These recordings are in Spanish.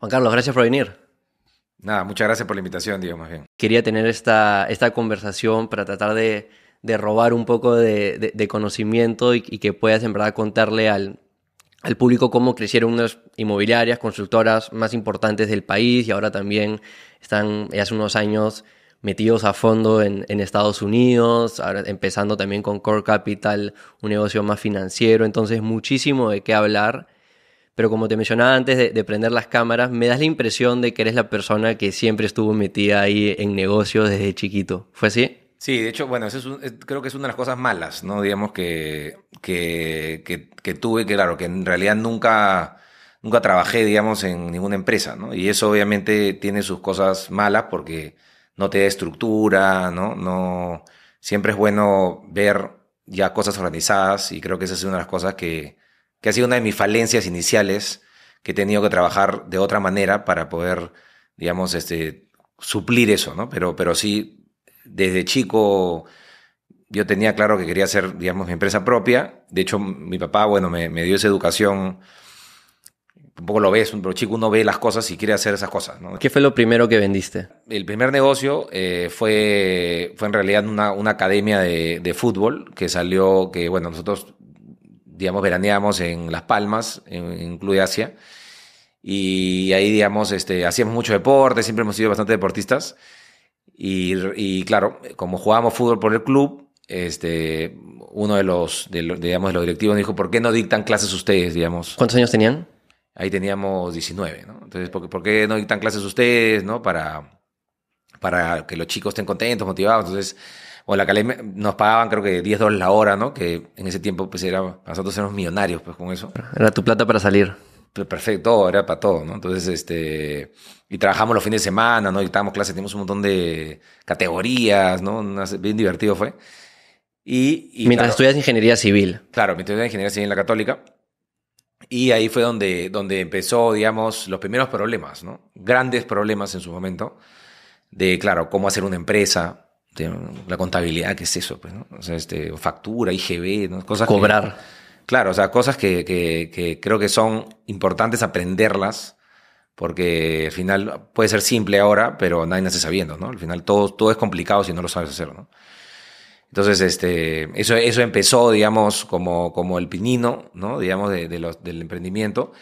Juan Carlos, gracias por venir. Nada, muchas gracias por la invitación, Diego, más bien. Quería tener esta, esta conversación para tratar de, robar un poco de, conocimiento y, que puedas en verdad contarle al, público cómo crecieron unas inmobiliarias, constructoras más importantes del país y ahora también están eh, hace unos años metidos a fondo en, Estados Unidos, empezando también con Core Capital, un negocio más financiero, entonces muchísimo de qué hablar pero como te mencionaba antes de, prender las cámaras, me das la impresión de que eres la persona que siempre estuvo metida ahí en negocios desde chiquito. ¿Fue así? Sí, de hecho, bueno, creo que es una de las cosas malas, ¿no? Digamos que, que, tuve, que claro, que en realidad nunca, nunca trabajé, digamos, en ninguna empresa, ¿no? Y eso obviamente tiene sus cosas malas porque no te da estructura, ¿no? No, siempre es bueno ver ya cosas organizadas y creo que esa es una de las cosas que, que ha sido una de mis falencias iniciales, que he tenido que trabajar de otra manera para poder, digamos, este, suplir eso, ¿no? Pero, pero sí, desde chico yo tenía claro que quería hacer, digamos, mi empresa propia. De hecho, mi papá, bueno, me, dio esa educación. Un poco lo ves, pero chico uno ve las cosas y quiere hacer esas cosas, ¿no? ¿Qué fue lo primero que vendiste? El primer negocio eh, fue, fue en realidad una, academia de, fútbol que salió, que bueno, nosotros digamos, veraneábamos en Las Palmas, en, Club de Asia. Y ahí, digamos, este, hacíamos mucho deporte, siempre hemos sido bastante deportistas. Y, claro, como jugábamos fútbol por el club, este, uno de los, digamos, los directivos nos dijo, ¿por qué no dictan clases ustedes, digamos? ¿Cuántos años tenían? Ahí teníamos 19, ¿no? Entonces, ¿por, ¿por qué no dictan clases ustedes, no? Para, para que los chicos estén contentos, motivados. Entonces, o la Calais nos pagaban creo que 10 dólares la hora, ¿no? Que en ese tiempo pues era, nosotros éramos millonarios pues con eso. Era tu plata para salir. Perfecto, era para todo, ¿no? Entonces, este, y trabajamos los fines de semana, ¿no? Y estábamos clases, teníamos un montón de categorías, ¿no? Bien divertido fue. Y, mientras estudias ingeniería civil. Claro, mientras estudias ingeniería civil en la católica. Y ahí fue donde, donde empezó, digamos, los primeros problemas, ¿no? Grandes problemas en su momento, de, claro, cómo hacer una empresa, la contabilidad, ¿qué es eso? Pues, ¿no? o sea, este, factura, IGB, cosas. Cobrar. claro, o sea, cosas que, que, creo que son importantes aprenderlas, porque al final puede ser simple ahora, pero nadie nace sabiendo, ¿no? Al final todo, todo es complicado si no lo sabes hacer, ¿no? Entonces, este, eso, eso empezó, digamos, como, como el pinino, ¿no? Digamos, de, los, del emprendimiento.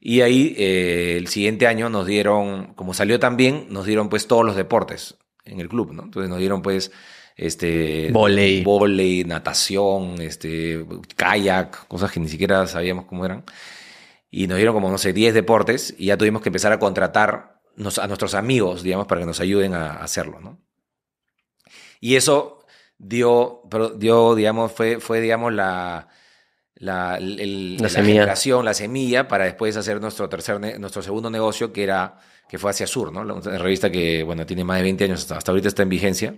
Y ahí eh, el siguiente año nos dieron, como salió también nos dieron pues todos los deportes en el club, ¿no? Entonces nos dieron pues este volei, natación, este kayak, cosas que ni siquiera sabíamos cómo eran. Y nos dieron como no sé 10 deportes y ya tuvimos que empezar a contratar a nuestros amigos, digamos, para que nos ayuden a, hacerlo, ¿no? Y eso dio, dio digamos, fue, fue digamos, la, la, la, semilla. la semilla para después hacer nuestro, tercer, nuestro segundo negocio, que era que fue hacia Sur, ¿no? La revista que, bueno, tiene más de 20 años, hasta, ahorita está en vigencia.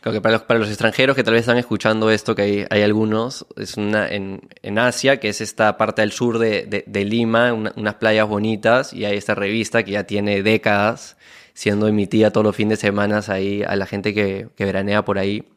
Creo que para los, para los, extranjeros que tal vez están escuchando esto, que hay, hay algunos, es una en, en, Asia, que es esta parte del sur de, de, Lima, unas playas bonitas, y hay esta revista que ya tiene décadas siendo emitida todos los fines de semana ahí a la gente que, que veranea por ahí.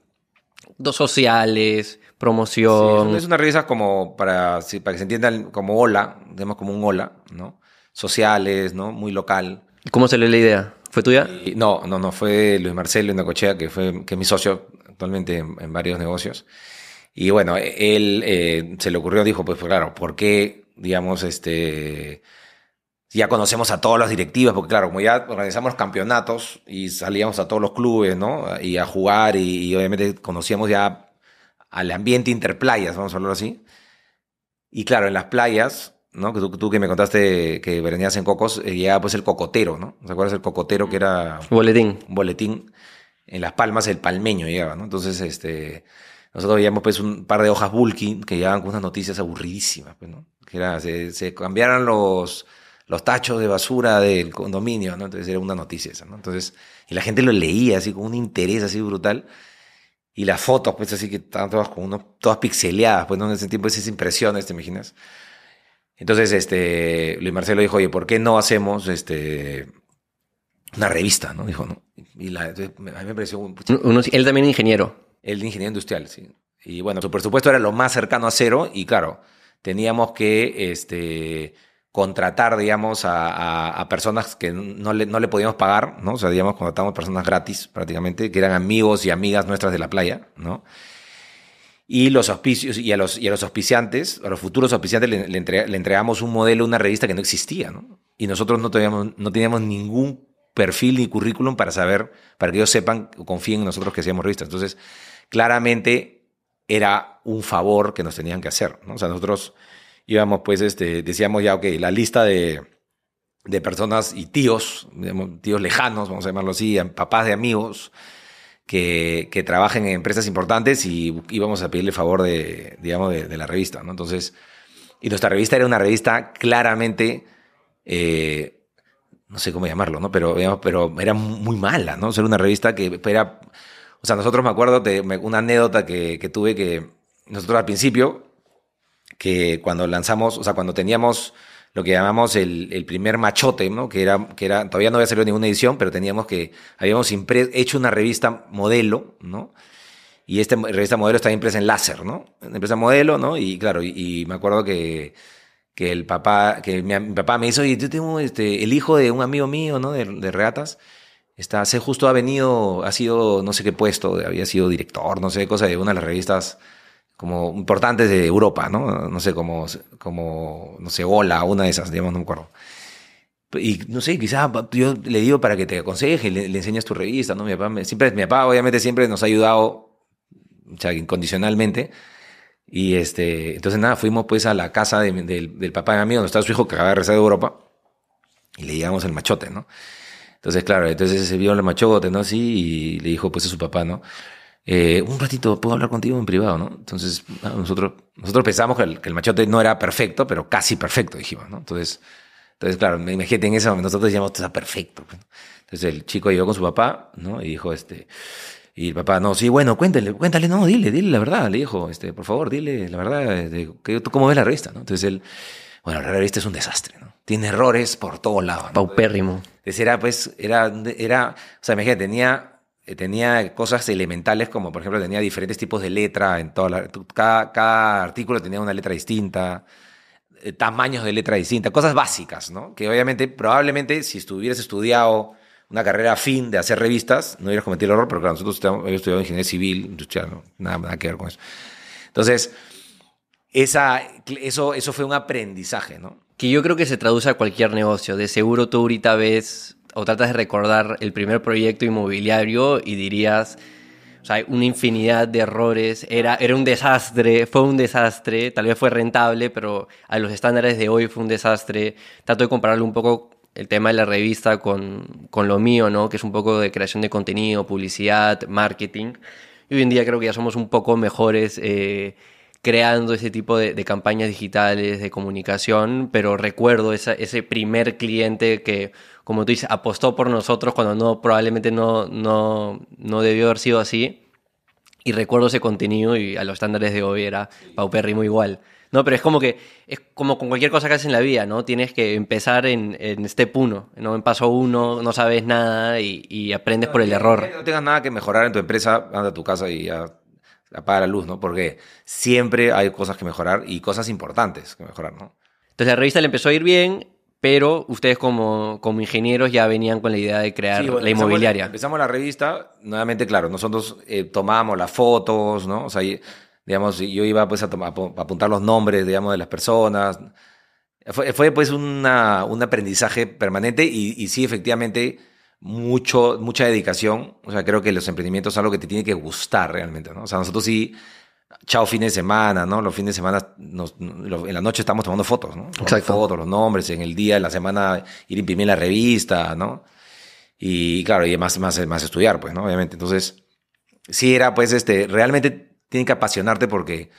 Dos sociales, promoción. Sí, es una revista como, para, para que se entiendan, como hola, digamos como un hola, ¿no? Sociales, ¿no? Muy local. ¿Cómo salió la idea? ¿Fue tuya? no, no, no, fue Luis Marcelo Cochea, que, fue, que es mi socio actualmente en, varios negocios. Y bueno, él eh, se le ocurrió, dijo, pues, pues claro, ¿por qué, digamos, este ya conocemos a todas las directivas, porque claro, como ya organizamos campeonatos y salíamos a todos los clubes, ¿no? Y a jugar y, y obviamente conocíamos ya al ambiente interplayas, vamos a hablar así. Y claro, en las playas tú, que me contaste que veraneas en Cocos, llegaba eh, pues el cocotero, ¿no? ¿Se acuerdas el cocotero que era... Boletín. Un boletín. En Las Palmas el palmeño llegaba, ¿no? Entonces, este... Nosotros veíamos pues un par de hojas bulky que llevaban con unas noticias aburridísimas, pues, ¿no? Que era, se, se cambiaron los, los tachos de basura del condominio, ¿no? Entonces era una noticia esa, ¿no? Entonces, y la gente lo leía así con un interés así brutal. Y las fotos, pues así que estaban todas con unos, todas pixeleadas, pues, ¿no? En ese tiempo esas impresiones, ¿te imaginas? Entonces, este, Luis Marcelo dijo, oye, ¿por qué no hacemos este, una revista? ¿no? Dijo, ¿no? Y a mí me pareció... Un... él también ingeniero. Él ingeniero industrial, sí. Y bueno, su presupuesto era lo más cercano a cero y claro, teníamos que este, contratar, digamos, a, a personas que no le, no le, podíamos pagar, ¿no? O sea, digamos, contratamos personas gratis prácticamente, que eran amigos y amigas nuestras de la playa, ¿no? y los auspicios y a los, auspiciantes, a los futuros auspiciantes le, entregamos un modelo, una revista que no existía, Y nosotros no teníamos, no teníamos ningún perfil ni currículum para saber, para que ellos sepan o confíen en nosotros que hacíamos revistas. Entonces, claramente era un favor que nos tenían que hacer, ¿no? O sea, nosotros íbamos, pues, este, decíamos ya, ok, la lista de, de personas y tíos, tíos lejanos, vamos a llamarlo así, papás de amigos, que, que trabajen en empresas importantes y íbamos a pedirle favor de, digamos, de, la revista, ¿no? Entonces, y nuestra revista era una revista claramente, eh, no sé cómo llamarlo, ¿no? Pero, pero era muy mala, ¿no? O era una revista que era, o sea, nosotros me acuerdo de una anécdota que, que tuve que nosotros al principio, que cuando lanzamos, o sea, cuando teníamos lo que llamamos el, primer machote, ¿no? que, era, que era, todavía no había salido ninguna edición, pero teníamos que, habíamos hecho una revista modelo, ¿no? Y esta revista modelo está impresa en láser, ¿no? Empresa modelo, ¿no? Y claro, y, me acuerdo que, que el papá, que mi, papá me hizo, y yo tengo este, el hijo de un amigo mío, ¿no? De, de reatas, está, se justo ha venido, ha sido, no sé qué puesto, había sido director, no sé cosa, de una de las revistas como importantes de Europa, ¿no? No sé, como, como no sé, Gola, una de esas, digamos, no me acuerdo. Y no sé, quizás yo le digo para que te aconseje, le, enseñas tu revista, ¿no? Mi papá, siempre, mi papá obviamente siempre nos ha ayudado, o sea, incondicionalmente. Y este, entonces nada, fuimos pues a la casa del, papá de mi amigo, donde estaba su hijo que acaba de regresar de Europa, y le llevamos el machote, ¿no? Entonces, claro, entonces se vio el machote, ¿no? Sí, y le dijo pues a su papá, ¿no? Eh, un ratito, puedo hablar contigo en privado, ¿no? Entonces, ah, nosotros, nosotros pensamos que el, machote no era perfecto, pero casi perfecto, dijimos, ¿no? Entonces, entonces claro, imagínate en ese momento, nosotros decíamos, está perfecto. Pues, entonces, el chico llegó con su papá, ¿no? Y dijo, este, y el papá, no, sí, bueno, cuéntale, cuéntale, no, dile, dile la verdad, le dijo, este, por favor, dile la verdad, este, tú cómo ves la revista, ¿no? Entonces él, bueno, la revista es un desastre, ¿no? Tiene errores por todos lados. Paupérrimo. Entonces era, pues, era, era, o sea, imagínate, tenía eh, tenía cosas elementales como por ejemplo tenía diferentes tipos de letra en toda la, cada, artículo tenía una letra distinta eh, tamaños de letra distinta cosas básicas no que obviamente probablemente si estuvieras estudiado una carrera fin de hacer revistas no hubieras cometido el error pero claro nosotros yo estudiado ingeniería civil nada, que ver con eso entonces esa, eso, eso fue un aprendizaje no que yo creo que se traduce a cualquier negocio de seguro tú ahorita ves o tratas de recordar el primer proyecto inmobiliario y dirías, o sea, una infinidad de errores, era, era un desastre, fue un desastre, tal vez fue rentable, pero a los estándares de hoy fue un desastre. Trato de compararlo un poco el tema de la revista con, lo mío, ¿no? Que es un poco de creación de contenido, publicidad, marketing. Y hoy en día creo que ya somos un poco mejores eh, creando ese tipo de, campañas digitales, de comunicación, pero recuerdo ese primer cliente que como tú dices, apostó por nosotros cuando no, probablemente no, no, no debió haber sido así. Y recuerdo ese contenido y a los estándares de hoy era muy igual. No, pero es como que, es como con cualquier cosa que haces en la vida, ¿no? Tienes que empezar en, en step uno. ¿no? En paso uno no sabes nada y, aprendes por el error. No tengas nada que mejorar en tu empresa, anda a tu casa y apaga la luz, ¿no? Porque siempre hay cosas que mejorar y cosas importantes que mejorar, ¿no? Entonces la revista le empezó a ir bien, pero ustedes como, como ingenieros ya venían con la idea de crear la inmobiliaria. Empezamos la, revista, nuevamente, claro, nosotros eh, tomábamos las fotos, ¿no? O sea, digamos, yo iba pues a, tomar, a apuntar los nombres, digamos, de las personas. Fue, pues una, un aprendizaje permanente y, y, sí, efectivamente, mucho, mucha dedicación. O sea, creo que los emprendimientos es algo que te tiene que gustar realmente, ¿no? O sea, nosotros sí chao fines de semana, ¿no? Los fines de semana, en la noche estamos tomando fotos, ¿no? Exacto. Fotos, los nombres, en el día, en la semana, ir imprimir la revista, ¿no? Y claro, y más, más, más estudiar, pues, ¿no? Obviamente. Entonces, sí era, pues, este, realmente tiene que apasionarte porque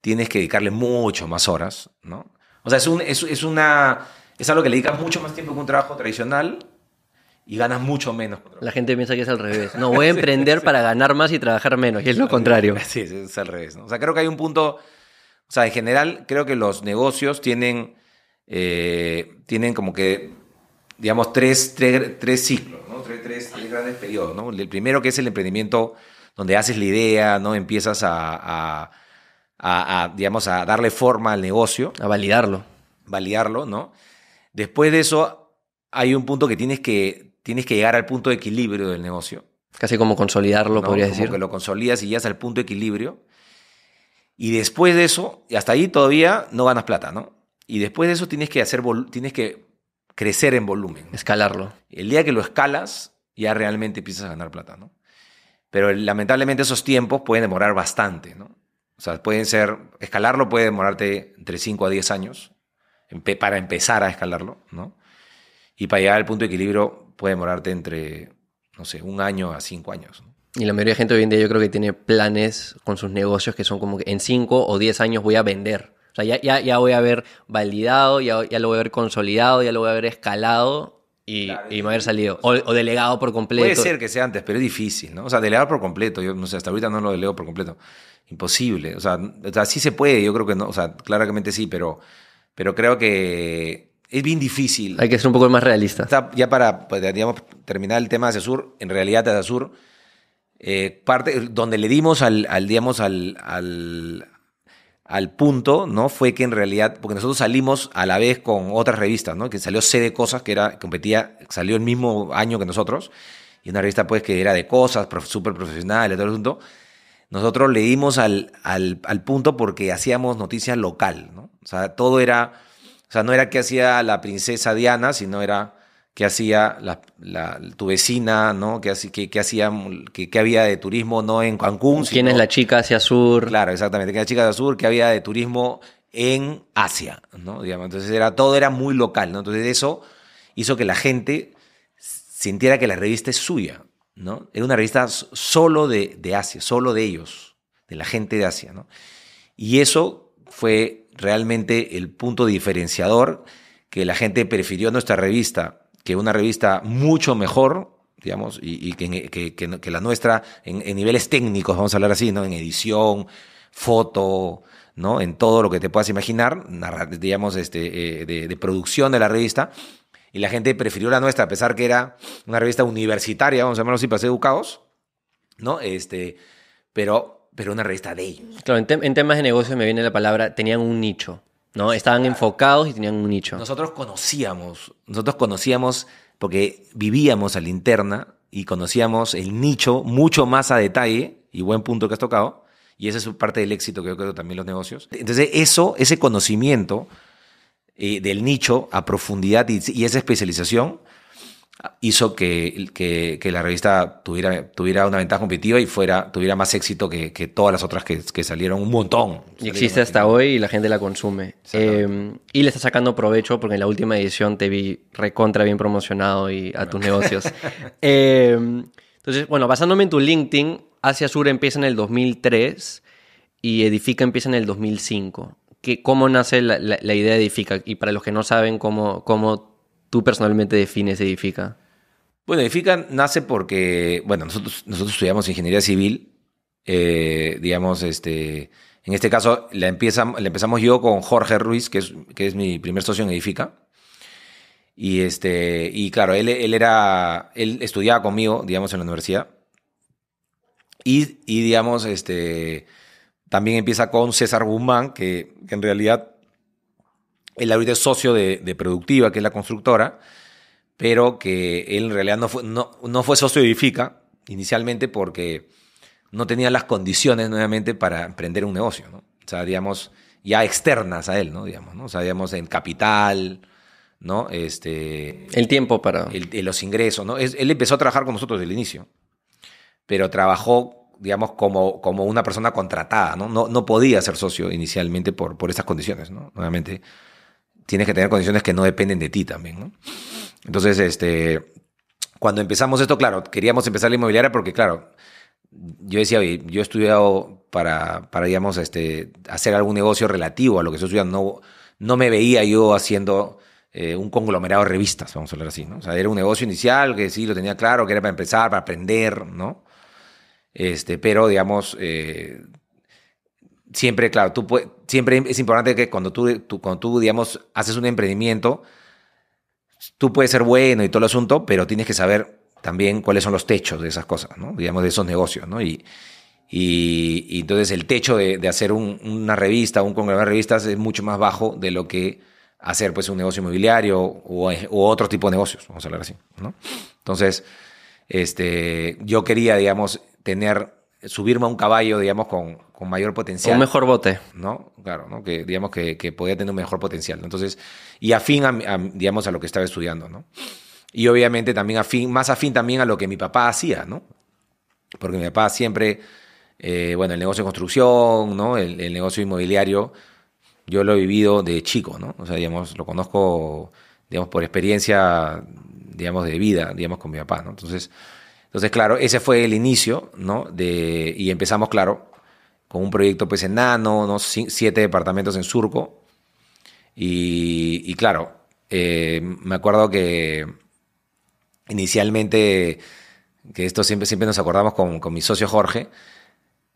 tienes que dedicarle mucho más horas, ¿no? O sea, es, un, es, es una, es algo que le dedicas mucho más tiempo que un trabajo tradicional y ganas mucho menos. La gente piensa que es al revés. No, voy a emprender para ganar más y trabajar menos, y es lo contrario. Sí, es al revés. ¿no? O sea, creo que hay un punto, o sea, en general creo que los negocios tienen, eh, tienen como que, digamos, tres, tres, ciclos, ¿no? tres, grandes periodos. ¿no? El primero que es el emprendimiento donde haces la idea, ¿no? empiezas a, a digamos, a darle forma al negocio. A validarlo. Validarlo, ¿no? Después de eso... Hay un punto que tienes que tienes que llegar al punto de equilibrio del negocio. Casi como consolidarlo, podría decir. que lo consolidas y llegas al punto de equilibrio. Y después de eso, y hasta ahí todavía no ganas plata, ¿no? Y después de eso tienes que, hacer tienes que crecer en volumen. Escalarlo. El día que lo escalas, ya realmente empiezas a ganar plata, ¿no? Pero lamentablemente esos tiempos pueden demorar bastante, ¿no? O sea, pueden ser, escalarlo puede demorarte entre 5 a 10 años para empezar a escalarlo, ¿no? Y para llegar al punto de equilibrio puede demorarte entre, no sé, un año a cinco años. Y la mayoría de gente hoy en día yo creo que tiene planes con sus negocios que son como que en cinco o diez años voy a vender. O sea, ya, voy a haber validado, ya, ya, lo voy a haber consolidado, ya lo voy a haber escalado y, me haber salido. O, delegado por completo. Puede ser que sea antes, pero es difícil, ¿no? O sea, delegar por completo, yo no sé, hasta ahorita no lo delego por completo. Imposible. O sea, sí se puede, yo creo que no, o sea, claramente sí, pero, pero creo que es bien difícil. Hay que ser un poco más realista. ya para pues, digamos, terminar el tema de Sur en realidad sur eh, parte, donde le dimos al, digamos, al, al, punto, ¿no? Fue que en realidad, porque nosotros salimos a la vez con otras revistas, ¿no? Que salió C de Cosas, que era, competía, salió el mismo año que nosotros, y una revista pues que era de cosas, súper profesional todo el asunto. Nosotros le dimos al, al punto porque hacíamos noticias local, ¿no? O sea, todo era sea, no era que hacía la princesa Diana, sino era que hacía tu vecina, ¿no? Que, hacía, que, había de turismo no en Cancún. ¿Quién es la chica hacia sur? Claro, exactamente. ¿Qué la chica de sur? Que había de turismo en Asia, ¿no? Entonces era, todo era muy local, ¿no? Entonces eso hizo que la gente sintiera que la revista es suya, ¿no? Era una revista solo de, de Asia, solo de ellos, de la gente de Asia, ¿no? Y eso fue realmente el punto diferenciador que la gente prefirió nuestra revista, que una revista mucho mejor, digamos, y, que, la nuestra en, niveles técnicos, vamos a hablar así, ¿no? En edición, foto, ¿no? En todo lo que te puedas imaginar, digamos, este, eh, de, producción de la revista, y la gente prefirió la nuestra, a pesar que era una revista universitaria, vamos a llamarlo así, para ser educados, ¿no? Este, pero pero una revista de ellos. Claro, en, temas de negocio me viene la palabra, tenían un nicho, ¿no? Estaban enfocados y tenían un nicho. Nosotros conocíamos, nosotros conocíamos porque vivíamos a la interna y conocíamos el nicho mucho más a detalle, y buen punto que has tocado, y esa es parte del éxito que yo creo también los negocios. Entonces, eso, ese conocimiento eh, del nicho a profundidad y esa especialización, hizo que, que, la revista tuviera, tuviera una ventaja competitiva y fuera, tuviera más éxito que, todas las otras que, salieron un montón. Y existe hasta hoy y la gente la consume. Em, y le está sacando provecho porque en la última edición te vi recontra bien promocionado y a tus negocios. Em, entonces, bueno, basándome en tu LinkedIn, Asia Sur empieza en el 2003 y Edifica empieza en el 2005. ¿Cómo nace la, idea de Edifica? Y para los que no saben cómo, cómo tú personalmente defines Edifica? Bueno, Edifica nace porque, bueno, nosotros, nosotros estudiamos ingeniería civil, eh, digamos, este, en este caso la, empezamos yo con Jorge Ruiz, que es, que es mi primer socio en Edifica. Y, este, y claro, él, él, era, él estudiaba conmigo, digamos, en la universidad. Y, digamos, este, también empieza con César Guzmán, que, que en realidad él ahorita es socio de, de Productiva, que es la constructora, pero que él en realidad no fue, no, fue socio de Edifica inicialmente porque no tenía las condiciones nuevamente para emprender un negocio, ¿no? O sea, digamos, ya externas a él, ¿no? Digamos, ¿no? O sea, digamos, en capital, ¿no? Este, el tiempo para... El, los ingresos, ¿no? él empezó a trabajar con nosotros desde el inicio, pero trabajó, digamos, como, como una persona contratada, ¿no? No, no podía ser socio inicialmente por, por estas condiciones, ¿no? Nuevamente tienes que tener condiciones que no dependen de ti también, ¿no? Entonces, este, cuando empezamos esto, claro, queríamos empezar la inmobiliaria porque, claro, yo decía, oye, yo he estudiado para, para digamos, este, hacer algún negocio relativo a lo que estoy estudiando. No, no me veía yo haciendo eh, un conglomerado de revistas, vamos a hablar así, ¿no? O sea, era un negocio inicial que sí lo tenía claro, que era para empezar, para aprender, ¿no? Este, pero, digamos, eh, siempre, claro, tú siempre es importante que cuando tú, cuando tú, digamos, haces un emprendimiento, tú puedes ser bueno y todo el asunto, pero tienes que saber también cuáles son los techos de esas cosas, Digamos, de esos negocios, Y, entonces el techo de, hacer una revista, un conglomerado de revistas es mucho más bajo de lo que hacer pues un negocio inmobiliario o, otro tipo de negocios, vamos a hablar así, Entonces, este, yo quería, digamos, tener subirme a un caballo, digamos, con, con mayor potencial. Un mejor bote. ¿No? Claro, ¿no? Que digamos que, que podía tener un mejor potencial. Entonces, y afín, a, digamos, a lo que estaba estudiando, ¿no? Y obviamente también afín, más afín también a lo que mi papá hacía, ¿no? Porque mi papá siempre, eh, bueno, el negocio de construcción, ¿no? El, el, negocio inmobiliario, yo lo he vivido de chico, ¿no? O sea, digamos, lo conozco, digamos, por experiencia, digamos, de vida, digamos, con mi papá, ¿no? Entonces, entonces, claro, ese fue el inicio, ¿no? De, y empezamos, claro, con un proyecto pues enano, ¿no? siete departamentos en Surco. Y, y claro, eh, me acuerdo que inicialmente, que esto siempre, siempre nos acordamos con, con mi socio Jorge,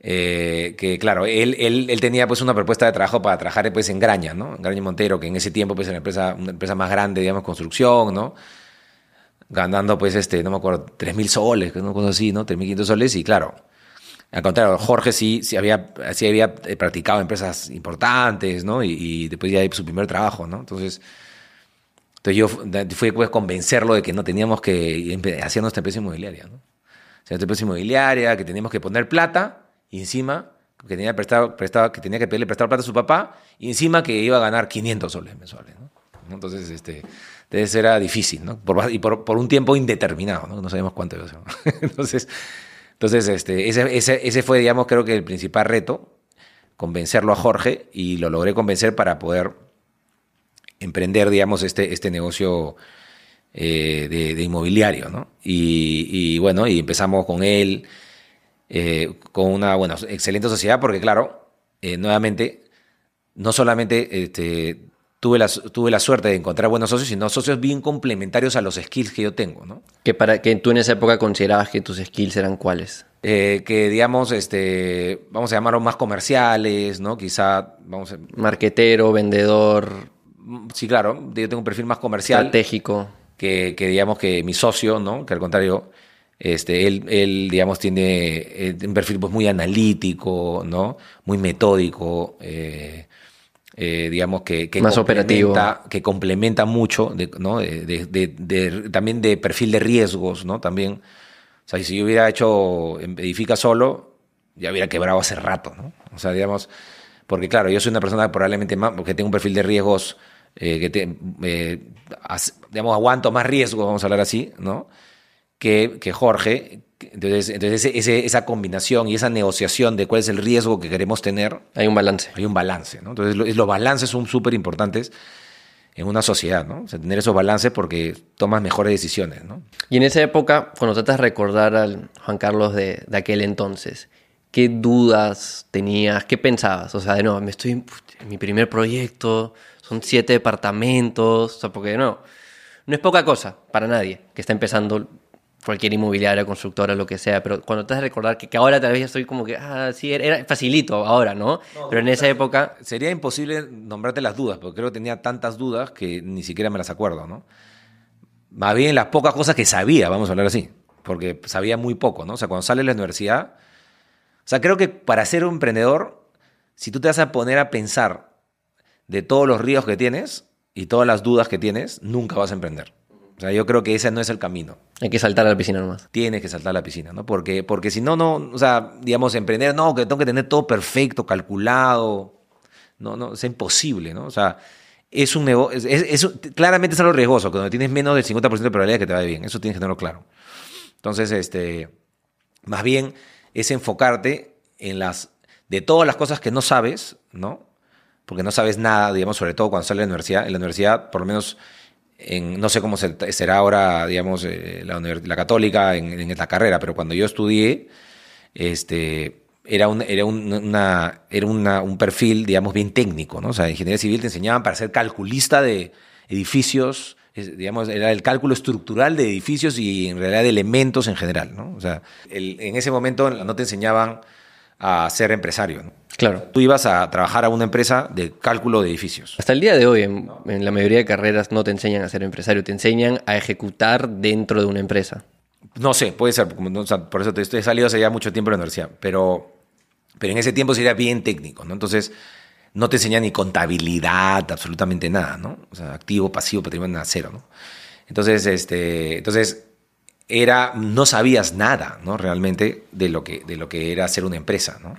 eh, que claro, él, él, él, tenía pues una propuesta de trabajo para trabajar pues en Graña, ¿no? En Graña Montero, que en ese tiempo pues era empresa, una empresa más grande, digamos, construcción, ¿no? ganando pues este, no me acuerdo, 3.000 soles, una cosa así, ¿no? 3.500 soles y claro, al contrario, Jorge sí, sí, había, sí había eh, practicado empresas importantes, ¿no? Y, después ya su primer trabajo, ¿no? Entonces, entonces yo fui pues convencerlo de que no teníamos que hacer nuestra empresa inmobiliaria, ¿no? Hacer empresa inmobiliaria, que teníamos que poner plata encima que tenía, prestado, prestado, que tenía que pedirle prestar plata a su papá encima que iba a ganar 500 soles mensuales, ¿no? Entonces, este... Entonces era difícil, ¿no? y por, un tiempo indeterminado, ¿no? No sabemos cuánto Entonces, entonces este, ese, fue, digamos, creo que el principal reto, convencerlo a Jorge, y lo logré convencer para poder emprender, digamos, este, este negocio eh, de, inmobiliario, ¿no? Y, bueno, y empezamos con él, eh, con una, bueno, excelente sociedad, porque claro, eh, nuevamente, no solamente este, tuve la, suerte de encontrar buenos socios, sino socios bien complementarios a los skills que yo tengo, ¿no? Que, para, que tú en esa época considerabas que tus skills eran cuáles? Eh, que digamos, este, vamos a llamarlos más comerciales, ¿no? Quizá, vamos Marquetero, vendedor. Mm, sí, claro, yo tengo un perfil más comercial. Estratégico. Que, digamos que mi socio, ¿no? Que al contrario, este, él, digamos, tiene eh, un perfil pues, muy analítico, ¿no? Muy metódico. Eh, eh, digamos, que, Más complementa, que complementa mucho, ¿no? también de perfil de riesgos, ¿no? También, o sea, si yo hubiera hecho em, Edifica solo, ya hubiera quebrado hace rato, ¿no? O sea, digamos, porque claro, yo soy una persona que probablemente más, porque tengo un perfil de riesgos, eh, que eh, digamos, aguanto más riesgos, vamos a hablar así, ¿no? que, Jorge. Entonces, esa combinación y esa negociación de cuál es el riesgo que queremos tener. Hay un balance. Hay un balance, ¿no? Entonces los balances son súper importantes en una sociedad, ¿no? O sea, tener esos balances porque tomas mejores decisiones, ¿no? Y en esa época, cuando tratas de recordar al Juan Carlos de, de, aquel entonces, ¿qué dudas tenías? ¿Qué pensabas? O sea, de nuevo, me estoy en mi primer proyecto, son siete departamentos, o sea, porque no, no es poca cosa para nadie que está empezando cualquier inmobiliaria, constructora, lo que sea, pero cuando te has a recordar que, ahora tal vez estoy como que, ah, sí, era, facilito ahora, ¿no? pero en esa época... Sería imposible nombrarte las dudas, porque creo que tenía tantas dudas que ni siquiera me las acuerdo, ¿no? Más bien las pocas cosas que sabía, vamos a hablar así, porque sabía muy poco, ¿no? O sea, cuando sales de la universidad, o sea, creo que para ser un emprendedor, si tú te vas a poner a pensar de todos los ríos que tienes y todas las dudas que tienes, nunca vas a emprender. O sea, yo creo que ese no es el camino. Hay que saltar a la piscina nomás. Tienes que saltar a la piscina, ¿no? Porque, porque si no, no, o sea, digamos, emprender, no, que tengo que tener todo perfecto, calculado. No, no, es imposible, ¿no? O sea, es un negocio, es, claramente es algo riesgoso, cuando tienes menos del 50% de probabilidad que te vaya bien, eso tienes que tenerlo claro. Entonces, este, más bien es enfocarte en las, de todas las cosas que no sabes, ¿no? Porque no sabes nada, digamos, sobre todo cuando sales de la universidad. En la universidad, por lo menos no sé cómo será ahora, digamos, eh, la, la, católica en, esta carrera, pero cuando yo estudié, este, era, un, era, era un perfil, digamos, bien técnico, ¿no? O sea, en ingeniería civil te enseñaban para ser calculista de edificios, digamos, era el cálculo estructural de edificios y en realidad de elementos en general, ¿no? O sea, en ese momento no te enseñaban a ser empresario. Claro. Tú ibas a trabajar a una empresa de cálculo de edificios. Hasta el día de hoy, en, la mayoría de carreras no te enseñan a ser empresario, te enseñan a ejecutar dentro de una empresa. No sé, puede ser, por eso te, he salido hace ya mucho tiempo de la universidad, pero, pero en ese tiempo sería bien técnico, ¿no? Entonces, no te enseñan ni contabilidad, absolutamente nada, ¿no? O sea, activo, pasivo, patrimonio, nada, cero, ¿no? Entonces, este, entonces era, no sabías nada, ¿no? Realmente de lo que, de lo que era ser una empresa, ¿no?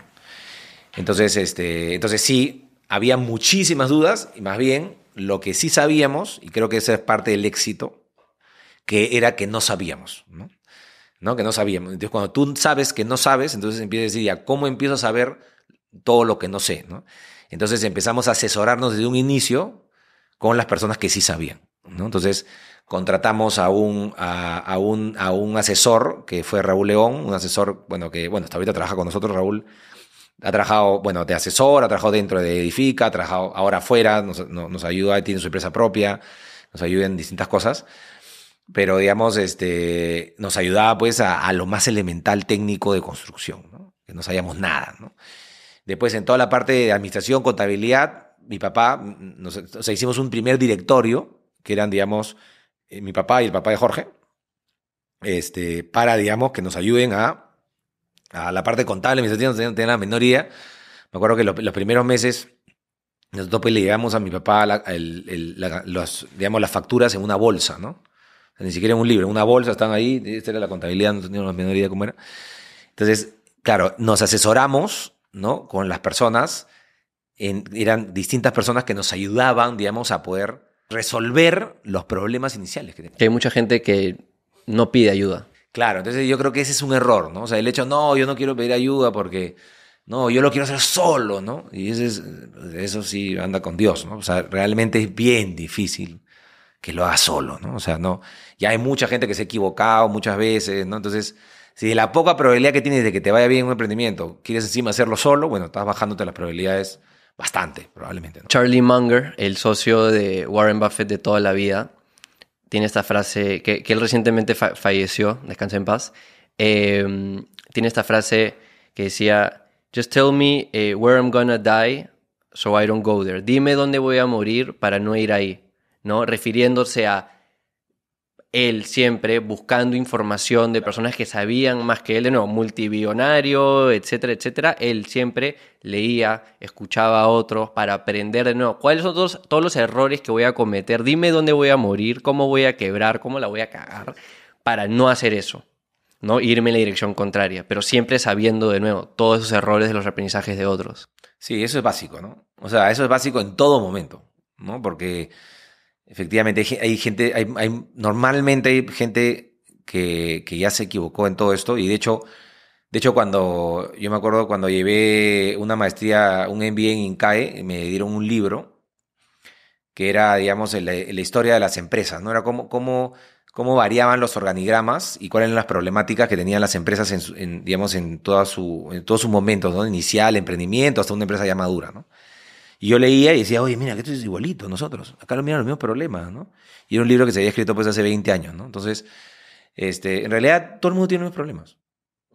Entonces, este, entonces sí, había muchísimas dudas y más bien lo que sí sabíamos, y creo que esa es parte del éxito, que era que no sabíamos, ¿no? Que no sabíamos. Entonces, cuando tú sabes que no sabes, entonces empiezas a decir, cómo empiezo a saber todo lo que no sé? Entonces empezamos a asesorarnos desde un inicio con las personas que sí sabían, ¿no? Entonces, contratamos a un, a, un, a un asesor que fue Raúl León, un asesor, bueno, que, bueno, hasta ahorita trabaja con nosotros Raúl, ha trabajado, bueno, de asesor, ha trabajado dentro de Edifica, ha trabajado ahora afuera, nos, nos ayuda, tiene su empresa propia, nos ayuda en distintas cosas. Pero, digamos, este, nos ayudaba pues a, lo más elemental técnico de construcción, que no sabíamos nada. ¿no? Después, en toda la parte de administración, contabilidad, mi papá, hicimos un primer directorio, que eran, digamos, eh, mi papá y el papá de Jorge, este, para, digamos, que nos ayuden a, a la parte contable, mis tíos tenían la minoría. Me acuerdo que los primeros meses nosotros pues le llevamos a mi papá digamos, las facturas en una bolsa, ¿no? ni siquiera en un libro, en una bolsa están ahí, esta era la contabilidad, no teníamos la minoría como era. Entonces, claro, nos asesoramos, ¿no? Con las personas, eran distintas personas que nos ayudaban, digamos, a poder resolver los problemas iniciales que hay mucha gente que no pide ayuda. Claro, entonces yo creo que ese es un error, ¿no? O sea, el hecho, no, yo no quiero pedir ayuda porque, no, yo lo quiero hacer solo, ¿no? Y eso sí anda con Dios, ¿no? O sea, realmente es bien difícil que lo haga solo, ¿no? O sea, no, ya hay mucha gente que se ha equivocado muchas veces, ¿no? Entonces, si de la poca probabilidad que tienes de que te vaya bien un emprendimiento, quieres encima hacerlo solo, bueno, estás bajándote las probabilidades Bastante, probablemente. Charlie Munger, el socio de Warren Buffett de toda la vida, tiene esta frase, que, él recientemente falleció, descanse en paz, em, tiene esta frase que decía, Just tell me eh, where I'm gonna die so I don't go there. Dime dónde voy a morir para no ir ahí, ¿no? Refiriéndose a él siempre buscando información de personas que sabían más que él, de nuevo, multibillonario, etcétera, etcétera. Él siempre leía, escuchaba a otros para aprender de nuevo cuáles son todos, todos los errores que voy a cometer, dime dónde voy a morir, cómo voy a quebrar, cómo la voy a cagar, para no hacer eso. ¿no? Irme en la dirección contraria, pero siempre sabiendo de nuevo todos esos errores de los aprendizajes de otros. Sí, eso es básico, ¿no? O sea, eso es básico en todo momento, ¿no? Porque Efectivamente, hay gente, hay, hay, normalmente hay gente que, que, ya se equivocó en todo esto y de hecho, de hecho cuando yo me acuerdo cuando llevé una maestría, un MBA en INCAE, me dieron un libro que era, digamos, la, historia de las empresas, ¿no? Era cómo, cómo, cómo variaban los organigramas y cuáles eran las problemáticas que tenían las empresas en, digamos, en, toda su, en todos sus momentos, ¿no? Inicial, emprendimiento, hasta una empresa ya madura, ¿no? Y yo leía y decía, oye, mira, que esto es igualito nosotros. Acá lo miran los mismos problemas, ¿no? Y era un libro que se había escrito pues hace 20 años, ¿no? Entonces, este, en realidad todo el mundo tiene los mismos problemas.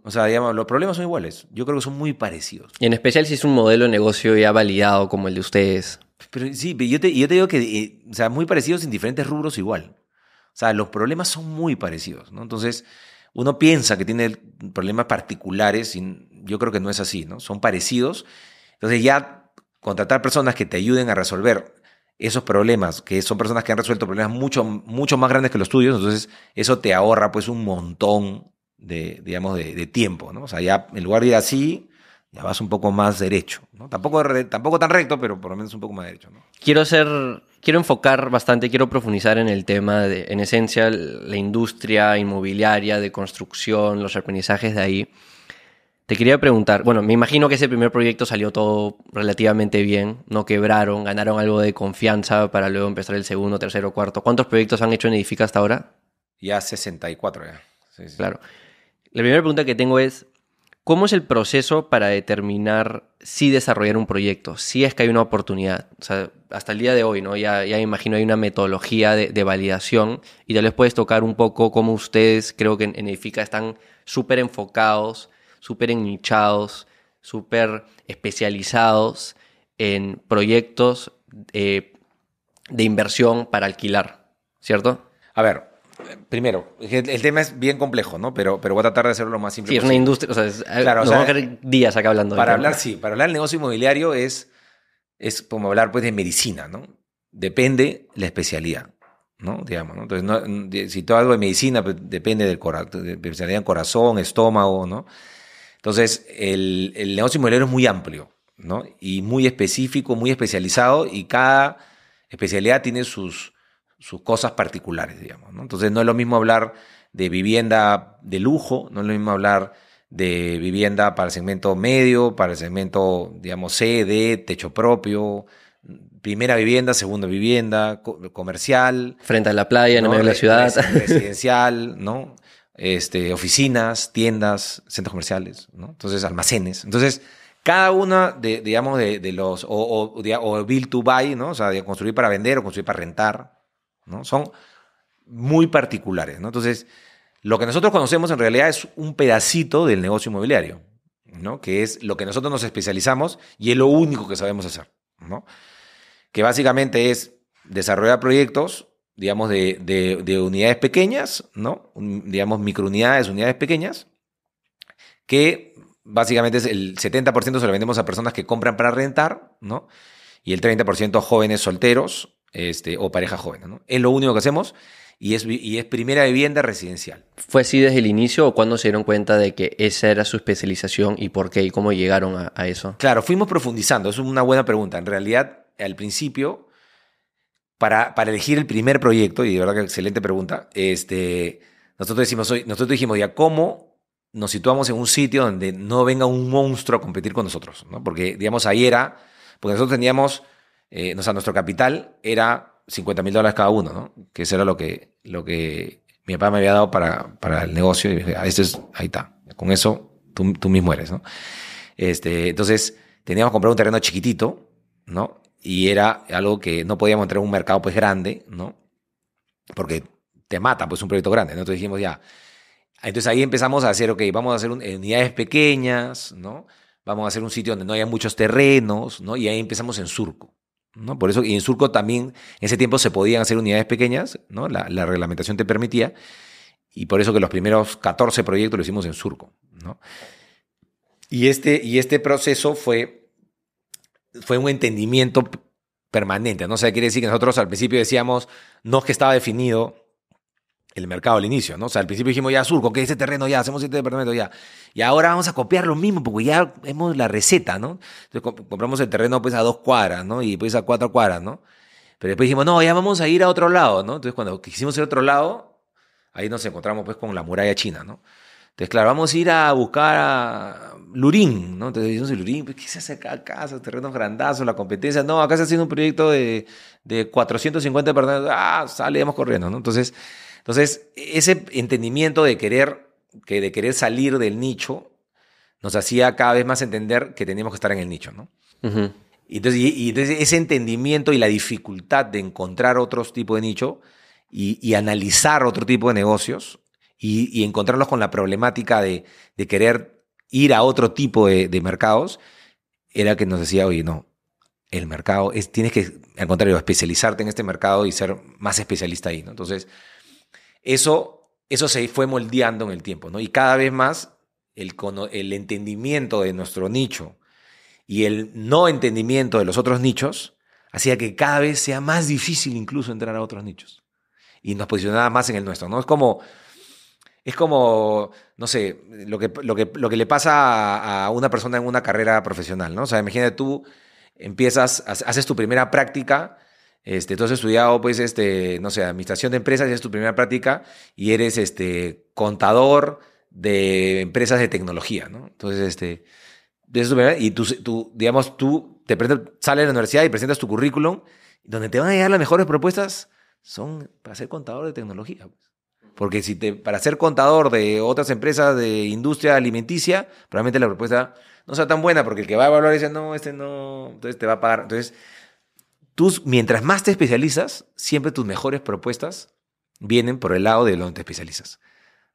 O sea, digamos, los problemas son iguales. Yo creo que son muy parecidos. Y en especial si es un modelo de negocio ya validado como el de ustedes. Pero sí, yo te, yo te digo que, eh, o sea, muy parecidos en diferentes rubros igual. O sea, los problemas son muy parecidos, ¿no? Entonces, uno piensa que tiene problemas particulares y yo creo que no es así, ¿no? Son parecidos. Entonces ya contratar personas que te ayuden a resolver esos problemas, que son personas que han resuelto problemas mucho, mucho más grandes que los tuyos, entonces eso te ahorra pues un montón de, digamos, de, tiempo, ¿no? O sea, ya en lugar de ir así, ya vas un poco más derecho, ¿no? Tampoco, tampoco tan recto, pero por lo menos un poco más derecho, Quiero ser, quiero enfocar bastante, quiero profundizar en el tema, de, en esencia, la industria inmobiliaria de construcción, los aprendizajes de ahí. Te quería preguntar, bueno, me imagino que ese primer proyecto salió todo relativamente bien, no quebraron, ganaron algo de confianza para luego empezar el segundo, tercero, cuarto. ¿Cuántos proyectos han hecho en Edifica hasta ahora? Ya 64, ya. Sí, sí. Claro. La primera pregunta que tengo es, ¿cómo es el proceso para determinar si desarrollar un proyecto, si es que hay una oportunidad? O sea, hasta el día de hoy, ¿no? Ya, ya me imagino hay una metodología de, validación y tal vez puedes tocar un poco cómo ustedes creo que en, en Edifica están súper enfocados súper ennichados, súper especializados en proyectos eh, de inversión para alquilar, ¿cierto? A ver, primero, el, tema es bien complejo, ¿no? Pero, pero voy a tratar de hacerlo lo más simple. Sí, es una industria, o sea, días acá hablando. Para hablar, sí, para hablar del negocio inmobiliario es, es como hablar pues de medicina, ¿no? Depende la especialidad. ¿no? Digamos, ¿no? Entonces, si todo algo de medicina, pues, depende del corazón, especialidad en corazón, estómago, ¿no? Entonces, el, el negocio inmobiliario es muy amplio, ¿no? Y muy específico, muy especializado, y cada especialidad tiene sus, cosas particulares, digamos. ¿no? Entonces, no es lo mismo hablar de vivienda de lujo, no es lo mismo hablar de vivienda para el segmento medio, para el segmento, digamos, C, D, techo propio, primera vivienda, segunda vivienda, comercial. Frente a la playa, ¿no? en medio de la ciudad. Residencial, ¿no? Este, oficinas, tiendas, centros comerciales, entonces almacenes. Entonces, cada una de, digamos, de, los, o, build to buy, ¿no? o sea, construir para vender o construir para rentar, ¿no? son muy particulares. Entonces, lo que nosotros conocemos en realidad es un pedacito del negocio inmobiliario, ¿no? que es lo que nosotros nos especializamos y es lo único que sabemos hacer, ¿no? que básicamente es desarrollar proyectos digamos, de, de, unidades pequeñas, ¿no? digamos, microunidades, unidades pequeñas, que básicamente es el 70% se lo vendemos a personas que compran para rentar, ¿no? Y el 30% a jóvenes solteros este, o parejas jóvenes, Es lo único que hacemos y es, y es primera vivienda residencial. ¿Fue así desde el inicio o cuándo se dieron cuenta de que esa era su especialización y por qué y cómo llegaron a, a eso? Claro, fuimos profundizando, es una buena pregunta. En realidad, al principio para, elegir el primer proyecto, y de verdad que excelente pregunta, este, nosotros, decimos, nosotros dijimos, ya, ¿cómo nos situamos en un sitio donde no venga un monstruo a competir con nosotros? ¿no? Porque, digamos, ahí era, porque nosotros teníamos, eh, o sea, nuestro capital era 50 mil dólares cada uno, ¿no? que eso era lo que, lo que mi papá me había dado para, para el negocio, y dije, ah, este es, ahí está, con eso tú, tú mismo eres. ¿no? Este, entonces, teníamos que comprar un terreno chiquitito, ¿no? y era algo que no podíamos entrar en un mercado pues grande, ¿no? Porque te mata pues un proyecto grande, ¿no? Entonces dijimos ya, entonces ahí empezamos a hacer, ok, vamos a hacer eh, unidades pequeñas, ¿no? Vamos a hacer un sitio donde no haya muchos terrenos, ¿no? Y ahí empezamos en Surco, ¿no? Por eso, y en Surco también, en ese tiempo se podían hacer unidades pequeñas, ¿no? La, reglamentación te permitía, y por eso que los primeros 14 proyectos lo hicimos en Surco, ¿no? Y este, y este proceso fue fue un entendimiento permanente. ¿no? O sea, quiere decir que nosotros al principio decíamos, no es que estaba definido el mercado al inicio, ¿no? O sea, al principio dijimos, ya Surco, que este terreno ya, hacemos este departamento ya. Y ahora vamos a copiar lo mismo, porque ya hemos la receta, ¿no? Entonces compramos el terreno pues a dos cuadras, ¿no? Y pues a cuatro cuadras, ¿no? Pero después dijimos, no, ya vamos a ir a otro lado, ¿no? Entonces cuando quisimos ir a otro lado, ahí nos encontramos pues con la muralla china, ¿no? Entonces, claro, vamos a ir a buscar a Lurín, ¿no? Entonces decimos, Lurín, pues, ¿qué se hace acá? Acá casa, terrenos grandazos, la competencia. No, acá se sido un proyecto de, 450 personas. Ah, sale, corriendo, ¿no? Entonces, entonces, ese entendimiento de querer, que de querer salir del nicho nos hacía cada vez más entender que teníamos que estar en el nicho, ¿no? y, entonces, ese entendimiento y la dificultad de encontrar otro tipo de nicho y, y analizar otro tipo de negocios y, encontrarlos con la problemática de, querer ir a otro tipo de, mercados, era que nos decía, oye, no, el mercado, es, tienes que, al contrario, especializarte en este mercado y ser más especialista ahí, ¿no? Entonces, eso, eso se fue moldeando en el tiempo, ¿no? Y cada vez más el, el entendimiento de nuestro nicho y el no entendimiento de los otros nichos hacía que cada vez sea más difícil incluso entrar a otros nichos. Y nos posicionaba más en el nuestro, ¿no? Es como, es como, no sé, lo que, lo que, lo que le pasa a, una persona en una carrera profesional, ¿no? O sea, imagínate tú empiezas, haces tu primera práctica, este, tú has estudiado, pues, este, no sé, administración de empresas, y es tu primera práctica y eres, este, contador de empresas de tecnología, ¿no? Entonces, este, y tú, digamos, tú te sales de la universidad y presentas tu currículum, donde te van a llegar las mejores propuestas son para ser contador de tecnología. Pues. Porque si te, para ser contador de otras empresas de industria alimenticia, probablemente la propuesta no sea tan buena, porque el que va a evaluar dice, no, este no, entonces te va a pagar. Entonces, tú, mientras más te especializas, siempre tus mejores propuestas vienen por el lado de donde te especializas.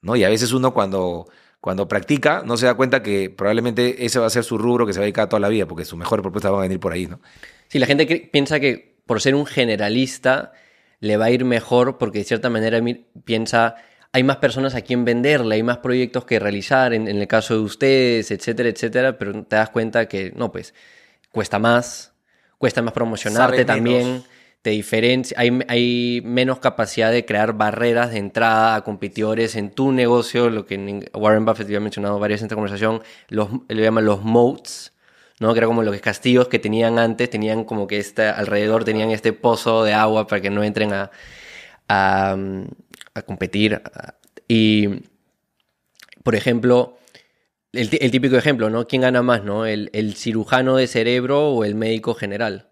¿no? Y a veces uno cuando, cuando practica no se da cuenta que probablemente ese va a ser su rubro que se va a dedicar toda la vida, porque sus mejores propuestas van a venir por ahí. ¿no? Sí, la gente piensa que por ser un generalista le va a ir mejor porque de cierta manera piensa, hay más personas a quien venderle, hay más proyectos que realizar en, el caso de ustedes, etcétera, etcétera, pero te das cuenta que no, pues cuesta más, cuesta más promocionarte también, te diferencia, hay, menos capacidad de crear barreras de entrada a competidores en tu negocio, lo que Warren Buffett había mencionado varias veces en esta conversación, los, le llaman los moats, ¿no? Que era como los castillos que tenían antes, tenían como que este, alrededor tenían este pozo de agua para que no entren a, competir. Y, por ejemplo, el, típico ejemplo, ¿no? ¿Quién gana más, no? El, el, cirujano de cerebro o el médico general,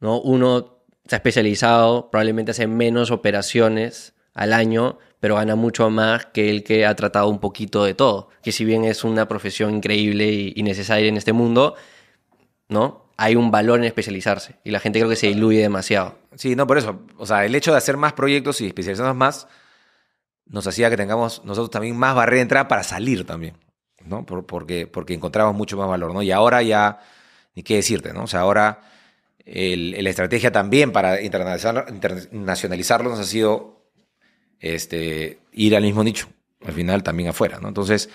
¿no? Uno se ha especializado, probablemente hace menos operaciones al año pero gana mucho más que el que ha tratado un poquito de todo. Que si bien es una profesión increíble y, necesaria en este mundo, ¿no? Hay un valor en especializarse y la gente creo que se diluye demasiado. Sí, no, por eso. O sea, el hecho de hacer más proyectos y especializarnos más nos hacía que tengamos nosotros también más barrera de entrada para salir también, ¿no? porque, porque encontramos mucho más valor, ¿no? Y ahora ya, ni qué decirte, ¿no? O sea, ahora la estrategia también para internacionalizarlo nos ha sido este, ir al mismo nicho, al final también afuera, ¿no? Entonces,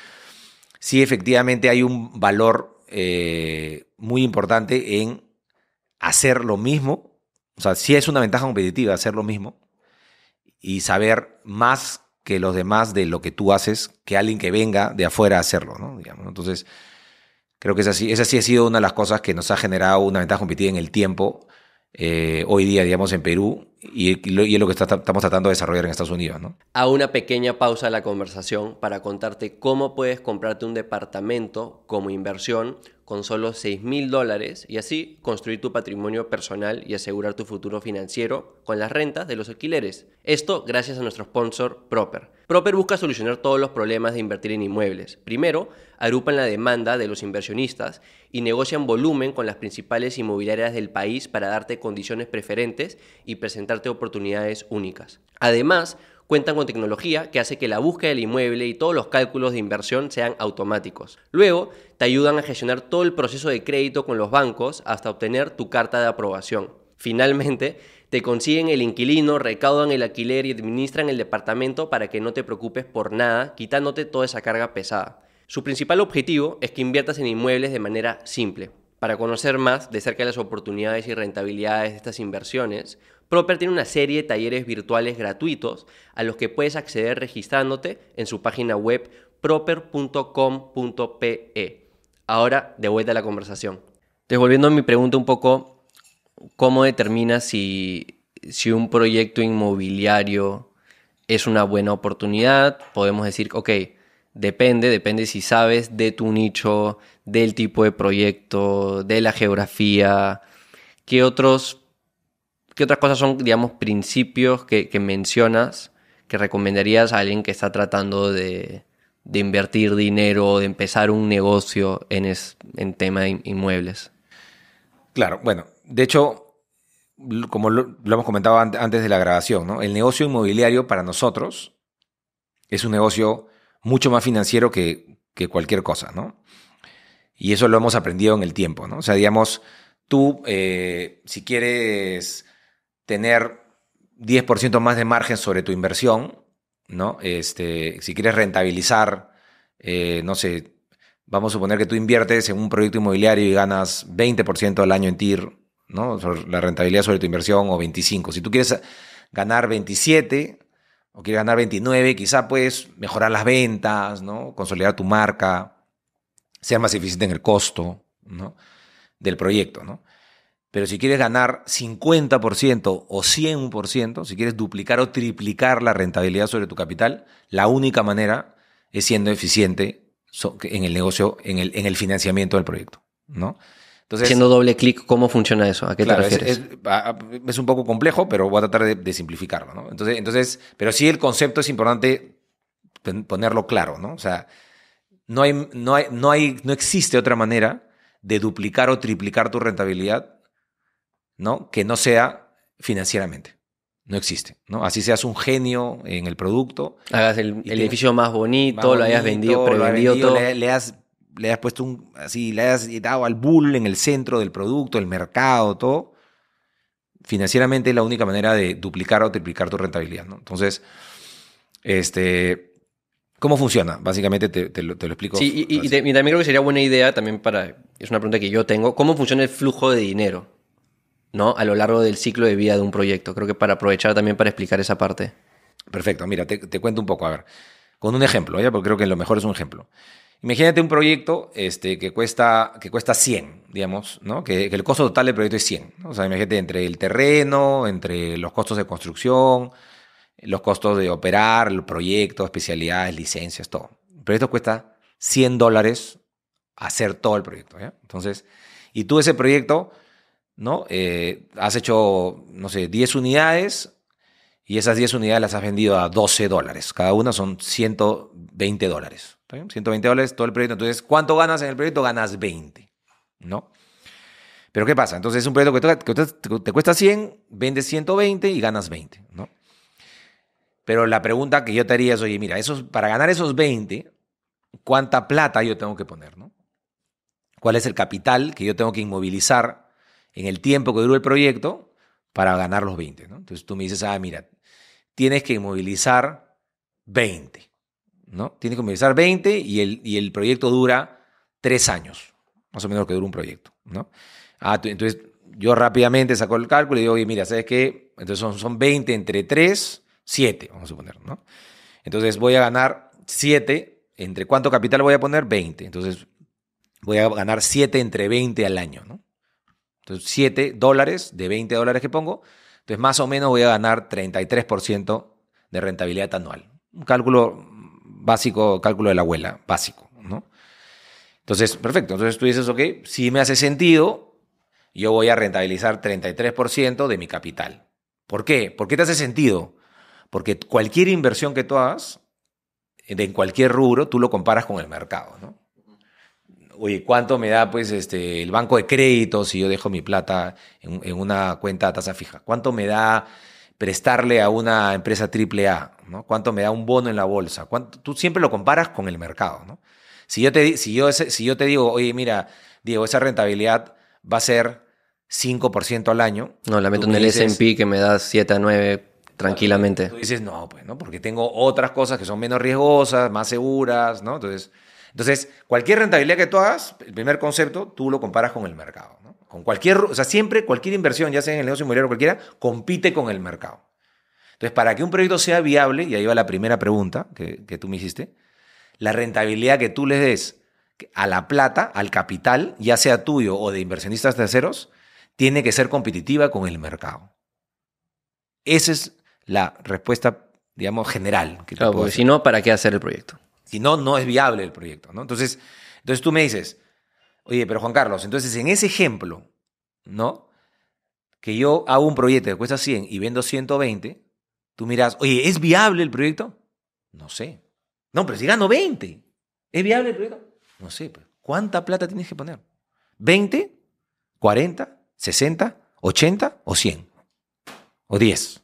sí, efectivamente hay un valor eh, muy importante en hacer lo mismo, o sea, sí es una ventaja competitiva hacer lo mismo y saber más que los demás de lo que tú haces que alguien que venga de afuera a hacerlo, ¿no? Digamos, entonces, creo que es así esa sí ha sido una de las cosas que nos ha generado una ventaja competitiva en el tiempo eh, hoy día, digamos, en Perú y, es lo que estamos tratando de desarrollar en Estados Unidos. ¿no? A una pequeña pausa de la conversación para contarte cómo puedes comprarte un departamento como inversión con solo 6 mil dólares y así construir tu patrimonio personal y asegurar tu futuro financiero con las rentas de los alquileres. Esto gracias a nuestro sponsor Proper. Proper busca solucionar todos los problemas de invertir en inmuebles. Primero, agrupan la demanda de los inversionistas y negocian volumen con las principales inmobiliarias del país para darte condiciones preferentes y presentarte oportunidades únicas. Además, cuentan con tecnología que hace que la búsqueda del inmueble y todos los cálculos de inversión sean automáticos. Luego, te ayudan a gestionar todo el proceso de crédito con los bancos hasta obtener tu carta de aprobación. Finalmente, te consiguen el inquilino, recaudan el alquiler y administran el departamento para que no te preocupes por nada, quitándote toda esa carga pesada. Su principal objetivo es que inviertas en inmuebles de manera simple. Para conocer más de cerca de las oportunidades y rentabilidades de estas inversiones, Proper tiene una serie de talleres virtuales gratuitos a los que puedes acceder registrándote en su página web proper.com.pe. Ahora, de vuelta a la conversación. Entonces, volviendo a mi pregunta un poco, ¿cómo determinas si, si un proyecto inmobiliario es una buena oportunidad? Podemos decir, ok, Depende, depende si sabes de tu nicho, del tipo de proyecto, de la geografía, qué otros ¿Qué otras cosas son, digamos, principios que, mencionas que recomendarías a alguien que está tratando de, invertir dinero, o de empezar un negocio en, en tema de inmuebles? Claro, bueno, de hecho, como lo, hemos comentado antes de la grabación, ¿no? el negocio inmobiliario para nosotros es un negocio mucho más financiero que, cualquier cosa, ¿no? Y eso lo hemos aprendido en el tiempo, ¿no? O sea, digamos, tú, eh, si quieres tener 10% más de margen sobre tu inversión, ¿no? Este, si quieres rentabilizar, eh, no sé, vamos a suponer que tú inviertes en un proyecto inmobiliario y ganas 20% al año en TIR, ¿no? la rentabilidad sobre tu inversión o 25. Si tú quieres ganar 27 o quieres ganar 29, quizá puedes mejorar las ventas, ¿no? Consolidar tu marca, ser más eficiente en el costo, ¿no? Del proyecto, ¿no? Pero si quieres ganar 50% o 100%, si quieres duplicar o triplicar la rentabilidad sobre tu capital, la única manera es siendo eficiente en el negocio, en el, financiamiento del proyecto, ¿no? Entonces, Haciendo doble clic, ¿cómo funciona eso? ¿A qué te refieres? Es, un poco complejo, pero voy a tratar de, simplificarlo, ¿no? Entonces, entonces, pero sí el concepto es importante ponerlo claro, ¿no? O sea, no, hay, no, hay, no, hay, no existe otra manera de duplicar o triplicar tu rentabilidad ¿no? Que no sea financieramente. No existe, ¿no? Así seas un genio en el producto. Hagas el, edificio más bonito, lo hayas vendido, todo. Le, has, le has puesto un, así, le has dado al bull en el centro del producto, el mercado, todo. Financieramente es la única manera de duplicar o triplicar tu rentabilidad, ¿no? Entonces, este... ¿Cómo funciona? Básicamente te, lo, explico. Sí, y, también creo que sería buena idea, también para, es una pregunta que yo tengo, ¿cómo funciona el flujo de dinero? ¿no? A lo largo del ciclo de vida de un proyecto. Creo que para aprovechar también para explicar esa parte. Perfecto, mira, te, cuento un poco, a ver, con un ejemplo, ¿ya? porque creo que lo mejor es un ejemplo. Imagínate un proyecto este, que, cuesta, que cuesta 100, digamos, ¿no? Que, el costo total del proyecto es 100. O sea, imagínate entre el terreno, entre los costos de construcción, los costos de operar, el proyecto, especialidades, licencias, todo. El proyecto cuesta 100 dólares hacer todo el proyecto. Entonces, y tú ese proyecto ¿no? Eh, has hecho, no sé, 10 unidades y esas 10 unidades las has vendido a 12 dólares. Cada una son 120 dólares. 120 dólares todo el proyecto. Entonces, ¿cuánto ganas en el proyecto? Ganas 20, ¿no? Pero ¿qué pasa? Entonces, es un proyecto que te, cuesta 100, vendes 120 y ganas 20, ¿no? Pero la pregunta que yo te haría es, oye, mira, para ganar esos 20, ¿cuánta plata yo tengo que poner? ¿no? ¿Cuál es el capital que yo tengo que inmovilizar en el tiempo que duró el proyecto para ganar los 20. ¿no? Entonces tú me dices, ah, mira, tienes que movilizar 20. ¿no? Tienes que movilizar 20 y el, proyecto dura 3 años, más o menos lo que dura un proyecto. ¿no? Ah, entonces yo rápidamente saco el cálculo y digo, oye, mira, ¿sabes qué? Entonces son, son 20 entre 3, 7, vamos a suponer. ¿no? Entonces voy a ganar 7. ¿Entre cuánto capital voy a poner? 20. Entonces voy a ganar 7 entre 20 al año. ¿no? Entonces, 7 dólares de 20 dólares que pongo, entonces más o menos voy a ganar 33% de rentabilidad anual. Un cálculo básico, cálculo de la abuela, básico, ¿no? Entonces, perfecto. Entonces tú dices, ok, si me hace sentido, yo voy a rentabilizar 33% de mi capital. ¿Por qué? ¿Por qué te hace sentido? Porque cualquier inversión que tú hagas, en cualquier rubro, tú lo comparas con el mercado, ¿no? oye, ¿cuánto me da pues este, el banco de crédito si yo dejo mi plata en, una cuenta a tasa fija? ¿Cuánto me da prestarle a una empresa AAA? ¿no? ¿Cuánto me da un bono en la bolsa? ¿Cuánto? Tú siempre lo comparas con el mercado. ¿no? Si, yo te, si, yo, si yo te digo, oye, mira, Diego, esa rentabilidad va a ser 5% al año. No, la meto en el S&P que me da 7 a 9 tranquilamente. Tú dices, no, pues no, porque tengo otras cosas que son menos riesgosas, más seguras, ¿no? Entonces... Entonces, cualquier rentabilidad que tú hagas, el primer concepto, tú lo comparas con el mercado. Con cualquier, o sea, siempre cualquier inversión, ya sea en el negocio inmobiliario o cualquiera, compite con el mercado. Entonces, para que un proyecto sea viable, y ahí va la primera pregunta que, tú me hiciste, la rentabilidad que tú le des a la plata, al capital, ya sea tuyo o de inversionistas terceros, tiene que ser competitiva con el mercado. Esa es la respuesta, digamos, general. Que claro, porque si no, ¿para qué hacer el proyecto? Si no, no es viable el proyecto. ¿no? Entonces, entonces tú me dices, oye, pero Juan Carlos, entonces en ese ejemplo, ¿no? Que yo hago un proyecto que cuesta 100 y vendo 120, tú miras, oye, ¿es viable el proyecto? No sé. No, pero si gano 20, ¿es viable el proyecto? No sé. Pues, ¿Cuánta plata tienes que poner? ¿20? ¿40? ¿60? ¿80? ¿O 100? ¿O 10?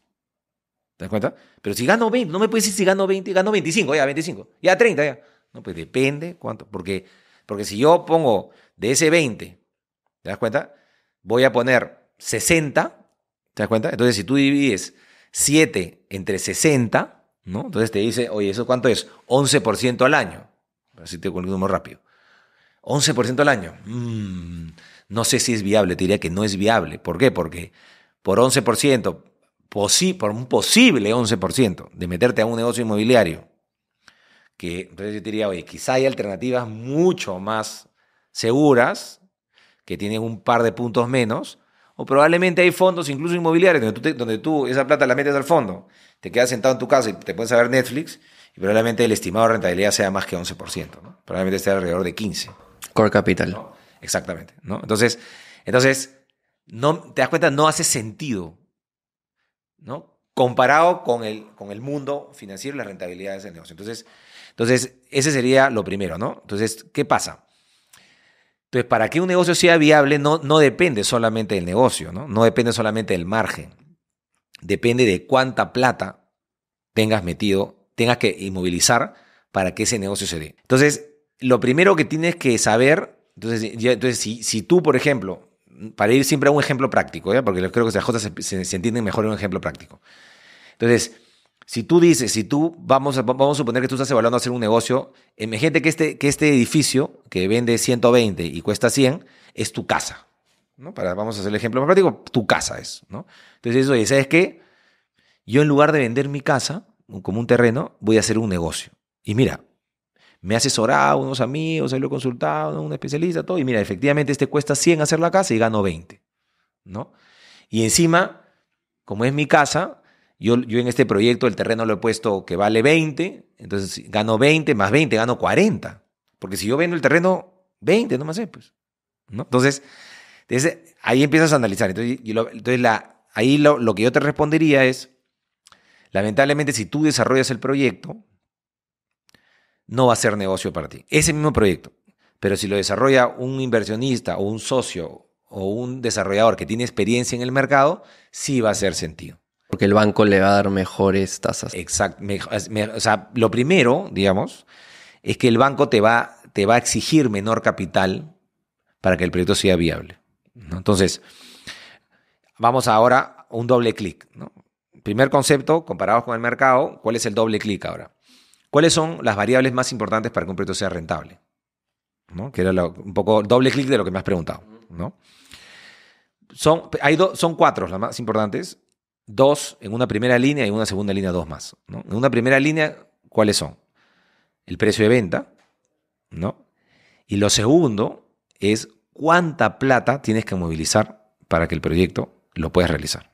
¿Te das cuenta? Pero si gano 20, no me puedes decir si gano 20, gano 25, ya 25, ya 30, ya. No, pues depende cuánto. Porque, porque si yo pongo de ese 20, ¿te das cuenta? Voy a poner 60, ¿te das cuenta? Entonces, si tú divides 7 entre 60, ¿no? Entonces te dice, oye, ¿eso cuánto es? 11% al año. Así te un más rápido. 11% al año. Mm, no sé si es viable, te diría que no es viable. ¿Por qué? Porque por 11%, por un posible 11% de meterte a un negocio inmobiliario, que entonces yo diría, oye, quizá hay alternativas mucho más seguras, que tienen un par de puntos menos, o probablemente hay fondos, incluso inmobiliarios, donde tú, esa plata la metes al fondo, te quedas sentado en tu casa y te puedes ver Netflix, y probablemente el estimado de rentabilidad sea más que 11%, probablemente esté alrededor de 15%. Core capital. Exactamente. ¿no? Entonces, entonces no, te das cuenta, no hace sentido ¿no? comparado con el, con el mundo financiero y las rentabilidades ese negocio. Entonces, entonces, ese sería lo primero, ¿no? Entonces, ¿qué pasa? Entonces, para que un negocio sea viable, no, no depende solamente del negocio, ¿no? No depende solamente del margen. Depende de cuánta plata tengas metido, tengas que inmovilizar para que ese negocio se dé. Entonces, lo primero que tienes que saber, entonces, entonces si, si tú, por ejemplo, para ir siempre a un ejemplo práctico, ¿eh? porque creo que las cosas se, entienden mejor en un ejemplo práctico. Entonces, si tú dices, si tú, vamos a, vamos a suponer que tú estás evaluando hacer un negocio, imagínate que este, que este edificio que vende 120 y cuesta 100 es tu casa. ¿no? Para, vamos a hacer el ejemplo más práctico, tu casa es. ¿no? Entonces, oye, ¿sabes qué? Yo en lugar de vender mi casa como un terreno, voy a hacer un negocio. Y mira, me a unos amigos, se lo consultado a un especialista, todo. Y mira, efectivamente este cuesta 100 hacer la casa y gano 20, ¿no? Y encima, como es mi casa, yo, yo en este proyecto el terreno lo he puesto que vale 20, entonces gano 20 más 20, gano 40. Porque si yo vendo el terreno, 20, no más sé, pues. ¿no? Entonces, ahí empiezas a analizar. Entonces, ahí lo, lo que yo te respondería es, lamentablemente si tú desarrollas el proyecto, no va a ser negocio para ti. Ese mismo proyecto. Pero si lo desarrolla un inversionista o un socio o un desarrollador que tiene experiencia en el mercado, sí va a hacer sentido. Porque el banco le va a dar mejores tasas. Exacto. o sea, lo primero, digamos, es que el banco te va, te va a exigir menor capital para que el proyecto sea viable. Entonces, vamos ahora a un doble clic. Primer concepto, comparados con el mercado, ¿cuál es el doble clic ahora? ¿Cuáles son las variables más importantes para que un proyecto sea rentable? Que era un poco doble clic de lo que me has preguntado. ¿no? Son, hay son cuatro las más importantes. Dos en una primera línea y una segunda línea, dos más. En una primera línea, ¿cuáles son? El precio de venta, ¿no? Y lo segundo es cuánta plata tienes que movilizar para que el proyecto lo puedas realizar.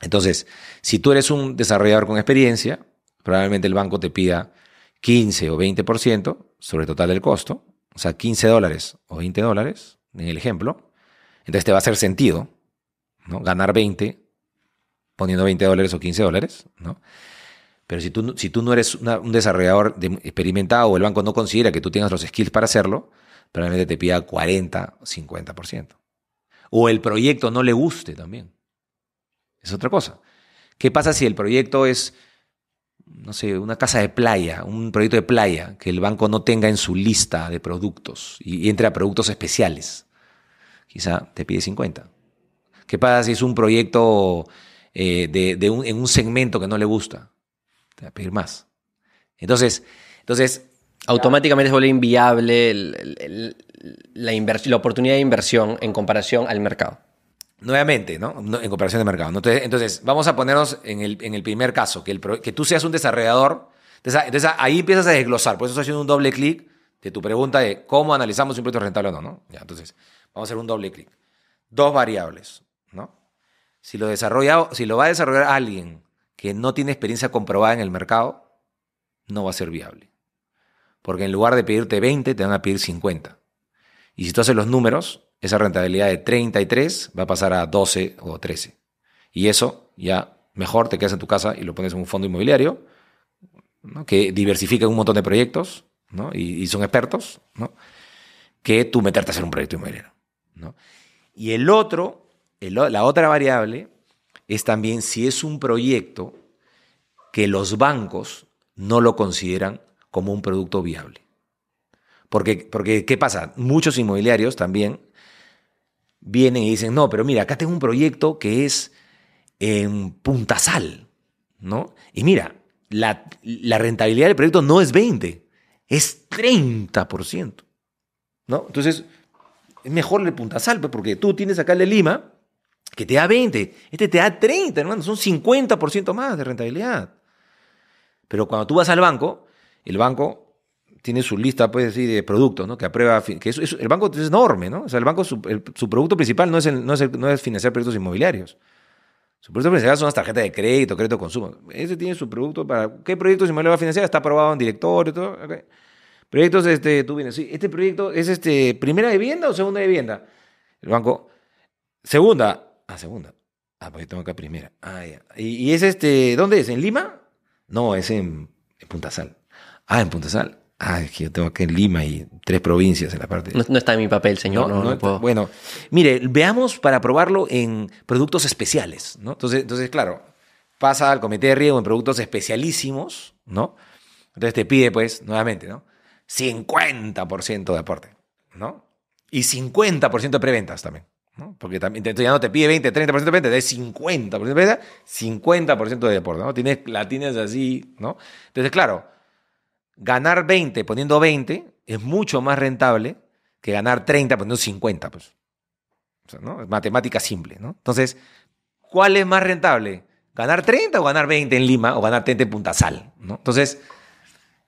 Entonces, si tú eres un desarrollador con experiencia, probablemente el banco te pida 15 o 20% sobre total del costo, o sea, 15 dólares o 20 dólares, en el ejemplo, entonces te va a hacer sentido ¿no? ganar 20 poniendo 20 dólares o 15 dólares, ¿no? Pero si tú, si tú no eres un desarrollador experimentado o el banco no considera que tú tengas los skills para hacerlo, probablemente te pida 40 o 50%. O el proyecto no le guste también. Es otra cosa. ¿Qué pasa si el proyecto es no sé, una casa de playa, un proyecto de playa que el banco no tenga en su lista de productos y, entre a productos especiales. Quizá te pide 50. ¿Qué pasa si es un proyecto eh, de, de en un segmento que no le gusta? Te va a pedir más. Entonces, entonces automáticamente se vuelve inviable la oportunidad de inversión en comparación al mercado. Nuevamente, ¿no? En comparación de mercado. Entonces, vamos a ponernos en el, en el primer caso, que, que tú seas un desarrollador. Entonces, ahí empiezas a desglosar. Por eso estoy haciendo un doble clic de tu pregunta de cómo analizamos un proyecto rentable o no, ¿no? Ya, entonces, vamos a hacer un doble clic. Dos variables, ¿no? Si lo, desarrolla, si lo va a desarrollar alguien que no tiene experiencia comprobada en el mercado, no va a ser viable. Porque en lugar de pedirte 20, te van a pedir 50. Y si tú haces los números, esa rentabilidad de 33 va a pasar a 12 o 13. Y eso ya mejor te quedas en tu casa y lo pones en un fondo inmobiliario ¿no? que diversifica un montón de proyectos ¿no? y, son expertos ¿no? que tú meterte a hacer un proyecto inmobiliario. Y el otro, la otra variable es también si es un proyecto que los bancos no lo consideran como un producto viable. Porque, porque ¿qué pasa? Muchos inmobiliarios también vienen y dicen, no, pero mira, acá tengo un proyecto que es en sal ¿no? Y mira, la, la rentabilidad del proyecto no es 20, es 30%, ¿no? Entonces, es mejor el de punta pues, porque tú tienes acá el de Lima, que te da 20, este te da 30, hermano, son 50% más de rentabilidad. Pero cuando tú vas al banco, el banco tiene su lista pues, decir, de productos, ¿no? Que aprueba, que el banco es enorme, ¿no? O sea, el banco, su, producto principal no es, no, es financiar proyectos inmobiliarios. Su producto principal son las tarjetas de crédito, crédito consumo. Ese tiene su producto para... ¿Qué proyectos inmobiliarios va a financiar? Está aprobado en directorio, todo. Proyectos, este, tú vienes, sí, este proyecto es este, primera vivienda o segunda vivienda. El banco, segunda, ah, segunda. Ah, pues tengo acá primera. Ah, ya. Y, es este, ¿dónde es? ¿En Lima? No, es en, en Punta Sal. Ah, en Punta Sal. Ah, es que yo tengo aquí en Lima y tres provincias en la parte. No, está en mi papel, señor. No, no, puedo. Bueno, mire, veamos para probarlo en productos especiales, ¿no? Entonces, entonces, claro, pasa al comité de riesgo en productos especialísimos, ¿no? Entonces te pide, pues, nuevamente, ¿no? 50% de aporte, ¿no? Y 50% de preventas también, ¿no? Porque también, ya no te pide 20, 30% de venta, te 50% de preventas, 50% de aporte, ¿no? Tienes, la tienes así, ¿no? Entonces, claro ganar 20 poniendo 20 es mucho más rentable que ganar 30 poniendo 50. Pues. Es matemática simple. ¿no? Entonces, ¿cuál es más rentable? ¿Ganar 30 o ganar 20 en Lima o ganar 30 en Punta ¿no? Entonces,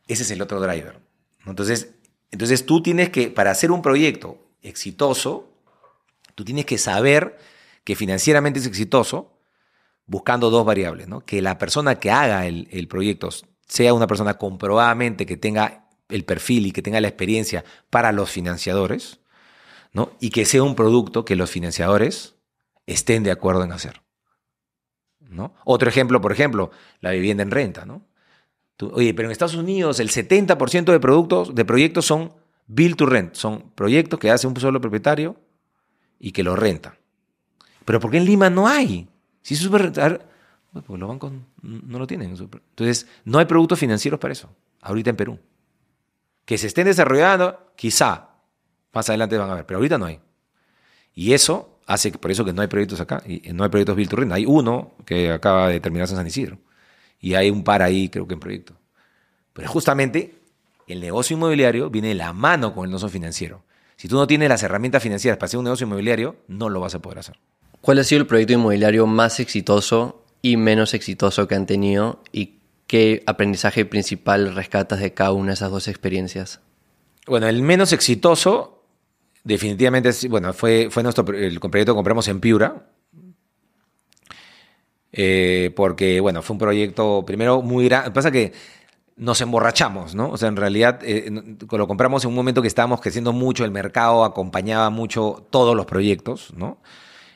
ese es el otro driver. Entonces, entonces, tú tienes que, para hacer un proyecto exitoso, tú tienes que saber que financieramente es exitoso buscando dos variables, ¿no? que la persona que haga el, el proyecto sea una persona comprobadamente que tenga el perfil y que tenga la experiencia para los financiadores, ¿no? Y que sea un producto que los financiadores estén de acuerdo en hacer. ¿no? Otro ejemplo, por ejemplo, la vivienda en renta, ¿no? oye, pero en Estados Unidos el 70% de productos, de proyectos son build to rent, son proyectos que hace un solo propietario y que lo renta. Pero ¿por qué en Lima no hay? Si es porque los bancos no lo tienen. Entonces, no hay productos financieros para eso, ahorita en Perú. Que se estén desarrollando, quizá más adelante van a ver, pero ahorita no hay. Y eso hace, por eso que no hay proyectos acá, y eh, no hay proyectos bill Hay uno que acaba de terminarse en San Isidro. Y hay un par ahí, creo que en proyecto. Pero justamente el negocio inmobiliario viene de la mano con el negocio financiero. Si tú no tienes las herramientas financieras para hacer un negocio inmobiliario, no lo vas a poder hacer. ¿Cuál ha sido el proyecto inmobiliario más exitoso y menos exitoso que han tenido y qué aprendizaje principal rescatas de cada una de esas dos experiencias. Bueno, el menos exitoso definitivamente bueno, fue, fue nuestro el proyecto que compramos en Piura, eh, porque, bueno, fue un proyecto, primero, muy grande. Pasa que nos emborrachamos, ¿no? O sea, en realidad eh, lo compramos en un momento que estábamos creciendo mucho, el mercado acompañaba mucho todos los proyectos, ¿no?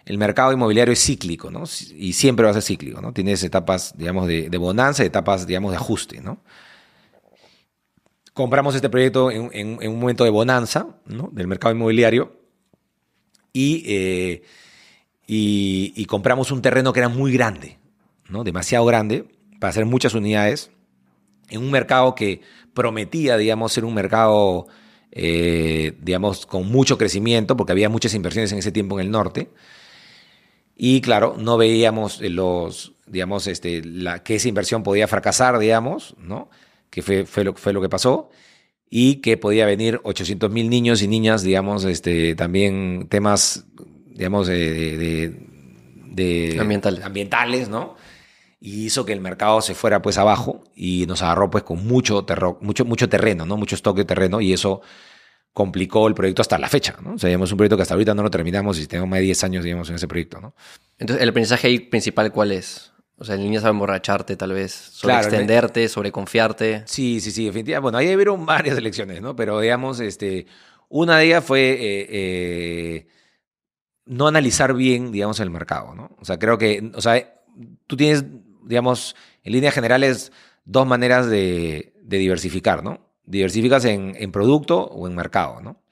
el mercado inmobiliario es cíclico, ¿no? Y siempre va a ser cíclico, ¿no? Tienes etapas, digamos, de, bonanza y etapas, digamos, de ajuste, ¿no? Compramos este proyecto en, un momento de bonanza, Del mercado inmobiliario eh, y, compramos un terreno que era muy grande, ¿no? Demasiado grande para hacer muchas unidades en un mercado que prometía, digamos, ser un mercado... Eh, digamos, con mucho crecimiento, porque había muchas inversiones en ese tiempo en el norte, y claro, no veíamos eh, los, digamos, este, la, que esa inversión podía fracasar, digamos, ¿no? Que fue, fue, lo, que pasó. Y que podía venir 800 mil niños y niñas, digamos, este, también temas, digamos, de, de ambientales. ambientales, ¿no? y hizo que el mercado se fuera pues abajo y nos agarró pues con mucho, terro, mucho, mucho terreno, ¿no? Mucho stock de terreno y eso complicó el proyecto hasta la fecha. ¿no? O sea, digamos, un proyecto que hasta ahorita no lo terminamos y tenemos más de 10 años, digamos, en ese proyecto. ¿no? Entonces, ¿el aprendizaje principal cuál es? O sea, en línea sabe emborracharte, tal vez, sobre extenderte, sobre confiarte. Sí, sí, sí, definitivamente. Bueno, ahí hubieron varias elecciones, ¿no? Pero digamos, este, una de ellas fue eh, eh, no analizar bien, digamos, el mercado, ¿no? O sea, creo que, o sea, tú tienes, digamos, en líneas generales, dos maneras de diversificar, ¿no? diversificas en, producto o en mercado, ¿no?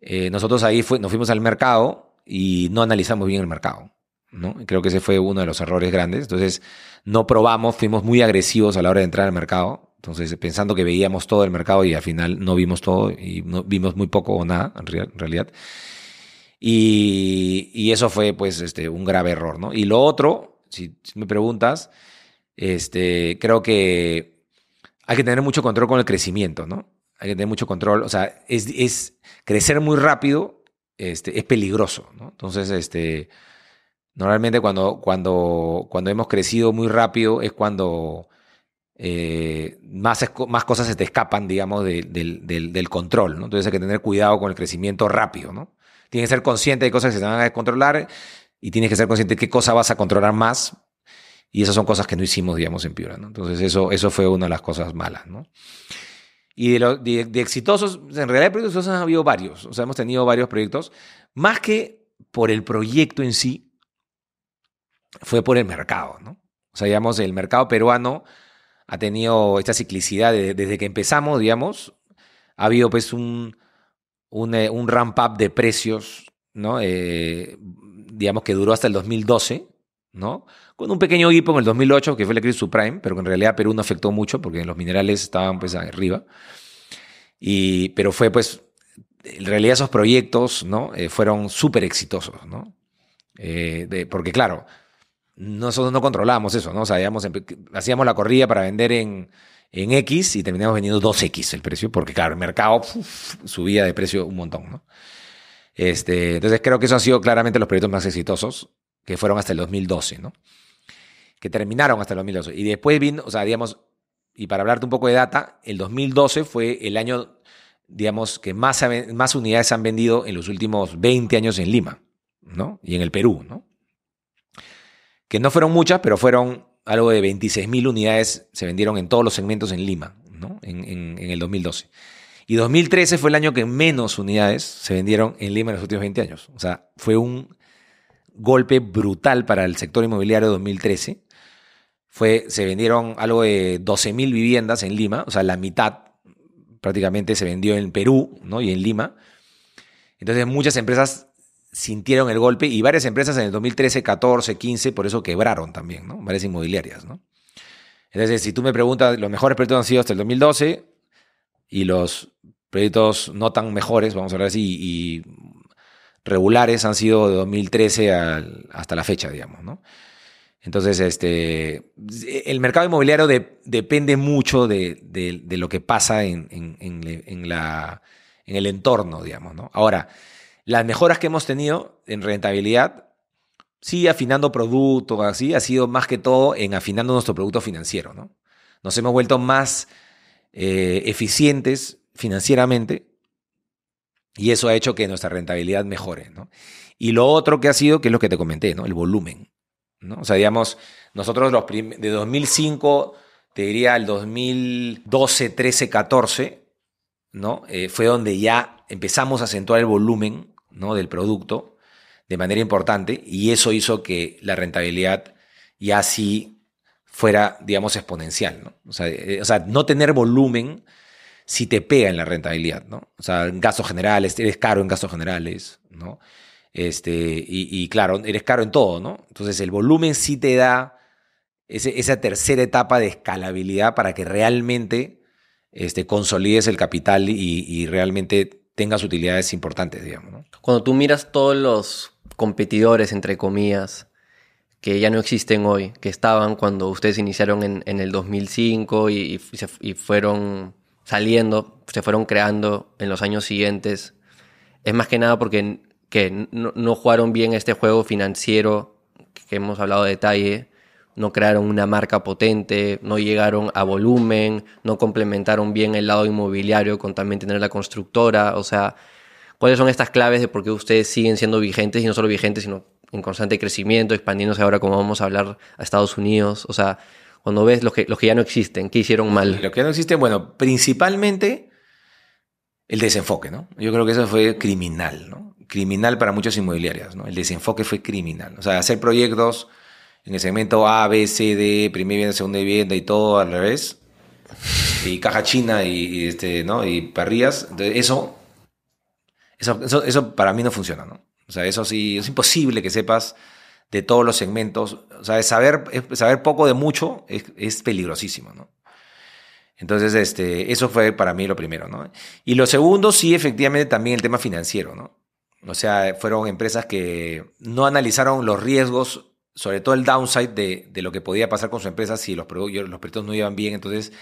Eh, nosotros ahí nos fuimos al mercado y no analizamos bien el mercado, ¿no? Creo que ese fue uno de los errores grandes. Entonces, no probamos, fuimos muy agresivos a la hora de entrar al mercado. Entonces, pensando que veíamos todo el mercado y al final no vimos todo y vimos muy poco o nada en, realidad. Y, eso fue, pues, este, un grave error, ¿no? Y lo otro, si, me preguntas, este, creo que hay que tener mucho control con el crecimiento, ¿no? Hay que tener mucho control. O sea, es, crecer muy rápido este, es peligroso, ¿no? Entonces, este, normalmente cuando, cuando, cuando hemos crecido muy rápido es cuando eh, más, más cosas se te escapan, digamos, del, control, ¿no? Entonces hay que tener cuidado con el crecimiento rápido, ¿no? Tienes que ser consciente de cosas que se van a descontrolar y tienes que ser consciente de qué cosa vas a controlar más y esas son cosas que no hicimos, digamos, en Piura, ¿no? Entonces eso, eso fue una de las cosas malas, ¿no? Y de, exitosos, en realidad de proyectos exitosos han habido varios, o sea, hemos tenido varios proyectos, más que por el proyecto en sí, fue por el mercado, ¿no? O sea, digamos, el mercado peruano ha tenido esta ciclicidad desde que empezamos, digamos, ha habido pues un, un, eh, ramp up de precios, ¿no? Eh, digamos que duró hasta el 2012 con un pequeño hipo en el 2008, que fue la crisis subprime, pero en realidad Perú no afectó mucho porque los minerales estaban pues arriba. Y, pero fue pues, en realidad esos proyectos, ¿no? Eh, fueron súper exitosos, ¿no? Eh, porque claro, nosotros no controlábamos eso, ¿no? O hacíamos la corrida para vender en, X y terminamos vendiendo 2X el precio, porque claro, el mercado subía de precio un montón, ¿no? Este, entonces creo que eso han sido claramente los proyectos más exitosos que fueron hasta el 2012, ¿no? Que terminaron hasta el 2012. Y después vino, o sea, digamos, y para hablarte un poco de data, el 2012 fue el año, digamos, que más, más unidades han vendido en los últimos 20 años en Lima, ¿no? Y en el Perú, ¿no? Que no fueron muchas, pero fueron algo de 26.000 unidades se vendieron en todos los segmentos en Lima, ¿no? En, en, en el 2012. Y 2013 fue el año que menos unidades se vendieron en Lima en los últimos 20 años. O sea, fue un golpe brutal para el sector inmobiliario 2013. Fue, se vendieron algo de 12.000 viviendas en Lima, o sea, la mitad prácticamente se vendió en Perú ¿no? y en Lima. Entonces muchas empresas sintieron el golpe y varias empresas en el 2013, 14, 15, por eso quebraron también, varias inmobiliarias. Entonces, si tú me preguntas, los mejores proyectos han sido hasta el 2012 y los proyectos no tan mejores, vamos a hablar así, y regulares han sido de 2013 hasta la fecha, digamos, Entonces, este, el mercado inmobiliario depende mucho de, lo que pasa en, el entorno, digamos, ¿no? Ahora, las mejoras que hemos tenido en rentabilidad, sí, afinando productos, así, ha sido más que todo en afinando nuestro producto financiero, ¿no? Nos hemos vuelto más eh, eficientes financieramente y eso ha hecho que nuestra rentabilidad mejore, ¿no? Y lo otro que ha sido, que es lo que te comenté, ¿no? El volumen, ¿no? O sea, digamos, nosotros los de 2005, te diría el 2012, 13, 14, ¿no? Eh, fue donde ya empezamos a acentuar el volumen, ¿no? Del producto de manera importante y eso hizo que la rentabilidad ya sí fuera, digamos, exponencial, ¿no? sea, eh, o sea no tener volumen si te pega en la rentabilidad, ¿no? O sea, en gastos generales, eres caro en gastos generales, ¿no? Este, y, claro, eres caro en todo, ¿no? Entonces el volumen sí te da esa tercera etapa de escalabilidad para que realmente este, consolides el capital y, realmente tengas utilidades importantes, digamos. Cuando tú miras todos los competidores, entre comillas, que ya no existen hoy, que estaban cuando ustedes iniciaron en, el 2005 y fueron saliendo, se fueron creando en los años siguientes, es más que nada porque que no, jugaron bien este juego financiero que hemos hablado de detalle, no crearon una marca potente, no llegaron a volumen, no complementaron bien el lado inmobiliario con también tener la constructora, o sea, ¿cuáles son estas claves de por qué ustedes siguen siendo vigentes y no solo vigentes, sino en constante crecimiento, expandiéndose ahora como vamos a hablar a Estados Unidos? O sea, o no ves los que, los que ya no existen, ¿qué hicieron mal? Lo que ya no existen, bueno, principalmente el desenfoque, ¿no? Yo creo que eso fue criminal, ¿no? Criminal para muchas inmobiliarias, ¿no? El desenfoque fue criminal. O sea, hacer proyectos en el segmento A, B, C, D, primera vivienda, segunda vivienda y todo al revés. Y caja china y, este, ¿no? Y parrillas. eso, eso, eso, eso para mí no funciona, ¿no? O sea, eso sí, es imposible que sepas de todos los segmentos. O sea, saber, saber poco de mucho es, peligrosísimo, ¿no? Entonces, este, eso fue para mí lo primero, ¿no? Y lo segundo, sí, efectivamente, también el tema financiero, ¿no? O sea, fueron empresas que no analizaron los riesgos, sobre todo el downside de, lo que podía pasar con su empresa si los proyectos no iban bien. Entonces,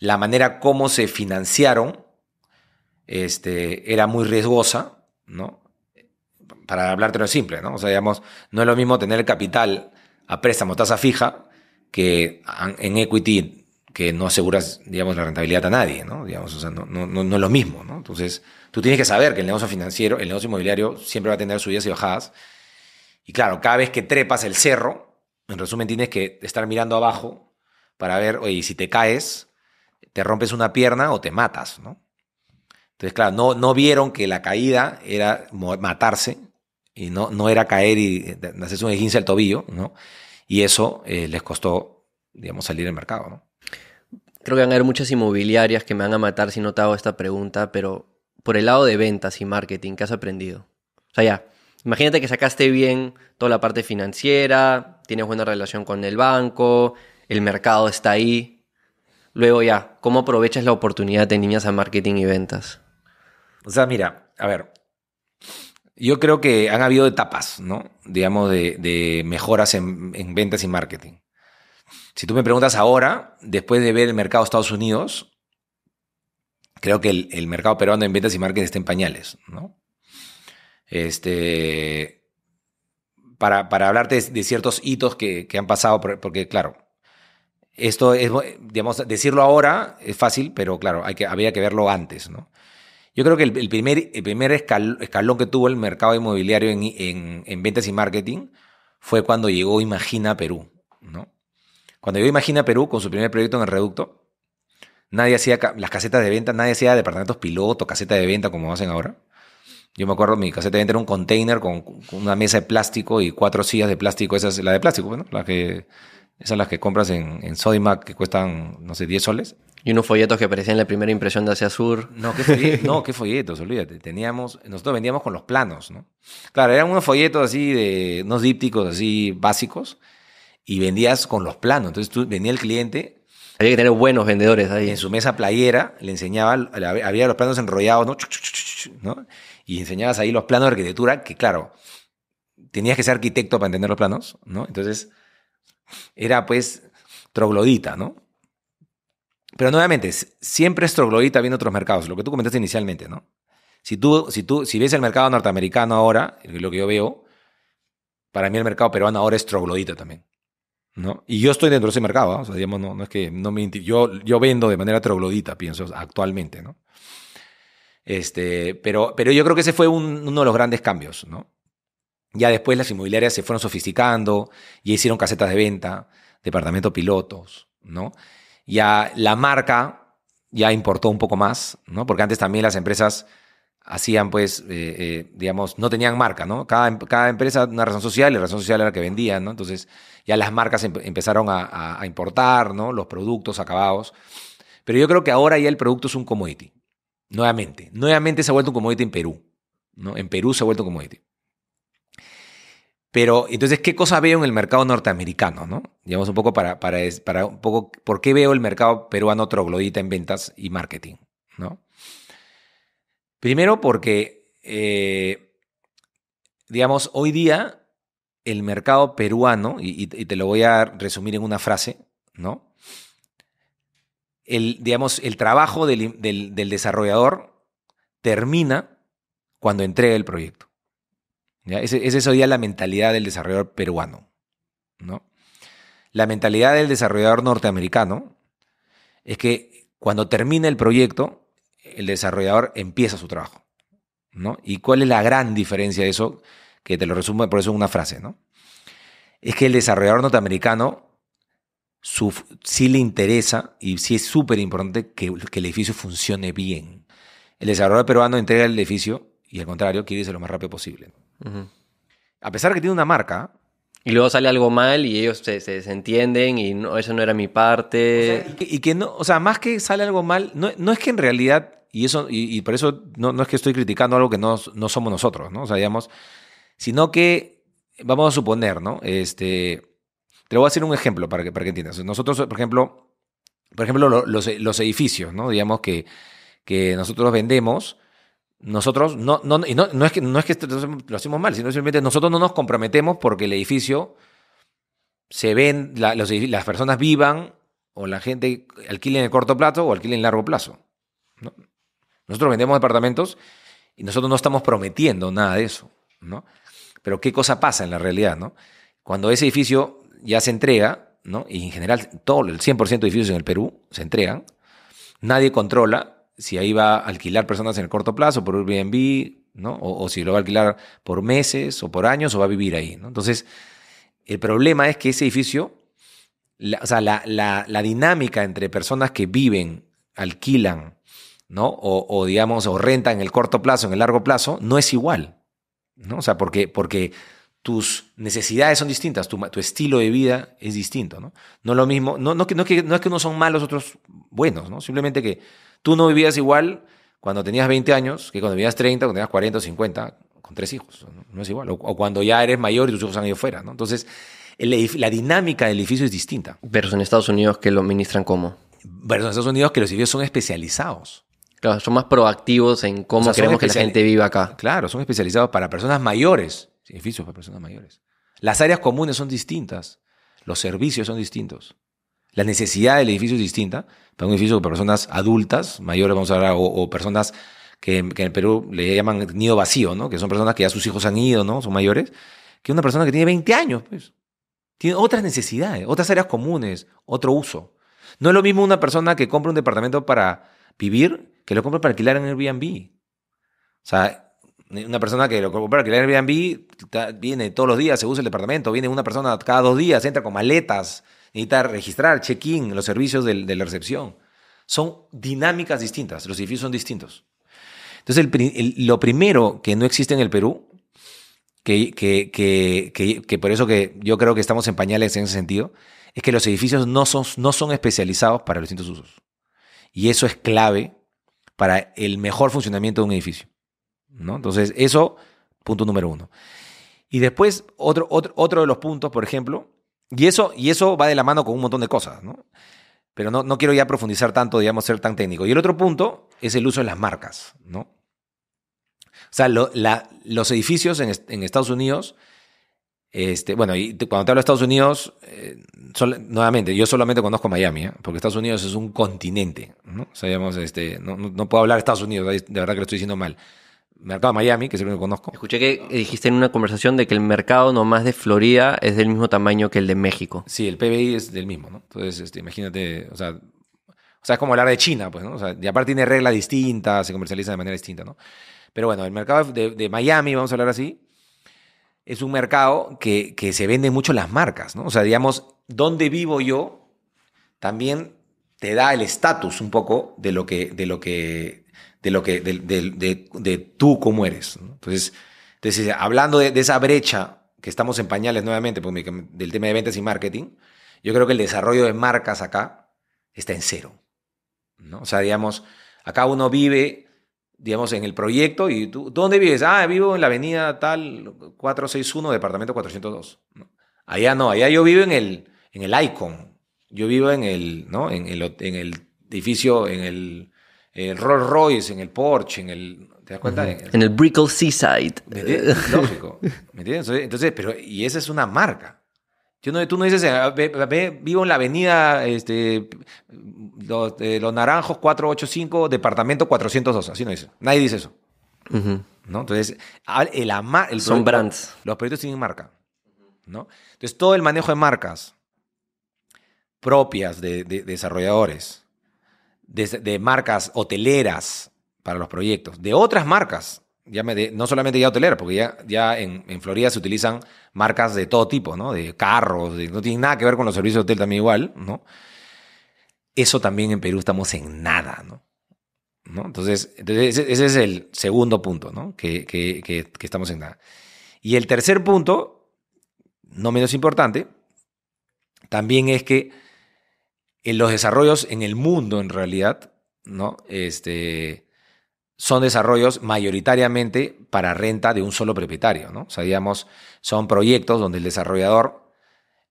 la manera como se financiaron este, era muy riesgosa, ¿no? para lo simple, ¿no? O sea, digamos, no es lo mismo tener el capital a préstamo, tasa fija, que en equity que no aseguras, digamos, la rentabilidad a nadie, ¿no? Digamos, o sea, no, no, no, es lo mismo, ¿no? Entonces, tú tienes que saber que el negocio financiero, el negocio inmobiliario siempre va a tener subidas y bajadas. Y claro, cada vez que trepas el cerro, en resumen, tienes que estar mirando abajo para ver, oye, si te caes, te rompes una pierna o te matas, ¿no? Entonces, claro, no, no vieron que la caída era matarse y no, era caer y eh, hacerse un esguince al tobillo, ¿no? Y eso eh, les costó, digamos, salir del mercado, ¿no? Creo que van a haber muchas inmobiliarias que me van a matar si no te hago esta pregunta, pero por el lado de ventas y marketing, ¿qué has aprendido? O sea, ya, imagínate que sacaste bien toda la parte financiera, tienes buena relación con el banco, el mercado está ahí. Luego ya, ¿cómo aprovechas la oportunidad de niñas a marketing y ventas? O sea, mira, a ver, yo creo que han habido etapas, ¿no? Digamos, de, mejoras en, ventas y marketing. Si tú me preguntas ahora, después de ver el mercado de Estados Unidos, creo que el, mercado peruano en ventas y marketing está en pañales, ¿no? Este, para, hablarte de, ciertos hitos que, han pasado, porque claro, esto es, digamos, decirlo ahora es fácil, pero claro, había que verlo antes, ¿no? Yo creo que el, primer, escalón que tuvo el mercado inmobiliario en, ventas y marketing fue cuando llegó Imagina Perú, ¿no? Cuando llegó Imagina Perú con su primer proyecto en el Reducto, nadie hacía las casetas de venta, nadie hacía departamentos pilotos, caseta de venta como hacen ahora. Yo me acuerdo, mi caseta de venta era un container con, una mesa de plástico y cuatro sillas de plástico. Esa es la de plástico, pues, ¿no? que esas las que compras en, en Sodimac que cuestan, no sé, 10 soles. Y unos folletos que aparecían en la primera impresión de Hacia Sur. No, qué folletos, no, qué folletos olvídate. Teníamos, nosotros vendíamos con los planos, ¿no? Claro, eran unos folletos así de, unos dípticos así básicos, y vendías con los planos. Entonces tú, venía el cliente. Había que tener buenos vendedores ahí. En su mesa playera le enseñaba, había los planos enrollados, ¿no? Y enseñabas ahí los planos de arquitectura, que claro, tenías que ser arquitecto para entender los planos, ¿no? Entonces, era pues troglodita, ¿no? Pero nuevamente, siempre es troglodita viendo otros mercados, lo que tú comentaste inicialmente, ¿no? Si tú, si tú, si ves el mercado norteamericano ahora, eh, lo que yo veo, para mí el mercado peruano ahora es troglodita también. ¿no? Y yo estoy dentro de ese mercado, ¿ah? o sea, digamos, no, es que no me yo, yo vendo de manera troglodita, pienso, actualmente, ¿no? Este, pero, pero yo creo que ese fue uno de los grandes cambios, ¿no? Ya después las inmobiliarias se fueron sofisticando y hicieron casetas de venta, departamento pilotos, ¿no? Ya la marca ya importó un poco más, ¿no? Porque antes también las empresas hacían, pues, eh, eh, digamos, no tenían marca, ¿no? Cada, em, cada, empresa una razón social y la razón social era la que vendían, ¿no? Entonces ya las marcas empezaron a, a, importar, ¿no? Los productos acabados. Pero yo creo que ahora ya el producto es un commodity. Nuevamente. Nuevamente se ha vuelto un commodity en Perú. ¿no? En Perú se ha vuelto un commodity. Pero entonces, ¿qué cosa veo en el mercado norteamericano? ¿no? Digamos un poco para, para, un poco, ¿por qué veo el mercado peruano troglodita en ventas y marketing? ¿no? Primero porque, eh, digamos, hoy día el mercado peruano, y, te lo voy a resumir en una frase, ¿no? El, digamos, el trabajo del desarrollador termina cuando entrega el proyecto. Esa Es, eso la mentalidad del desarrollador peruano. ¿no? La mentalidad del desarrollador norteamericano es que cuando termina el proyecto, el desarrollador empieza su trabajo. ¿no? ¿Y cuál es la gran diferencia de eso? Que te lo resumo por eso en una frase. ¿no? Es que el desarrollador norteamericano sí le interesa y sí es súper importante que, que, el edificio funcione bien. El desarrollador peruano entrega el edificio y al contrario quiere irse lo más rápido posible. A pesar de que tiene una marca. Y luego sale algo mal y ellos se, se desentienden y no, eso no era mi parte. O sea, y, que, no, o sea, más que sale algo mal, no, es que en realidad, y eso, y, por eso no, es que estoy criticando algo que no, somos nosotros, ¿no? O digamos, sino que, vamos a suponer, ¿no? Este, te voy a hacer un ejemplo para que, para entiendas. Nosotros, por ejemplo, por ejemplo, los, los edificios, ¿no? Digamos que, que nosotros vendemos nosotros no, es que, no es que lo hacemos mal, sino simplemente nosotros no nos comprometemos porque el edificio se ven, las personas vivan o la gente alquile en el corto plazo o alquile en largo plazo. Nosotros vendemos departamentos y nosotros no estamos prometiendo nada de eso. ¿no? Pero qué cosa pasa en la realidad, ¿no? Cuando ese edificio ya se entrega, ¿no? Y en general todo el 100% de edificios en el Perú se entregan, nadie controla si ahí va a alquilar personas en el corto plazo por Airbnb, ¿no? O, si lo va a alquilar por meses o por años o va a vivir ahí, ¿no? Entonces, el problema es que ese edificio, o sea, la, dinámica entre personas que viven, alquilan, ¿no? O, digamos, o rentan en el corto plazo, en el largo plazo, no es igual, ¿no? O sea, porque, porque tus necesidades son distintas, tu, estilo de vida es distinto, ¿no? No lo mismo, no, no, que, no, no es que unos son malos, otros buenos, ¿no? Simplemente que Tú no vivías igual cuando tenías 20 años que cuando vivías 30, cuando tenías 40 o 50 con tres hijos. No, es igual. O, cuando ya eres mayor y tus hijos han ido fuera. ¿no? Entonces, la dinámica del edificio es distinta. Pero en Estados Unidos que lo administran cómo. Pero en Estados Unidos que los edificios son especializados. Claro, son más proactivos en cómo queremos que la gente viva acá. Claro, son especializados para personas mayores, edificios para personas mayores. Las áreas comunes son distintas, los servicios son distintos. La necesidad del edificio es distinta. Para un edificio para personas adultas, mayores, vamos a hablar, o, personas que, en el Perú le llaman nido vacío, ¿no? Que son personas que ya sus hijos han ido, ¿no? Son mayores. Que una persona que tiene 20 años, pues. Tiene otras necesidades, otras áreas comunes, otro uso. No es lo mismo una persona que compra un departamento para vivir que lo compra para alquilar en Airbnb. O sea, una persona que lo compra para alquilar en Airbnb viene todos los días, se usa el departamento, viene una persona cada dos días, entra con maletas, necesita registrar, check-in, los servicios de, la recepción. Son dinámicas distintas, los edificios son distintos. Entonces, lo primero que no existe en el Perú, que, por eso que yo creo que estamos en pañales en ese sentido, es que los edificios no son, no son especializados para los distintos usos. Y eso es clave para el mejor funcionamiento de un edificio. ¿no? Entonces, eso, punto número uno. Y después, otro, otro, otro de los puntos, por ejemplo, y eso, y eso va de la mano con un montón de cosas, ¿no? Pero no, no quiero ya profundizar tanto, digamos, ser tan técnico. Y el otro punto es el uso de las marcas, ¿no? O sea, los edificios en, Estados Unidos, este, bueno, y cuando te hablo de Estados Unidos, eh, nuevamente, yo solamente conozco Miami, ¿eh? porque Estados Unidos es un continente, ¿no? O sea, digamos, este, no, no, puedo hablar de Estados Unidos, de verdad que lo estoy diciendo mal mercado de Miami, que es el que conozco. Escuché que dijiste en una conversación de que el mercado nomás de Florida es del mismo tamaño que el de México. Sí, el PBI es del mismo, ¿no? Entonces, este, imagínate, o sea, o sea, es como hablar de China, pues, ¿no? O sea, y aparte tiene reglas distintas, se comercializa de manera distinta, ¿no? Pero bueno, el mercado de, Miami, vamos a hablar así, es un mercado que, se venden mucho las marcas, ¿no? O sea, digamos, donde vivo yo también te da el estatus un poco de lo que, de lo que de lo que, de, de, tú cómo eres. Entonces, hablando de, esa brecha, que estamos en pañales nuevamente, pues, del tema de ventas y marketing, yo creo que el desarrollo de marcas acá está en cero. ¿no? O sea, digamos, acá uno vive, digamos, en el proyecto y tú, ¿dónde vives? Ah, vivo en la avenida tal 461, departamento 402. Allá no, allá yo vivo en el, en el Icon. Yo vivo en el, ¿no? En el, en el edificio, en el el Rolls Royce, en el Porsche, en el... ¿Te das cuenta? En el Brickell Seaside. Lógico. ¿Me entiendes? Entonces, pero, y esa es una marca. Yo no, tú no dices, ah, vivo en la avenida este, los, Naranjos 485, departamento 402. Así no dice. Nadie dice eso. ¿No? Entonces, el, Son brands. Los proyectos tienen marca. ¿no? Entonces, todo el manejo de marcas propias de desarrolladores de, marcas hoteleras para los proyectos, de otras marcas, ya no solamente ya hoteleras, porque ya, ya en, Florida se utilizan marcas de todo tipo, ¿no? De carros, no tiene nada que ver con los servicios de hotel también igual, ¿no? Eso también en Perú estamos en nada, ¿no? Entonces, ese, es el segundo punto, ¿no? Que, que, que, que estamos en nada. Y el tercer punto, no menos importante, también es que en los desarrollos en el mundo, en realidad, ¿no? Este, son desarrollos mayoritariamente para renta de un solo propietario, ¿no? O sea, digamos, son proyectos donde el desarrollador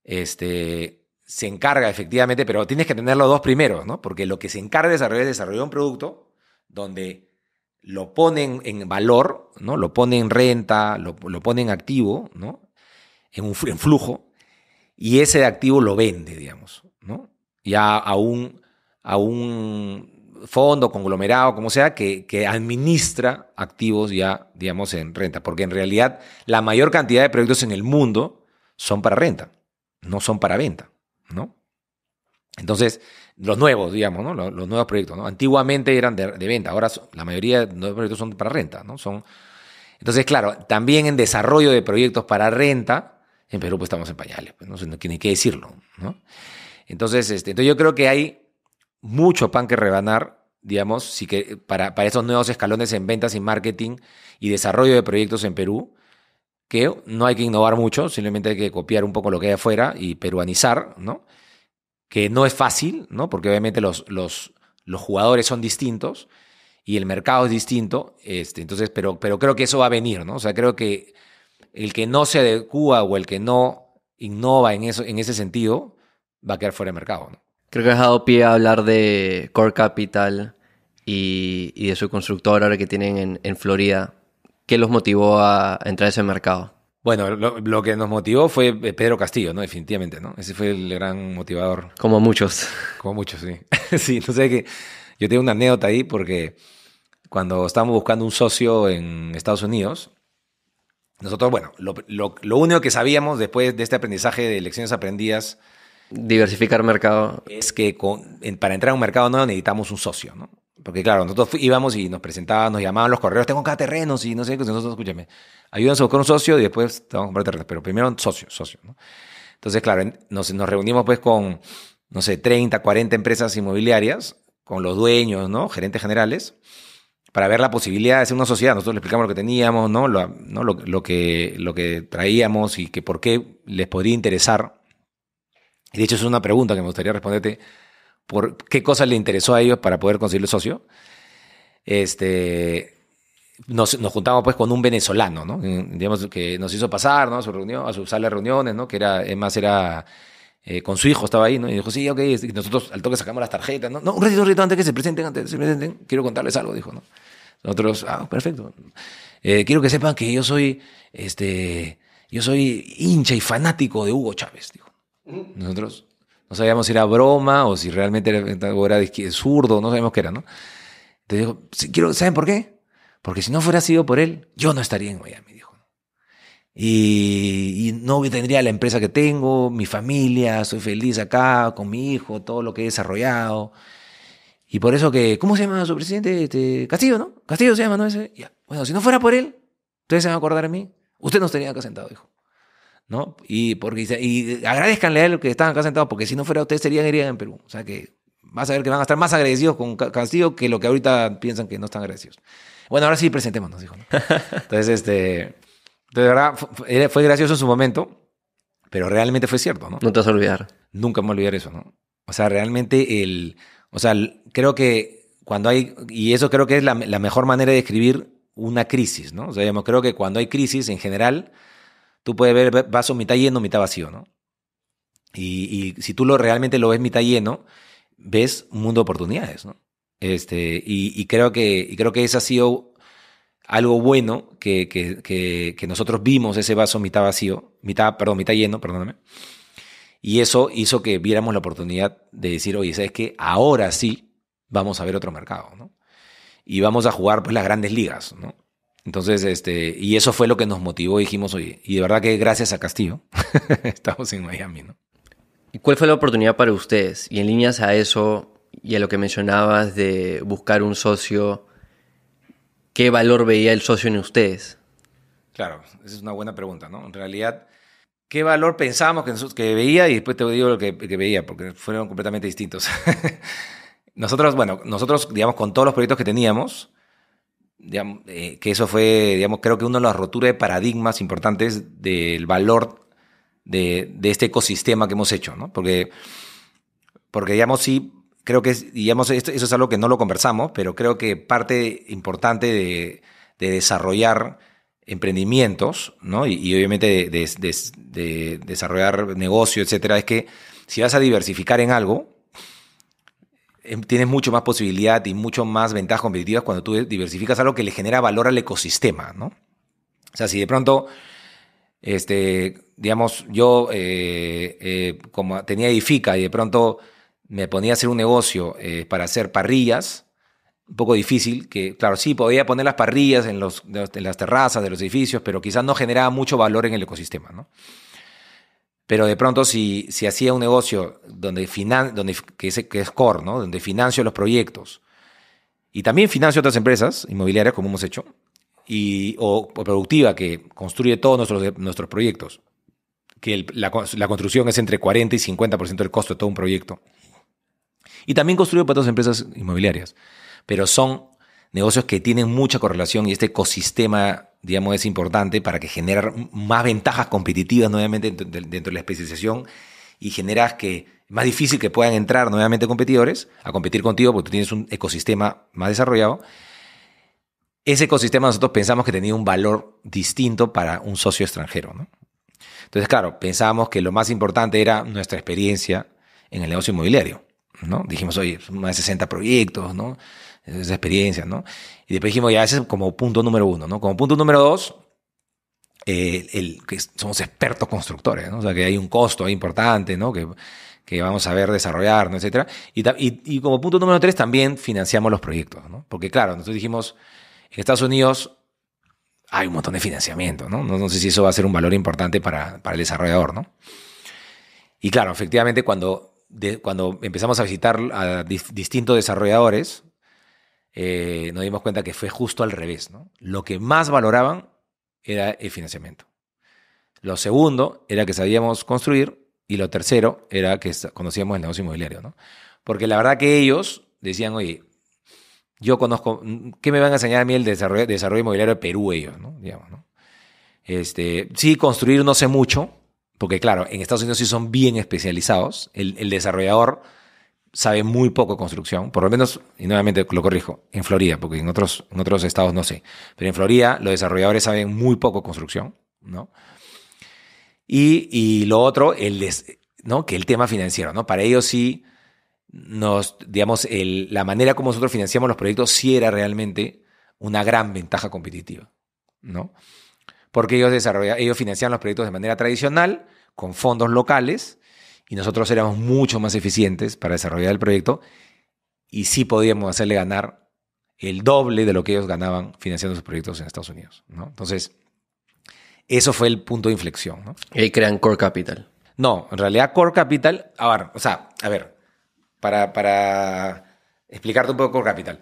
este, se encarga efectivamente, pero tienes que tener los dos primeros, ¿no? Porque lo que se encarga de desarrollar es desarrollar un producto donde lo ponen en valor, ¿no? Lo ponen en renta, lo, lo ponen activo, ¿no? En un en flujo, y ese activo lo vende, digamos, ¿no? ya a un, fondo, conglomerado, como sea, que, administra activos ya, digamos, en renta. Porque en realidad la mayor cantidad de proyectos en el mundo son para renta, no son para venta, ¿no? Entonces, los nuevos, digamos, ¿no? los, nuevos proyectos. ¿no? Antiguamente eran de, venta, ahora la mayoría de los nuevos proyectos son para renta. ¿no? Son, entonces, claro, también en desarrollo de proyectos para renta, en Perú pues estamos en pañales, pues, no sé tiene que decirlo. ¿no? Entonces, este, entonces yo creo que hay mucho pan que rebanar, digamos, sí que para, para esos nuevos escalones en ventas y marketing y desarrollo de proyectos en Perú, que no hay que innovar mucho, simplemente hay que copiar un poco lo que hay afuera y peruanizar, ¿no? Que no es fácil, ¿no? Porque obviamente los, los, los jugadores son distintos y el mercado es distinto, este, entonces, pero, pero creo que eso va a venir, ¿no? O sea, creo que el que no se adecua o el que no innova en, eso, en ese sentido, va a quedar fuera de mercado. Creo que has dado pie a hablar de Core Capital y, de su constructora ahora que tienen en, Florida. ¿Qué los motivó a entrar a ese mercado? Bueno, lo, que nos motivó fue eh, Pedro Castillo, ¿no? Definitivamente, ¿no? Ese fue el gran motivador. Como muchos. Como muchos, sí. sí, no sé que yo tengo una anécdota ahí porque cuando estábamos buscando un socio en Estados Unidos, nosotros, bueno, lo, lo único que sabíamos después de este aprendizaje de lecciones aprendidas Diversificar mercado. Es que para entrar a un mercado nuevo necesitamos un socio, ¿no? Porque claro, nosotros íbamos y nos presentaban, nos llamaban los correos, tengo acá terrenos y no sé qué, nosotros, escúchame, ayúdense a buscar un socio y después vamos a comprar terrenos, pero primero un socio, socio, ¿no? Entonces, claro, nos, reunimos pues con, no sé, 30, 40 empresas inmobiliarias, con los dueños, ¿no? Gerentes generales, para ver la posibilidad de hacer una sociedad. Nosotros les explicamos lo que teníamos, ¿no? Lo, ¿no? que, lo que traíamos y que por qué les podría interesar y de hecho es una pregunta que me gustaría responderte, ¿por qué cosas le interesó a ellos para poder conseguir el socio? Este, nos, juntamos pues con un venezolano, ¿no? Digamos que nos hizo pasar, ¿no? A su reunión, a su sala de reuniones, ¿no? Que era, además era eh, con su hijo estaba ahí, ¿no? Y dijo, sí, ok, nosotros al toque sacamos las tarjetas, ¿no? un ratito, antes que se presenten, antes que se presenten, quiero contarles algo, dijo, ¿no? Nosotros, ah, perfecto. Eh, quiero que sepan que yo soy, este, yo soy hincha y fanático de Hugo Chávez, dijo. Nosotros no sabíamos si era broma o si realmente era, zurdo, no sabíamos qué era, ¿no? Entonces dijo, si quiero, ¿saben por qué? Porque si no fuera sido por él, yo no estaría en Miami, dijo. Y, no tendría la empresa que tengo, mi familia, soy feliz acá con mi hijo, todo lo que he desarrollado. Y por eso que, ¿cómo se llama su presidente? Este, Castillo, ¿no? Castillo se llama, ¿no? Bueno, si no fuera por él, ustedes se van a acordar de mí. Usted no estaría acá sentado, dijo. ¿no? Y, porque, y agradezcanle a él que están acá sentados, porque si no fuera ustedes serían irían en Perú. O sea que vas a ver que van a estar más agradecidos con Castillo que lo que ahorita piensan que no están agradecidos. Bueno, ahora sí presentémonos, dijo. Entonces, este, de verdad, fue, gracioso en su momento, pero realmente fue cierto, ¿no? No te vas a olvidar. Nunca me a olvidar eso, ¿no? O sea, realmente el, o sea, creo que cuando hay, y eso creo que es la, mejor manera de describir una crisis, ¿no? O sea, digamos, creo que cuando hay crisis en general, tú puedes ver vaso mitad lleno, mitad vacío, ¿no? Y, si tú lo, realmente lo ves mitad lleno, ves un mundo de oportunidades, ¿no? Este, y, creo que, creo que eso ha sido algo bueno que, nosotros vimos ese vaso mitad vacío, mitad, perdón, mitad lleno, perdóname. Y eso hizo que viéramos la oportunidad de decir, oye, es que Ahora sí vamos a ver otro mercado, ¿no? Y vamos a jugar pues las grandes ligas, ¿no? Entonces, este, y eso fue lo que nos motivó, dijimos, oye, y de verdad que gracias a Castillo estamos en Miami, ¿no? ¿Y cuál fue la oportunidad para ustedes? Y en líneas a eso y a lo que mencionabas de buscar un socio, ¿qué valor veía el socio en ustedes? Claro, esa es una buena pregunta, ¿no? En realidad, ¿qué valor pensábamos que, que veía? Y después te digo lo que veía, porque fueron completamente distintos. nosotros, bueno, nosotros, digamos, con todos los proyectos que teníamos, eh, que eso fue, digamos, creo que una de las roturas de paradigmas importantes del valor de, de, este ecosistema que hemos hecho, ¿no? Porque, porque digamos, sí, creo que, digamos, esto, eso es algo que no lo conversamos, pero creo que parte importante de, desarrollar emprendimientos, ¿no? Y, obviamente de, de, desarrollar negocio, etcétera, es que si vas a diversificar en algo, Em, tienes mucho más posibilidad y mucho más ventajas competitivas cuando tú diversificas algo que le genera valor al ecosistema, ¿no? O sea, si de pronto, este, digamos, yo eh, eh, como tenía Edifica y de pronto me ponía a hacer un negocio eh, para hacer parrillas, un poco difícil, que claro, sí, podía poner las parrillas en, los, en las terrazas de los edificios, pero quizás no generaba mucho valor en el ecosistema, ¿no? Pero de pronto, si, hacía un negocio donde, donde que, es, core, ¿no? donde financio los proyectos y también financio otras empresas inmobiliarias, como hemos hecho, y, o, productiva, que construye todos nuestros, nuestros proyectos, que la, construcción es entre 40 y 50% del costo de todo un proyecto. Y también construye para otras empresas inmobiliarias, pero son negocios que tienen mucha correlación y este ecosistema, digamos, es importante para que generar más ventajas competitivas nuevamente dentro de, la especialización y generas que es más difícil que puedan entrar nuevamente competidores a competir contigo porque tú tienes un ecosistema más desarrollado. Ese ecosistema nosotros pensamos que tenía un valor distinto para un socio extranjero. Entonces, claro, pensábamos que lo más importante era nuestra experiencia en el negocio inmobiliario. ¿no? Dijimos, oye, más de 60 proyectos, ¿no? Esa experiencia, ¿no? Y después dijimos, ya, ese es como punto número uno, ¿no? Como punto número dos, eh, el, que somos expertos constructores, ¿no? O sea, que hay un costo importante, ¿no? Que, que vamos a ver desarrollar, ¿no? Etcétera. Y, y, como punto número tres, también financiamos los proyectos, ¿no? Porque claro, nosotros dijimos, en Estados Unidos hay un montón de financiamiento, ¿no? No, sé si eso va a ser un valor importante para, para el desarrollador, ¿no? Y claro, efectivamente, cuando, cuando empezamos a visitar a distintos desarrolladores, eh, nos dimos cuenta que fue justo al revés. ¿no? Lo que más valoraban era el financiamiento. Lo segundo era que sabíamos construir y lo tercero era que conocíamos el negocio inmobiliario. ¿no? Porque la verdad que ellos decían, oye, yo conozco, mm, ¿qué me van a enseñar a mí el desarrollo, inmobiliario de Perú ellos? ¿no? Este, sí, construir no sé mucho, porque claro, en Estados Unidos sí son bien especializados. el desarrollador saben muy poco construcción, por lo menos, y nuevamente lo corrijo, en Florida, porque en otros, en otros estados no sé, pero en Florida los desarrolladores saben muy poco construcción, ¿no? Y, lo otro, el, ¿no? que el tema financiero, ¿no? Para ellos sí, nos, digamos, la manera como nosotros financiamos los proyectos sí era realmente una gran ventaja competitiva, ¿no? Porque ellos, ellos financiaban los proyectos de manera tradicional, con fondos locales, y nosotros éramos mucho más eficientes para desarrollar el proyecto y sí podíamos hacerle ganar el doble de lo que ellos ganaban financiando sus proyectos en Estados Unidos. Entonces, eso fue el punto de inflexión. Y ahí crean Core Capital. No, en realidad Core Capital, a ver, o sea, a ver, para, para explicarte un poco Core Capital.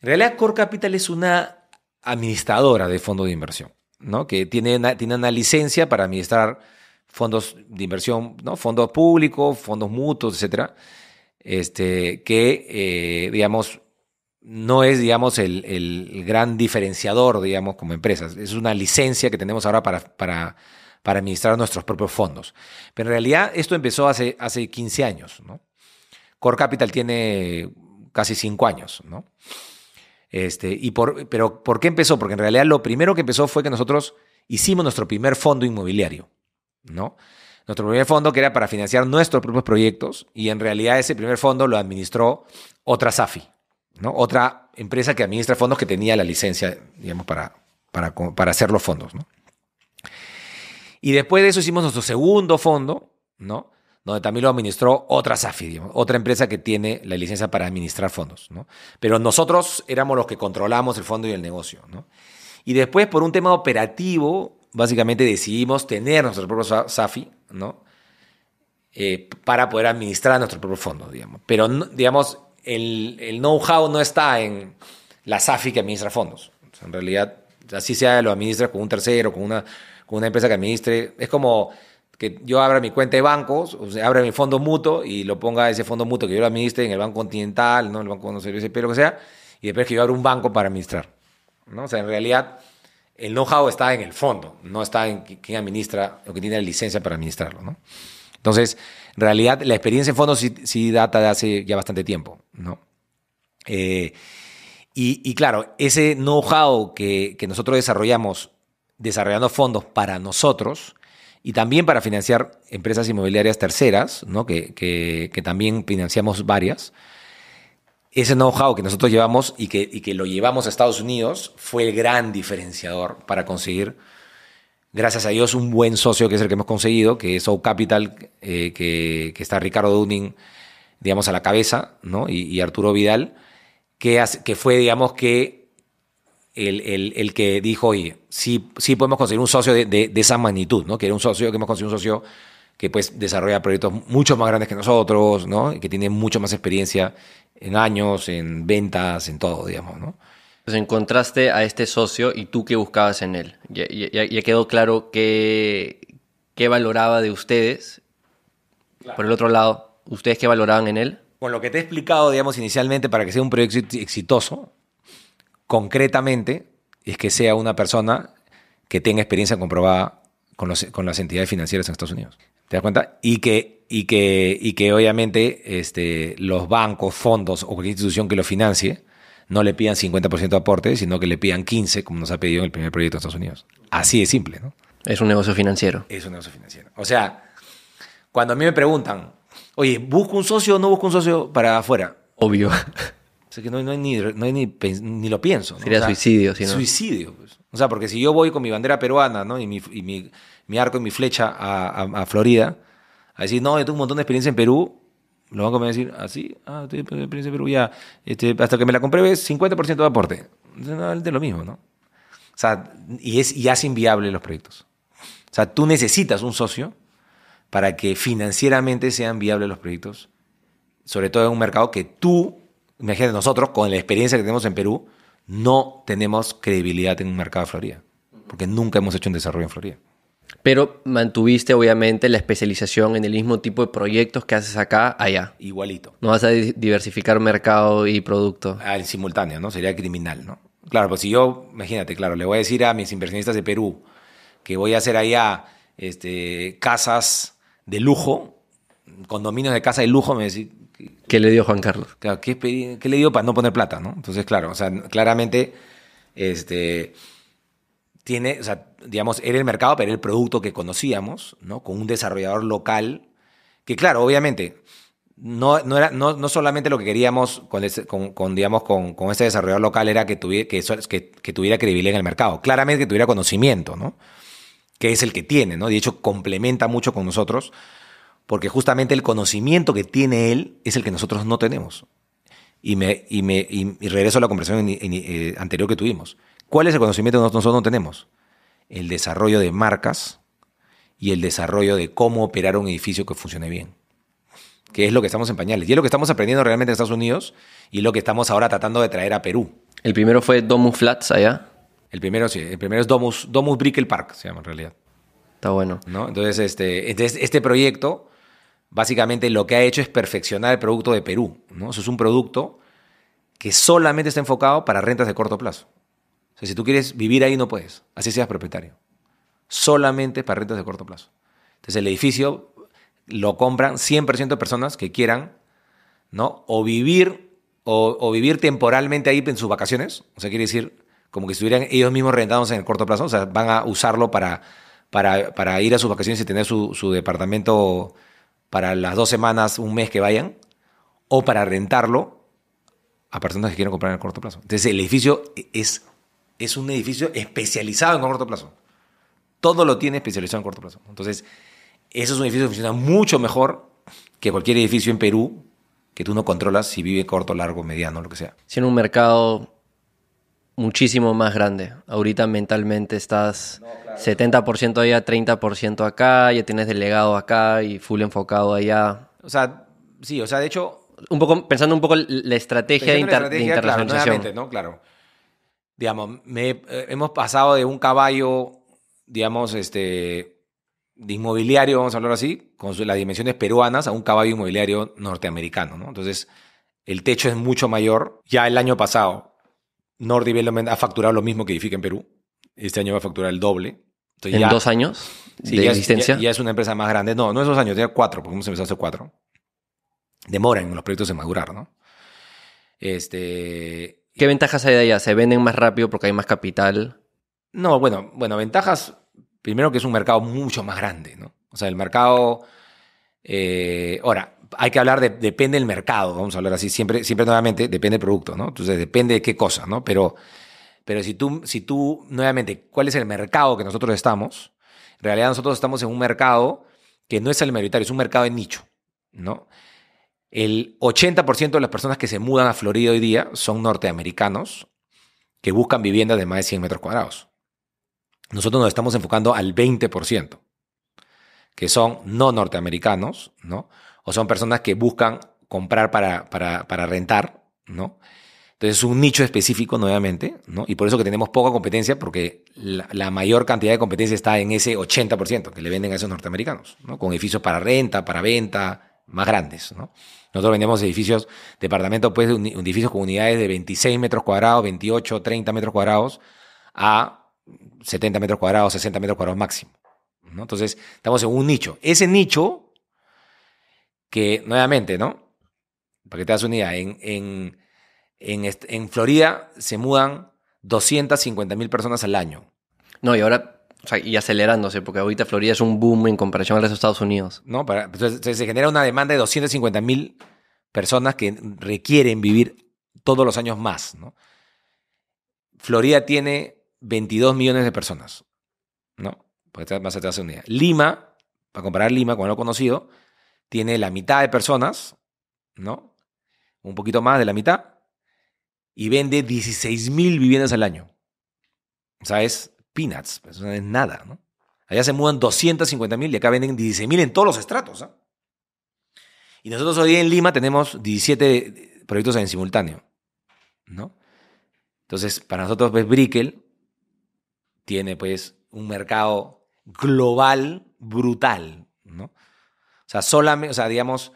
En realidad Core Capital es una administradora de fondo de inversión, ¿no? Que tiene tiene una licencia para administrar fondos de inversión, ¿no? fondos públicos, fondos mutuos, etcétera, este, que, eh, digamos, no es, digamos, el, gran diferenciador, digamos, como empresas. Es una licencia que tenemos ahora para, para, para administrar nuestros propios fondos. Pero en realidad esto empezó hace, hace 15 años, ¿no? Core Capital tiene casi 5 años, ¿no? Este, y por, pero ¿por qué empezó? Porque en realidad lo primero que empezó fue que nosotros hicimos nuestro primer fondo inmobiliario. ¿no? Nuestro primer fondo que era para financiar nuestros propios proyectos y en realidad ese primer fondo lo administró otra SAFI, ¿no? Otra empresa que administra fondos que tenía la licencia, digamos, para, para, hacer los fondos, Y después de eso hicimos nuestro segundo fondo, ¿no? Donde también lo administró otra SAFI, otra empresa que tiene la licencia para administrar fondos, Pero nosotros éramos los que controlamos el fondo y el negocio, Y después, por un tema operativo, básicamente decidimos tener nuestro propio SAFI, ¿no? Eh, para poder administrar nuestro propio fondo, digamos. Pero, digamos, el, el know-how no está en la SAFI que administra fondos. en realidad, así sea, lo administra con un tercero, con una, con una empresa que administre. Es como que yo abra mi cuenta de bancos, o sea, abra mi fondo mutuo y lo ponga ese fondo mutuo que yo lo administre en el Banco Continental, ¿no? El Banco, no sé, lo que sea, y después que yo abra un banco para administrar, ¿no? O sea, en realidad el know-how está en el fondo, no está en quien administra o que tiene la licencia para administrarlo. ¿no? Entonces, en realidad, la experiencia en fondo sí, data de hace ya bastante tiempo. ¿no? Eh, y, claro, ese know-how que, nosotros desarrollamos desarrollando fondos para nosotros y también para financiar empresas inmobiliarias terceras, ¿no? que también financiamos varias, ese know-how que nosotros llevamos y que, lo llevamos a Estados Unidos fue el gran diferenciador para conseguir, gracias a Dios, un buen socio que es el que hemos conseguido, que es O Capital, eh, que, está Ricardo Dunning, digamos, a la cabeza, ¿no? Y, Arturo Vidal, que, que fue, digamos, que el, el, que dijo, oye, sí, sí podemos conseguir un socio de, de, esa magnitud, ¿no? Que era un socio, que hemos conseguido un socio que pues desarrolla proyectos mucho más grandes que nosotros, ¿no? Y que tiene mucho más experiencia en años, en ventas, en todo, digamos, ¿no? Pues, encontraste a este socio y tú qué buscabas en él. Ya, quedó claro qué, qué valoraba de ustedes. Por el otro lado, ¿ustedes qué valoraban en él? Con lo que te he explicado, digamos, inicialmente, para que sea un proyecto exitoso, concretamente, es que sea una persona que tenga experiencia comprobada con las entidades financieras en Estados Unidos. ¿Te das cuenta? Y que, y que, y que obviamente este, los bancos, fondos o cualquier institución que lo financie no le pidan 50% de aporte, sino que le pidan 15%, como nos ha pedido en el primer proyecto de Estados Unidos. Así de simple, ¿no? Es un negocio financiero. Es un negocio financiero. O sea, cuando a mí me preguntan, oye, ¿busco un socio o no busco un socio para afuera? Obvio. O sea, que no, no, hay, ni, lo pienso. Sería suicidio, sí. Suicidio. Pues. O sea, porque si yo voy con mi bandera peruana, ¿no? y mi mi arco y mi flecha a, Florida, a decir, no, yo tengo un montón de experiencia en Perú, lo van a decir, así, ah, sí? Ah, tengo experiencia en Perú, ya, este, hasta que me la compruebe, 50% de aporte. es lo mismo, ¿no? O sea, y, es, y hace inviable los proyectos. O sea, tú necesitas un socio para que financieramente sean viables los proyectos, sobre todo en un mercado que tú, imagínate nosotros, con la experiencia que tenemos en Perú, no tenemos credibilidad en un mercado de Florida, porque nunca hemos hecho un desarrollo en Florida. Pero mantuviste obviamente la especialización en el mismo tipo de proyectos que haces acá, allá. Igualito. No vas a diversificar mercado y producto. Ah, en simultáneo, ¿no? Sería criminal, ¿no? Claro, pues si yo, imagínate, claro, le voy a decir a mis inversionistas de Perú que voy a hacer allá este, casas de lujo, condominios de casa de lujo, me decís... ¿Qué le dio Juan Carlos? Claro, ¿qué, le dio para no poner plata, no? Entonces, claro, o sea, claramente, este, tiene, digamos, era el mercado, pero era el producto que conocíamos, ¿no? Con un desarrollador local, que claro, obviamente, no, no, era, no, no solamente lo que queríamos con, ese, con, digamos, con, con desarrollador local era que, tuviera, que, que, que, tuviera credibilidad en el mercado, claramente que tuviera conocimiento, ¿no? Que es el que tiene, ¿no? De hecho, complementa mucho con nosotros, porque justamente el conocimiento que tiene él es el que nosotros no tenemos. Y, me, y, me, y, regreso a la conversación eh, anterior que tuvimos ¿Cuál es el conocimiento que nosotros no tenemos? El desarrollo de marcas y el desarrollo de cómo operar un edificio que funcione bien que es lo que estamos en pañales. Y es lo que estamos aprendiendo realmente en Estados Unidos y lo que estamos ahora tratando de traer a Perú. ¿El primero fue Domus Flats allá? El primero, sí. El primero es Domus, Domus Park, se llama en realidad. Está bueno. ¿No? Este, entonces, este, proyecto, básicamente lo que ha hecho es perfeccionar el producto de Perú. ¿no? Eso es un producto que solamente está enfocado para rentas de corto plazo si tú quieres vivir ahí, no puedes, así seas propietario. Solamente para rentas de corto plazo. Entonces el edificio lo compran 100% de personas que quieran, ¿no? O vivir, o, vivir temporalmente ahí en sus vacaciones, o sea, quiere decir, como que estuvieran ellos mismos rentados en el corto plazo, o sea, van a usarlo para, para, ir a sus vacaciones y tener su, departamento para las dos semanas, un mes que vayan, o para rentarlo a personas que quieran comprar en el corto plazo. Entonces el edificio e, es es un edificio especializado en corto plazo. Todo lo tiene especializado en corto plazo. Entonces, eso es un edificio que funciona mucho mejor que cualquier edificio en Perú que tú no controlas si vive corto, largo, mediano, lo que sea. en un mercado muchísimo más grande. Ahorita mentalmente estás 70% allá, 30% acá, ya tienes delegado acá y full enfocado allá. O sea, sí, o sea, de hecho... Un poco, pensando un poco la estrategia de, internacionalización. ¿no? claro digamos, eh, hemos pasado de un caballo, digamos, este, de inmobiliario, vamos a hablar así, con las dimensiones peruanas, a un caballo inmobiliario norteamericano, ¿no? Entonces, el techo es mucho mayor. Ya el año pasado, Nord Development ha facturado lo mismo que Edifica en Perú. Este año va a facturar el doble. ¿En dos años de ya existencia? Es, es una empresa más grande. No, no es dos años, ya cuatro, porque hemos empezado hace cuatro. Demoran los proyectos en madurar, ¿no? Este, ¿Qué ventajas hay de allá? ¿Se venden más rápido porque hay más capital? No, bueno, bueno, ventajas, primero que es un mercado mucho más grande, ¿no? O sea, el mercado... Eh, ahora, hay que hablar de, depende del mercado, vamos a hablar así, siempre, siempre nuevamente, depende del producto, ¿no? Entonces, depende de qué cosa, ¿no? Pero, pero si, tú, si tú, nuevamente, ¿cuál es el mercado que nosotros estamos? En realidad nosotros estamos en un mercado que no es el mayoritario, es un mercado de nicho, ¿no? El 80% de las personas que se mudan a Florida hoy día son norteamericanos que buscan viviendas de más de 100 metros cuadrados. Nosotros nos estamos enfocando al 20%, que son no norteamericanos, ¿no? O son personas que buscan comprar para, para, rentar, ¿no? Entonces es un nicho específico nuevamente, ¿no? Y por eso que tenemos poca competencia, porque la, la mayor cantidad de competencia está en ese 80% que le venden a esos norteamericanos, ¿no? Con edificios para renta, para venta, más grandes, ¿no? Nosotros vendemos edificios, departamentos, pues, edificios con unidades de 26 metros cuadrados, 28, 30 metros cuadrados, a 70 metros cuadrados, 60 metros cuadrados máximo. ¿no? Entonces, estamos en un nicho. Ese nicho, que nuevamente, ¿no? Para que te das una idea, en, en, en, en Florida se mudan 250 mil personas al año. No, y ahora y acelerándose, porque ahorita Florida es un boom en comparación al resto de Estados Unidos. No, para, se genera una demanda de 250 mil personas que requieren vivir todos los años más. ¿no? Florida tiene 22 millones de personas. ¿no? Porque más Lima, para comparar Lima con lo conocido, tiene la mitad de personas, ¿no? Un poquito más de la mitad, y vende 16 mil viviendas al año. ¿sabes? peanuts, eso pues, no es nada, ¿no? Allá se mudan 250 mil y acá venden 16 mil en todos los estratos. ¿ah? Y nosotros hoy en Lima tenemos 17 proyectos en simultáneo, ¿no? Entonces, para nosotros, pues, Brickel tiene, pues, un mercado global brutal, ¿no? O sea, solamente, o sea, digamos,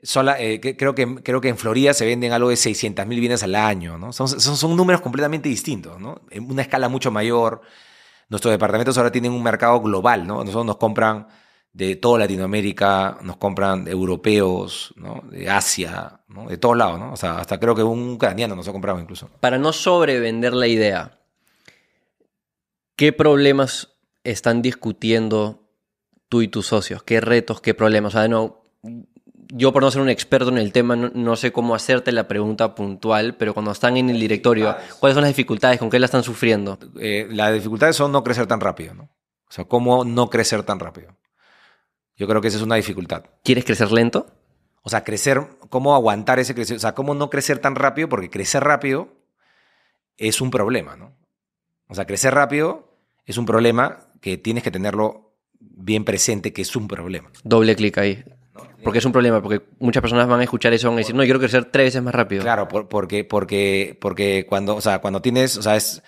eh, creo, que, creo que en Florida se venden algo de 600 mil bienes al año, Son, números completamente distintos, ¿no? En una escala mucho mayor. Nuestros departamentos ahora tienen un mercado global, ¿no? Nosotros nos compran de toda Latinoamérica, nos compran europeos, De Asia, De todos lados, ¿no? O hasta creo que un ucraniano nos ha comprado incluso. Para no sobrevender la idea, ¿qué problemas están discutiendo tú y tus socios? ¿Qué retos, qué problemas? O sea, no, yo por no ser un experto en el tema, no, sé cómo hacerte la pregunta puntual, pero cuando están en el directorio, ¿cuáles son las dificultades? ¿Con qué la están sufriendo? Eh, las dificultades son no crecer tan rápido, ¿no? O sea, ¿cómo no crecer tan rápido? Yo creo que esa es una dificultad. ¿Quieres crecer lento? O sea, crecer, ¿cómo aguantar ese crecimiento? O sea, ¿cómo no crecer tan rápido? Porque crecer rápido es un problema, ¿no? O sea, crecer rápido es un problema que tienes que tenerlo bien presente, que es un problema. Doble clic ahí. Porque es un problema, porque muchas personas van a escuchar eso y van a decir, no, yo quiero crecer tres veces más rápido. Claro, porque, porque, cuando, o sea, cuando tienes, o sea, es,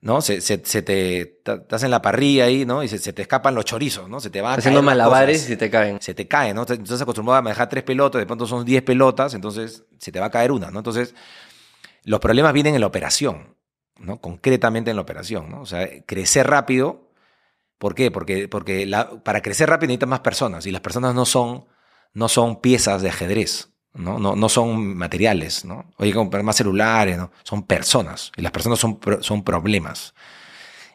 ¿no? Se, te, estás en la parrilla ahí, ¿no? Y se, te escapan los chorizos, ¿no? Se te va Haciendo malabares y se te caen. Se te caen, ¿no? Entonces acostumbrado a manejar tres pelotas, de pronto son diez pelotas, entonces se te va a caer una, ¿no? Entonces, los problemas vienen en la operación, ¿no? Concretamente en la operación, ¿no? O sea, crecer rápido ¿Por qué? Porque, porque para crecer rápido necesitas más personas y las personas no son, no son piezas de ajedrez, ¿no? No, no son materiales, ¿no? Oye, comprar más celulares, ¿no? Son personas y las personas son, son problemas.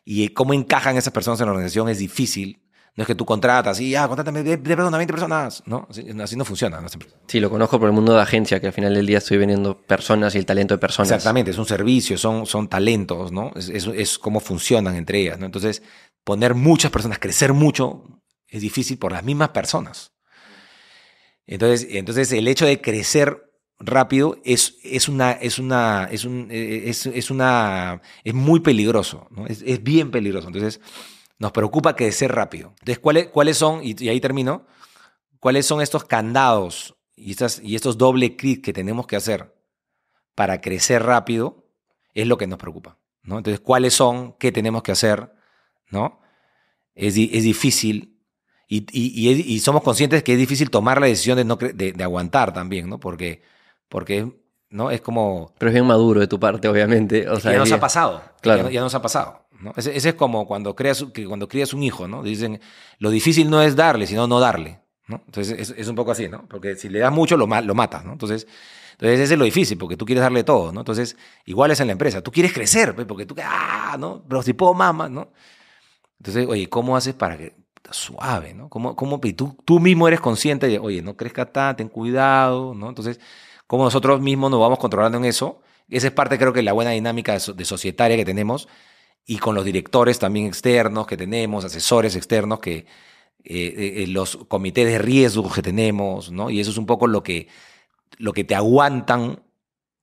Y cómo encajan esas personas en la organización es difícil no es que tú contratas y, ah, contrátame, de, 20 personas. No, así, no funciona. sí, lo conozco por el mundo de agencia, que al final del día estoy vendiendo personas y el talento de personas. Exactamente, es un servicio, son, son talentos, ¿no? Es, cómo funcionan entre ellas, ¿no? Entonces, poner muchas personas, crecer mucho, es difícil por las mismas personas. Entonces, entonces el hecho de crecer rápido es, es una es una es e, e, es, una es muy peligroso es, bien peligroso entonces nos preocupa crecer rápido entonces cuáles cuáles son y, ahí termino cuáles son estos candados y estas y estos doble clic que tenemos que hacer para crecer rápido es lo que nos preocupa ¿no? entonces cuáles son qué tenemos que hacer ¿no? Es, es difícil y, y, y, somos conscientes que es difícil tomar la decisión de, no de, aguantar también, ¿no? Porque, porque es, ¿no? es como... Pero es bien maduro de tu parte, obviamente. ya nos ha pasado. Claro. Ya, nos ha pasado. ¿no? Ese, es como cuando, creas, que cuando crías un hijo, ¿no? Dicen, lo difícil no es darle, sino no darle. ¿no? Entonces es, es, un poco así, ¿no? Porque si le das mucho, lo, lo matas, ¿no? Entonces, entonces ese es lo difícil, porque tú quieres darle todo, ¿no? Entonces, igual es en la empresa. Tú quieres crecer, pues, porque tú, ah, ¿no? Pero si puedo, mamá, ¿no? Entonces, oye, ¿cómo haces para que suave, ¿no? ¿Cómo, cómo, y tú, tú mismo eres consciente de, oye, no crezca tan, ten cuidado, ¿no? Entonces, ¿cómo nosotros mismos nos vamos controlando en eso? Esa es parte, creo que, la buena dinámica de, societaria que tenemos y con los directores también externos que tenemos, asesores externos que, eh, eh, eh, los comités de riesgo que tenemos, ¿no? Y eso es un poco lo que, lo que te aguantan,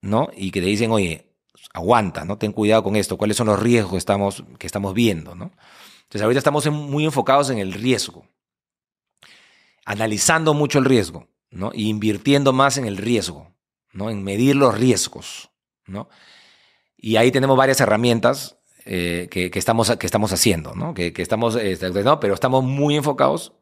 ¿no? Y que te dicen, oye, aguanta, ¿no? Ten cuidado con esto, cuáles son los riesgos estamos, que estamos viendo, ¿no? Entonces ahorita estamos muy enfocados en el riesgo, analizando mucho el riesgo, ¿no? Y e invirtiendo más en el riesgo, ¿no? En medir los riesgos, ¿no? Y ahí tenemos varias herramientas eh, que, estamos, que estamos haciendo, ¿no? Que, estamos, este, pero estamos muy enfocados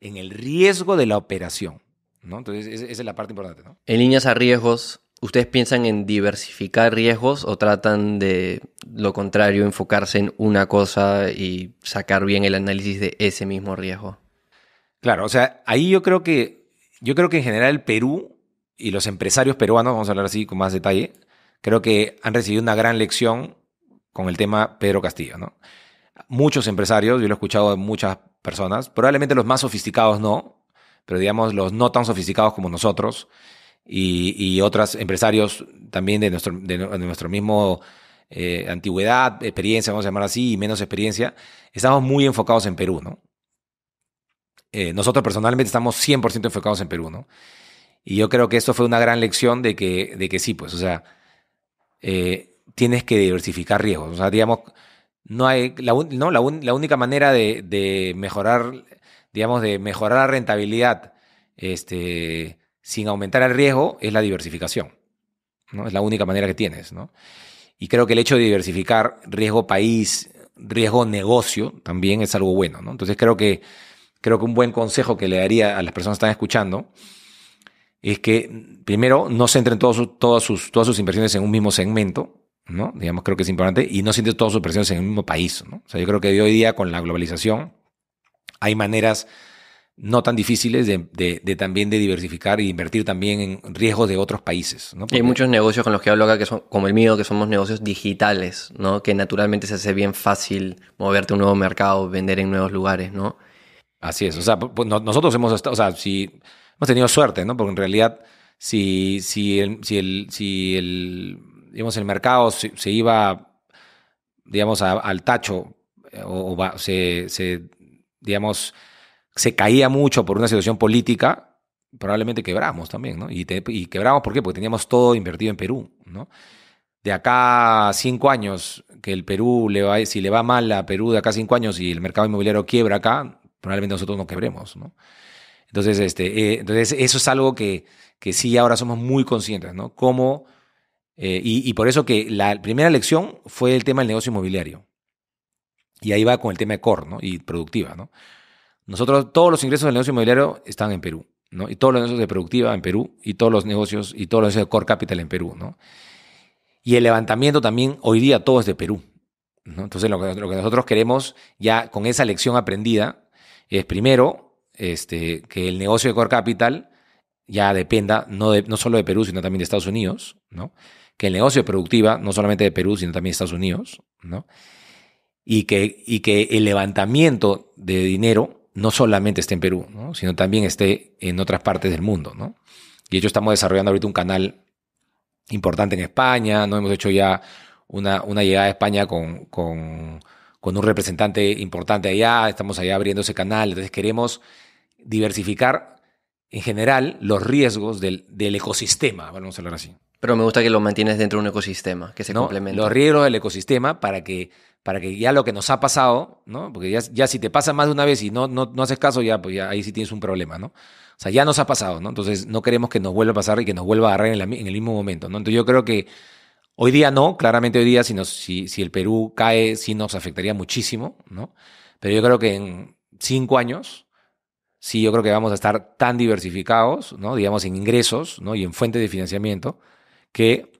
en el riesgo de la operación, Entonces esa es la parte importante, En líneas a riesgos, ¿Ustedes piensan en diversificar riesgos o tratan de lo contrario, enfocarse en una cosa y sacar bien el análisis de ese mismo riesgo? Claro, o sea, ahí yo creo que yo creo que en general el Perú y los empresarios peruanos, vamos a hablar así con más detalle, creo que han recibido una gran lección con el tema Pedro Castillo, ¿no? Muchos empresarios, yo lo he escuchado de muchas personas, probablemente los más sofisticados no, pero digamos los no tan sofisticados como nosotros, y, otros empresarios también de nuestro, de, nuestro mismo eh, antigüedad, experiencia, vamos a llamar así, y menos experiencia, estamos muy enfocados en Perú, ¿no? Eh, nosotros personalmente estamos 100% enfocados en Perú, ¿no? Y yo creo que esto fue una gran lección de que, de que sí, pues, o sea, eh, tienes que diversificar riesgos. O sea, digamos, no hay, la, no, la, única manera de, de, mejorar, digamos, de mejorar la rentabilidad, este, sin aumentar el riesgo es la diversificación. ¿no? Es la única manera que tienes. ¿no? Y creo que el hecho de diversificar riesgo país, riesgo negocio, también es algo bueno. ¿no? Entonces creo que, creo que un buen consejo que le daría a las personas que están escuchando es que primero no centren todos todas, sus, todas sus inversiones en un mismo segmento, ¿no? Digamos, creo que es importante, y no centren todas sus inversiones en un mismo país, ¿no? O sea, yo creo que hoy día con la globalización hay maneras no tan difíciles de, también de diversificar y e invertir también en riesgos de otros países. Hay muchos negocios con los que hablo acá que son como el mío, que somos negocios digitales, ¿no? Que naturalmente se hace bien fácil moverte a un nuevo mercado, vender en nuevos lugares, ¿no? Así es. O sea, pues, nosotros hemos estado, o sea, si hemos tenido suerte, ¿no? Porque en realidad, si, si el, si el, si el, el mercado se, iba, digamos, al tacho, eh, o, se, se, digamos, se caía mucho por una situación política, probablemente quebramos también, ¿no? Y, quebramos, ¿por qué? Porque teníamos todo invertido en Perú, ¿no? De acá a cinco años, que el Perú, le va, si le va mal a Perú de acá a cinco años y el mercado inmobiliario quiebra acá, probablemente nosotros no quebremos, ¿no? Entonces, este, eh, entonces eso es algo que, que, sí ahora somos muy conscientes, ¿no? Cómo, eh, y, por eso que la primera lección fue el tema del negocio inmobiliario. Y ahí va con el tema de core, ¿no? Y productiva, ¿no? Nosotros, todos los ingresos del negocio inmobiliario están en Perú, ¿no? Y todos los negocios de productiva en Perú, y todos los negocios, y todos los de core capital en Perú, ¿no? Y el levantamiento también, hoy día todo es de Perú, ¿no? Entonces, lo que, nosotros queremos, ya con esa lección aprendida, es primero este, que el negocio de core capital ya dependa no, de, no solo de Perú, sino también de Estados Unidos, ¿no? Que el negocio de productiva, no solamente de Perú, sino también de Estados Unidos, ¿no? Y que, y que el levantamiento de dinero no solamente esté en Perú, sino también esté en otras partes del mundo. Y de estamos desarrollando ahorita un canal importante en España, ¿no? hemos hecho ya una, llegada a España con, un representante importante allá, estamos allá abriendo ese canal, entonces queremos diversificar en general los riesgos del, del ecosistema, vamos a hablar así. Pero me gusta que lo mantienes dentro de un ecosistema, que se ¿no? complementa. Los riesgos del ecosistema para que, para que ya lo que nos ha pasado, ¿no? Porque ya, si te pasa más de una vez y no, no, no haces caso, ya, pues ahí sí tienes un problema, ¿no? O sea, ya nos ha pasado, ¿no? Entonces no queremos que nos vuelva a pasar y que nos vuelva a agarrar en, el mismo momento, ¿no? Entonces yo creo que hoy día no, claramente hoy día si, si, si el Perú cae, sí nos afectaría muchísimo, ¿no? Pero yo creo que en cinco años, sí, yo creo que vamos a estar tan diversificados, ¿no? Digamos, en ingresos, ¿no? Y en fuentes de financiamiento, que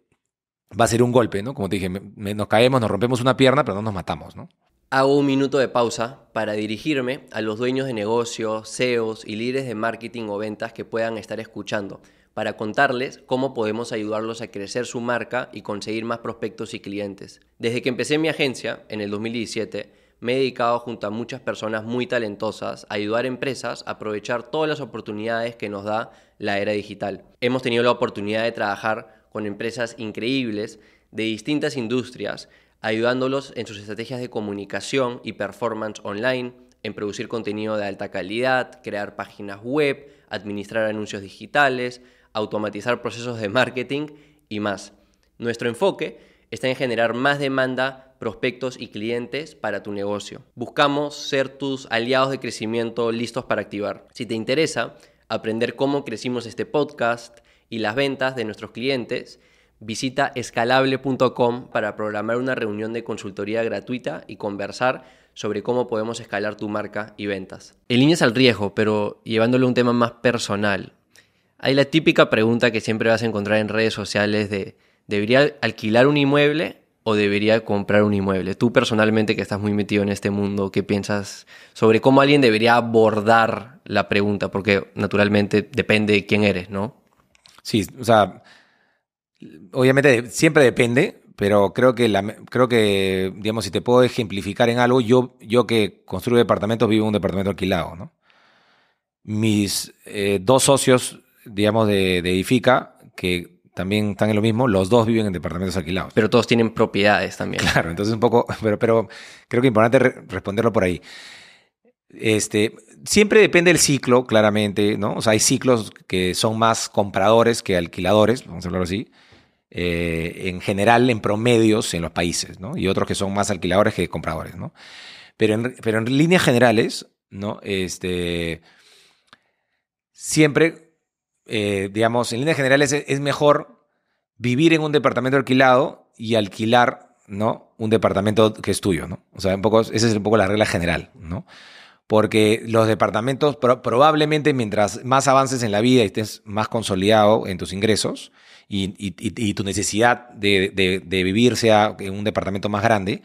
va a ser un golpe, ¿no? Como te dije, nos caemos, nos rompemos una pierna, pero no nos matamos, ¿no? Hago un minuto de pausa para dirigirme a los dueños de negocios, CEOs y líderes de marketing o ventas que puedan estar escuchando, para contarles cómo podemos ayudarlos a crecer su marca y conseguir más prospectos y clientes. Desde que empecé mi agencia, en el 2017, me he dedicado junto a muchas personas muy talentosas a ayudar a empresas a aprovechar todas las oportunidades que nos da la era digital. Hemos tenido la oportunidad de trabajar con empresas increíbles de distintas industrias, ayudándolos en sus estrategias de comunicación y performance online, en producir contenido de alta calidad, crear páginas web, administrar anuncios digitales, automatizar procesos de marketing y más. Nuestro enfoque está en generar más demanda, prospectos y clientes para tu negocio. Buscamos ser tus aliados de crecimiento listos para activar. Si te interesa aprender cómo crecimos este podcast, y las ventas de nuestros clientes, visita escalable.com para programar una reunión de consultoría gratuita y conversar sobre cómo podemos escalar tu marca y ventas. En líneas al riesgo, pero llevándole un tema más personal, hay la típica pregunta que siempre vas a encontrar en redes sociales de ¿debería alquilar un inmueble o debería comprar un inmueble? Tú personalmente que estás muy metido en este mundo, ¿qué piensas sobre cómo alguien debería abordar la pregunta? Porque naturalmente depende de quién eres, ¿no? Sí, o sea, obviamente siempre depende, pero creo que, creo que digamos, si te puedo ejemplificar en algo, yo, yo que construyo departamentos vivo en un departamento alquilado, ¿no? Mis eh, dos socios, digamos, de, de Edifica, que también están en lo mismo, los dos viven en departamentos alquilados. Pero todos tienen propiedades también. Claro, entonces un poco, pero, pero creo que es importante responderlo por ahí. Este, siempre depende del ciclo, claramente, ¿no? O sea, hay ciclos que son más compradores que alquiladores, vamos a hablar así, eh, en general, en promedios en los países, ¿no? Y otros que son más alquiladores que compradores, ¿no? Pero en, pero en líneas generales, ¿no? Este, siempre, eh, digamos, en líneas generales es, mejor vivir en un departamento alquilado y alquilar, ¿no? Un departamento que es tuyo, ¿no? O sea, un poco, esa es un poco la regla general, ¿no? porque los departamentos probablemente mientras más avances en la vida y estés más consolidado en tus ingresos y, tu necesidad de, vivir sea en un departamento más grande,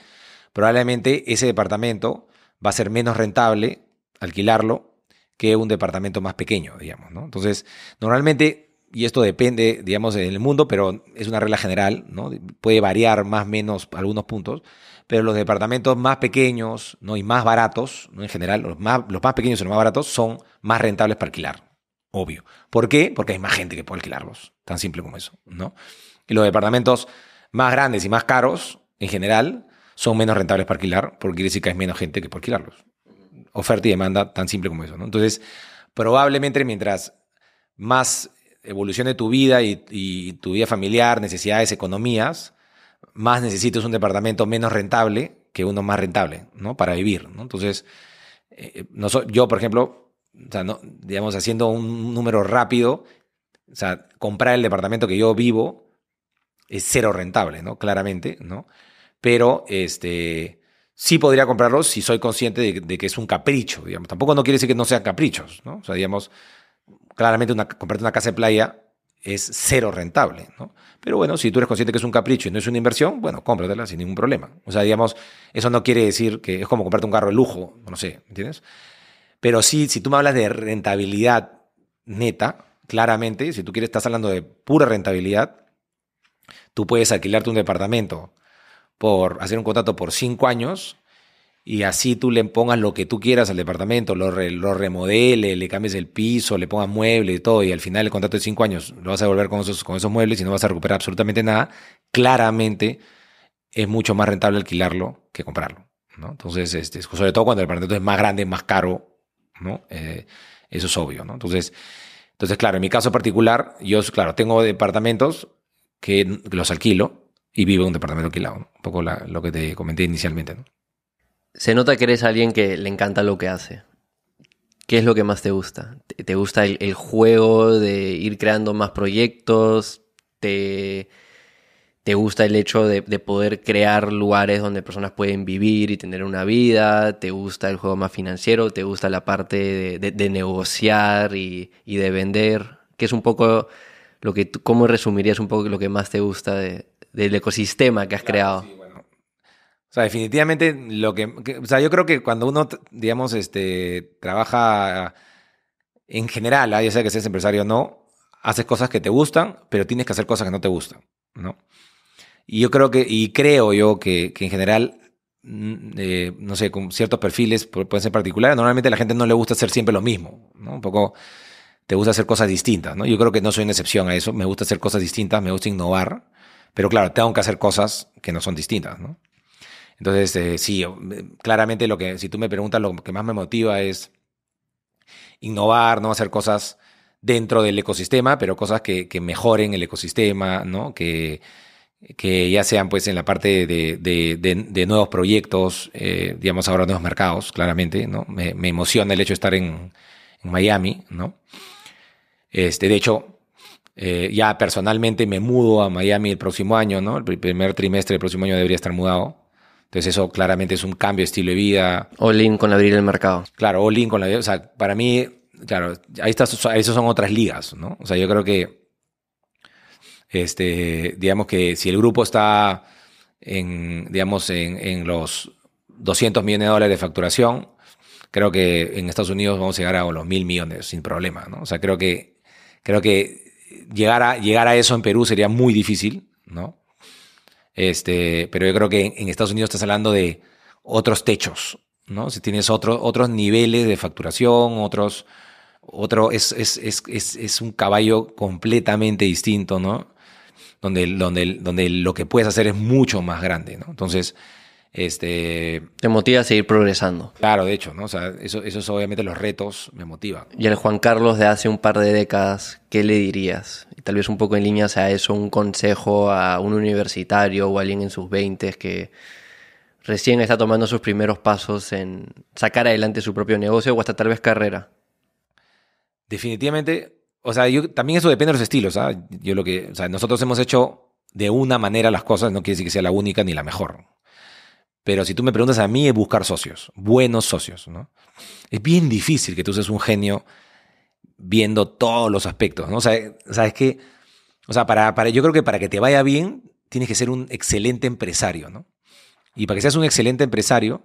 probablemente ese departamento va a ser menos rentable alquilarlo que un departamento más pequeño, digamos, Entonces, normalmente, y esto depende, digamos, del mundo, pero es una regla general, Puede variar más o menos algunos puntos, pero los departamentos más pequeños ¿no? y más baratos, en general, los más, los más pequeños y los más baratos son más rentables para alquilar, obvio. ¿Por qué? Porque hay más gente que puede alquilarlos, tan simple como eso. ¿no? Y los departamentos más grandes y más caros, en general, son menos rentables para alquilar, porque quiere decir que hay menos gente que puede alquilarlos. Oferta y demanda, tan simple como eso. ¿no? Entonces, probablemente mientras más evolucione tu vida y, y, tu vida familiar, necesidades, economías, más es un departamento menos rentable que uno más rentable, ¿no? Para vivir, ¿no? Entonces, eh, eh, no yo, por ejemplo, no, digamos, haciendo un número rápido, o sea, comprar el departamento que yo vivo es cero rentable, ¿no? Claramente, ¿no? Pero, este, sí podría comprarlo si soy consciente de, que es un capricho, digamos. Tampoco no quiere decir que no sean caprichos, ¿no? O sea, digamos, claramente una, comprarte una casa de playa es cero rentable, ¿no? Pero bueno, si tú eres consciente que es un capricho y no es una inversión, bueno, cómpratela sin ningún problema. O sea, digamos, eso no quiere decir que es como comprarte un carro de lujo, no sé, ¿entiendes? Pero sí, si tú me hablas de rentabilidad neta, claramente, si tú quieres, estás hablando de pura rentabilidad, tú puedes alquilarte un departamento por hacer un contrato por cinco años y así tú le pongas lo que tú quieras al departamento, lo, lo remodele, le cambies el piso, le pongas muebles y todo, y al final el contrato de cinco años lo vas a devolver con esos, con esos muebles y no vas a recuperar absolutamente nada, claramente es mucho más rentable alquilarlo que comprarlo. ¿no? Entonces, este, sobre todo cuando el departamento es más grande, más caro, ¿no? Eh, eso es obvio. ¿no? Entonces, entonces, claro, en mi caso particular, yo, claro, tengo departamentos que los alquilo y vivo en un departamento alquilado, un poco lo que te comenté inicialmente. ¿no? se nota que eres alguien que le encanta lo que hace. ¿Qué es lo que más te gusta? ¿Te gusta el, juego de ir creando más proyectos? ¿Te, gusta el hecho de, poder crear lugares donde personas pueden vivir y tener una vida? ¿Te gusta el juego más financiero? ¿Te gusta la parte de, negociar y, de vender? ¿Qué es un poco lo que ¿cómo resumirías un poco lo que más te gusta del ecosistema que has creado? O sea, definitivamente lo que, O sea, yo creo que cuando uno, digamos, este, trabaja en general, ah, ya sea que seas empresario o no, haces cosas que te gustan, pero tienes que hacer cosas que no te gustan, ¿no? Y yo creo que, y creo yo que, en general, mm, eh, no sé, con ciertos perfiles pueden ser particulares, normalmente a la gente no le gusta hacer siempre lo mismo, ¿no? Un poco te gusta hacer cosas distintas, ¿no? Yo creo que no soy una excepción a eso, me gusta hacer cosas distintas, me gusta innovar, pero claro, tengo que hacer cosas que no son distintas, ¿no? Entonces, eh, sí, eh, claramente lo que, si tú me preguntas, lo que más me motiva es innovar, ¿no? Hacer cosas dentro del ecosistema, pero cosas que, mejoren el ecosistema, ¿no? Que, que ya sean pues en la parte de, nuevos proyectos, eh, digamos ahora nuevos mercados, claramente, ¿no? Me, emociona el hecho de estar en, Miami, ¿no? Este, de hecho, ya personalmente me mudo a Miami el próximo año, ¿no? El primer trimestre del próximo año debería estar mudado. Entonces eso claramente es un cambio de estilo de vida. All in con abrir el mercado. Claro, all in con la O sea, para mí, claro, ahí está, esas son otras ligas, ¿no? O sea, yo creo que, este, digamos que si el grupo está en, digamos, en, en los 200 millones de dólares de facturación, creo que en Estados Unidos vamos a llegar a los mil millones sin problema, ¿no? O sea, creo que, creo que llegar a, llegar a eso en Perú sería muy difícil, ¿no? Este, pero yo creo que en Estados Unidos estás hablando de otros techos, ¿no? Si tienes otros niveles de facturación, otros, otro, es, un caballo completamente distinto, ¿no? Donde, donde, donde lo que puedes hacer es mucho más grande, ¿no? Entonces, este, Te motiva a seguir progresando. Claro, de hecho, ¿no? O sea, eso, esos obviamente los retos me motivan. Y el Juan Carlos de hace un par de décadas, ¿qué le dirías? Y tal vez un poco en línea sea eso, un consejo a un universitario o a alguien en sus 20 que recién está tomando sus primeros pasos en sacar adelante su propio negocio o hasta tal vez carrera. Definitivamente, o sea, yo, también eso depende de los estilos. ¿ah? Yo lo que, o sea, nosotros hemos hecho de una manera las cosas, no quiere decir que sea la única ni la mejor. Pero si tú me preguntas a mí, es buscar socios, buenos socios. ¿no? Es bien difícil que tú seas un genio viendo todos los aspectos. ¿no? sabes que, o sea, para, para, yo creo que para que te vaya bien, tienes que ser un excelente empresario. ¿no? Y para que seas un excelente empresario,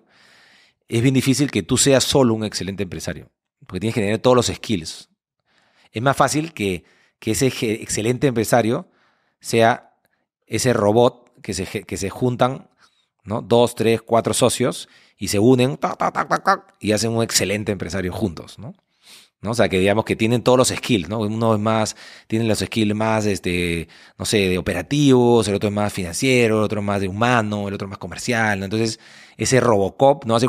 es bien difícil que tú seas solo un excelente empresario, porque tienes que tener todos los skills. Es más fácil que, ese excelente empresario sea ese robot que se, que se juntan Dos, tres, cuatro socios y se unen y hacen un excelente empresario juntos, ¿no? ¿no? O sea, que digamos que tienen todos los skills, ¿no? Uno es más, tienen los skills más, este, no sé, de operativos, el otro es más financiero, el otro más de humano, el otro más comercial, Entonces, ese Robocop, ¿no? Hace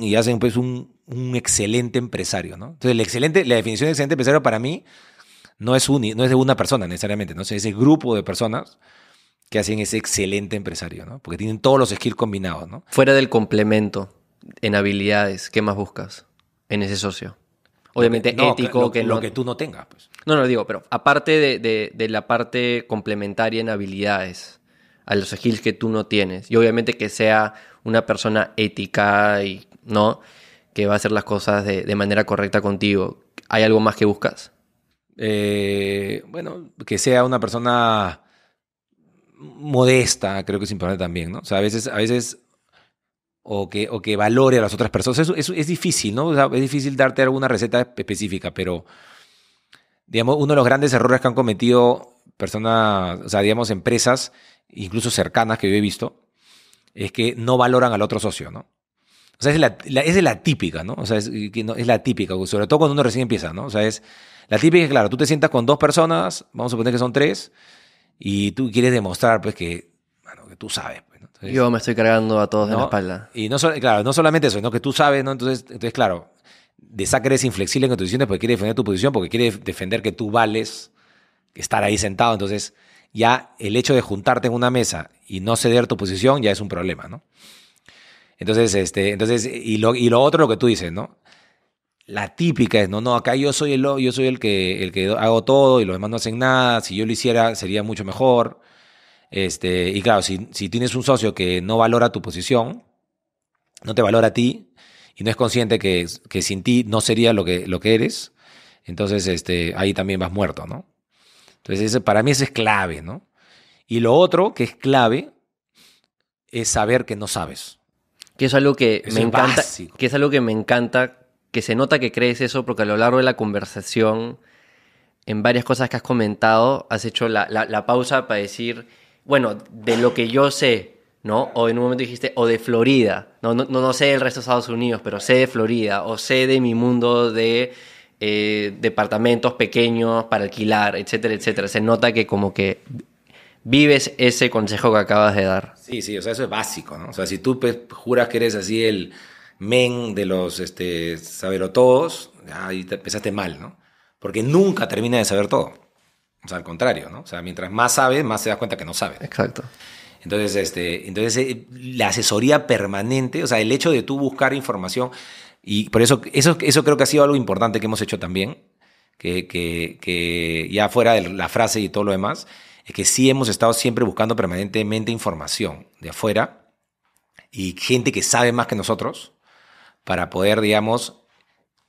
y hacen pues un, excelente empresario, ¿no? Entonces, el excelente, la definición de excelente empresario para mí no es, un, no es de una persona necesariamente, ¿no? es el grupo de personas que hacen ese excelente empresario, ¿no? Porque tienen todos los skills combinados, ¿no? Fuera del complemento en habilidades, ¿qué más buscas en ese socio? Obviamente ético. Lo, que lo que tú no tengas. Pues. No, no, digo, pero aparte de, la parte complementaria en habilidades, a los skills que tú no tienes, y obviamente que sea una persona ética y, ¿no? Que va a hacer las cosas de, manera correcta contigo. ¿Hay algo más que buscas? Eh, bueno, que sea una persona modesta, creo que es importante también, ¿no? O sea, a veces, a veces o que, o que valore a las otras personas. Eso, es difícil, ¿no? es difícil darte alguna receta específica, pero digamos, uno de los grandes errores que han cometido personas, o sea, digamos, empresas, incluso cercanas que yo he visto, es que no valoran al otro socio, ¿no? O sea, es la, es la típica, ¿no? O sea, es, es, la típica, sobre todo cuando uno recién empieza, ¿no? O sea, es la típica, claro, tú te sientas con dos personas, vamos a suponer que son tres, y tú quieres demostrar, pues, que, bueno, que tú sabes. Pues, Yo me estoy cargando a todos de la espalda. Y no, claro, no solamente eso, sino que tú sabes, ¿no? Entonces, entonces claro, de inflexible en tus decisiones porque quiere defender tu posición, porque quiere defender que tú vales estar ahí sentado. Entonces, ya el hecho de juntarte en una mesa y no ceder tu posición ya es un problema, ¿no? Entonces, este, entonces y, lo, y lo otro, lo que tú dices, ¿no? la típica es, no, no, acá yo soy el, yo soy el que, el que hago todo y los demás no hacen nada, si yo lo hiciera sería mucho mejor. Este, y claro, si, tienes un socio que no valora tu posición, no te valora a ti y no es consciente que, que sin ti no sería lo que, lo que eres, entonces este, ahí también vas muerto, ¿no? Entonces para mí eso es clave, ¿no? Y lo otro que es clave es saber que no sabes. Que es algo que me encanta. Que es algo que me encanta que se nota que crees eso porque a lo largo de la conversación, en varias cosas que has comentado, has hecho la, pausa para decir, bueno, de lo que yo sé, ¿no? O en un momento dijiste, o de Florida, no, no, no, no sé el resto de Estados Unidos, pero sé de Florida, o sé de mi mundo de eh, departamentos pequeños para alquilar, etcétera, etcétera. Se nota que como que vives ese consejo que acabas de dar. Sí, sí, o sea, eso es básico, ¿no? O sea, si tú juras que eres así el men de los este, todos ahí te empezaste mal, ¿no? Porque nunca termina de saber todo. O sea, al contrario, ¿no? O sea, mientras más sabes, más te das cuenta que no sabes. Exacto. Entonces, este, entonces eh, la asesoría permanente, o sea, el hecho de tú buscar información, y por eso, eso, eso creo que ha sido algo importante que hemos hecho también, que, que ya fuera de la frase y todo lo demás, es que sí hemos estado siempre buscando permanentemente información de afuera y gente que sabe más que nosotros para poder, digamos,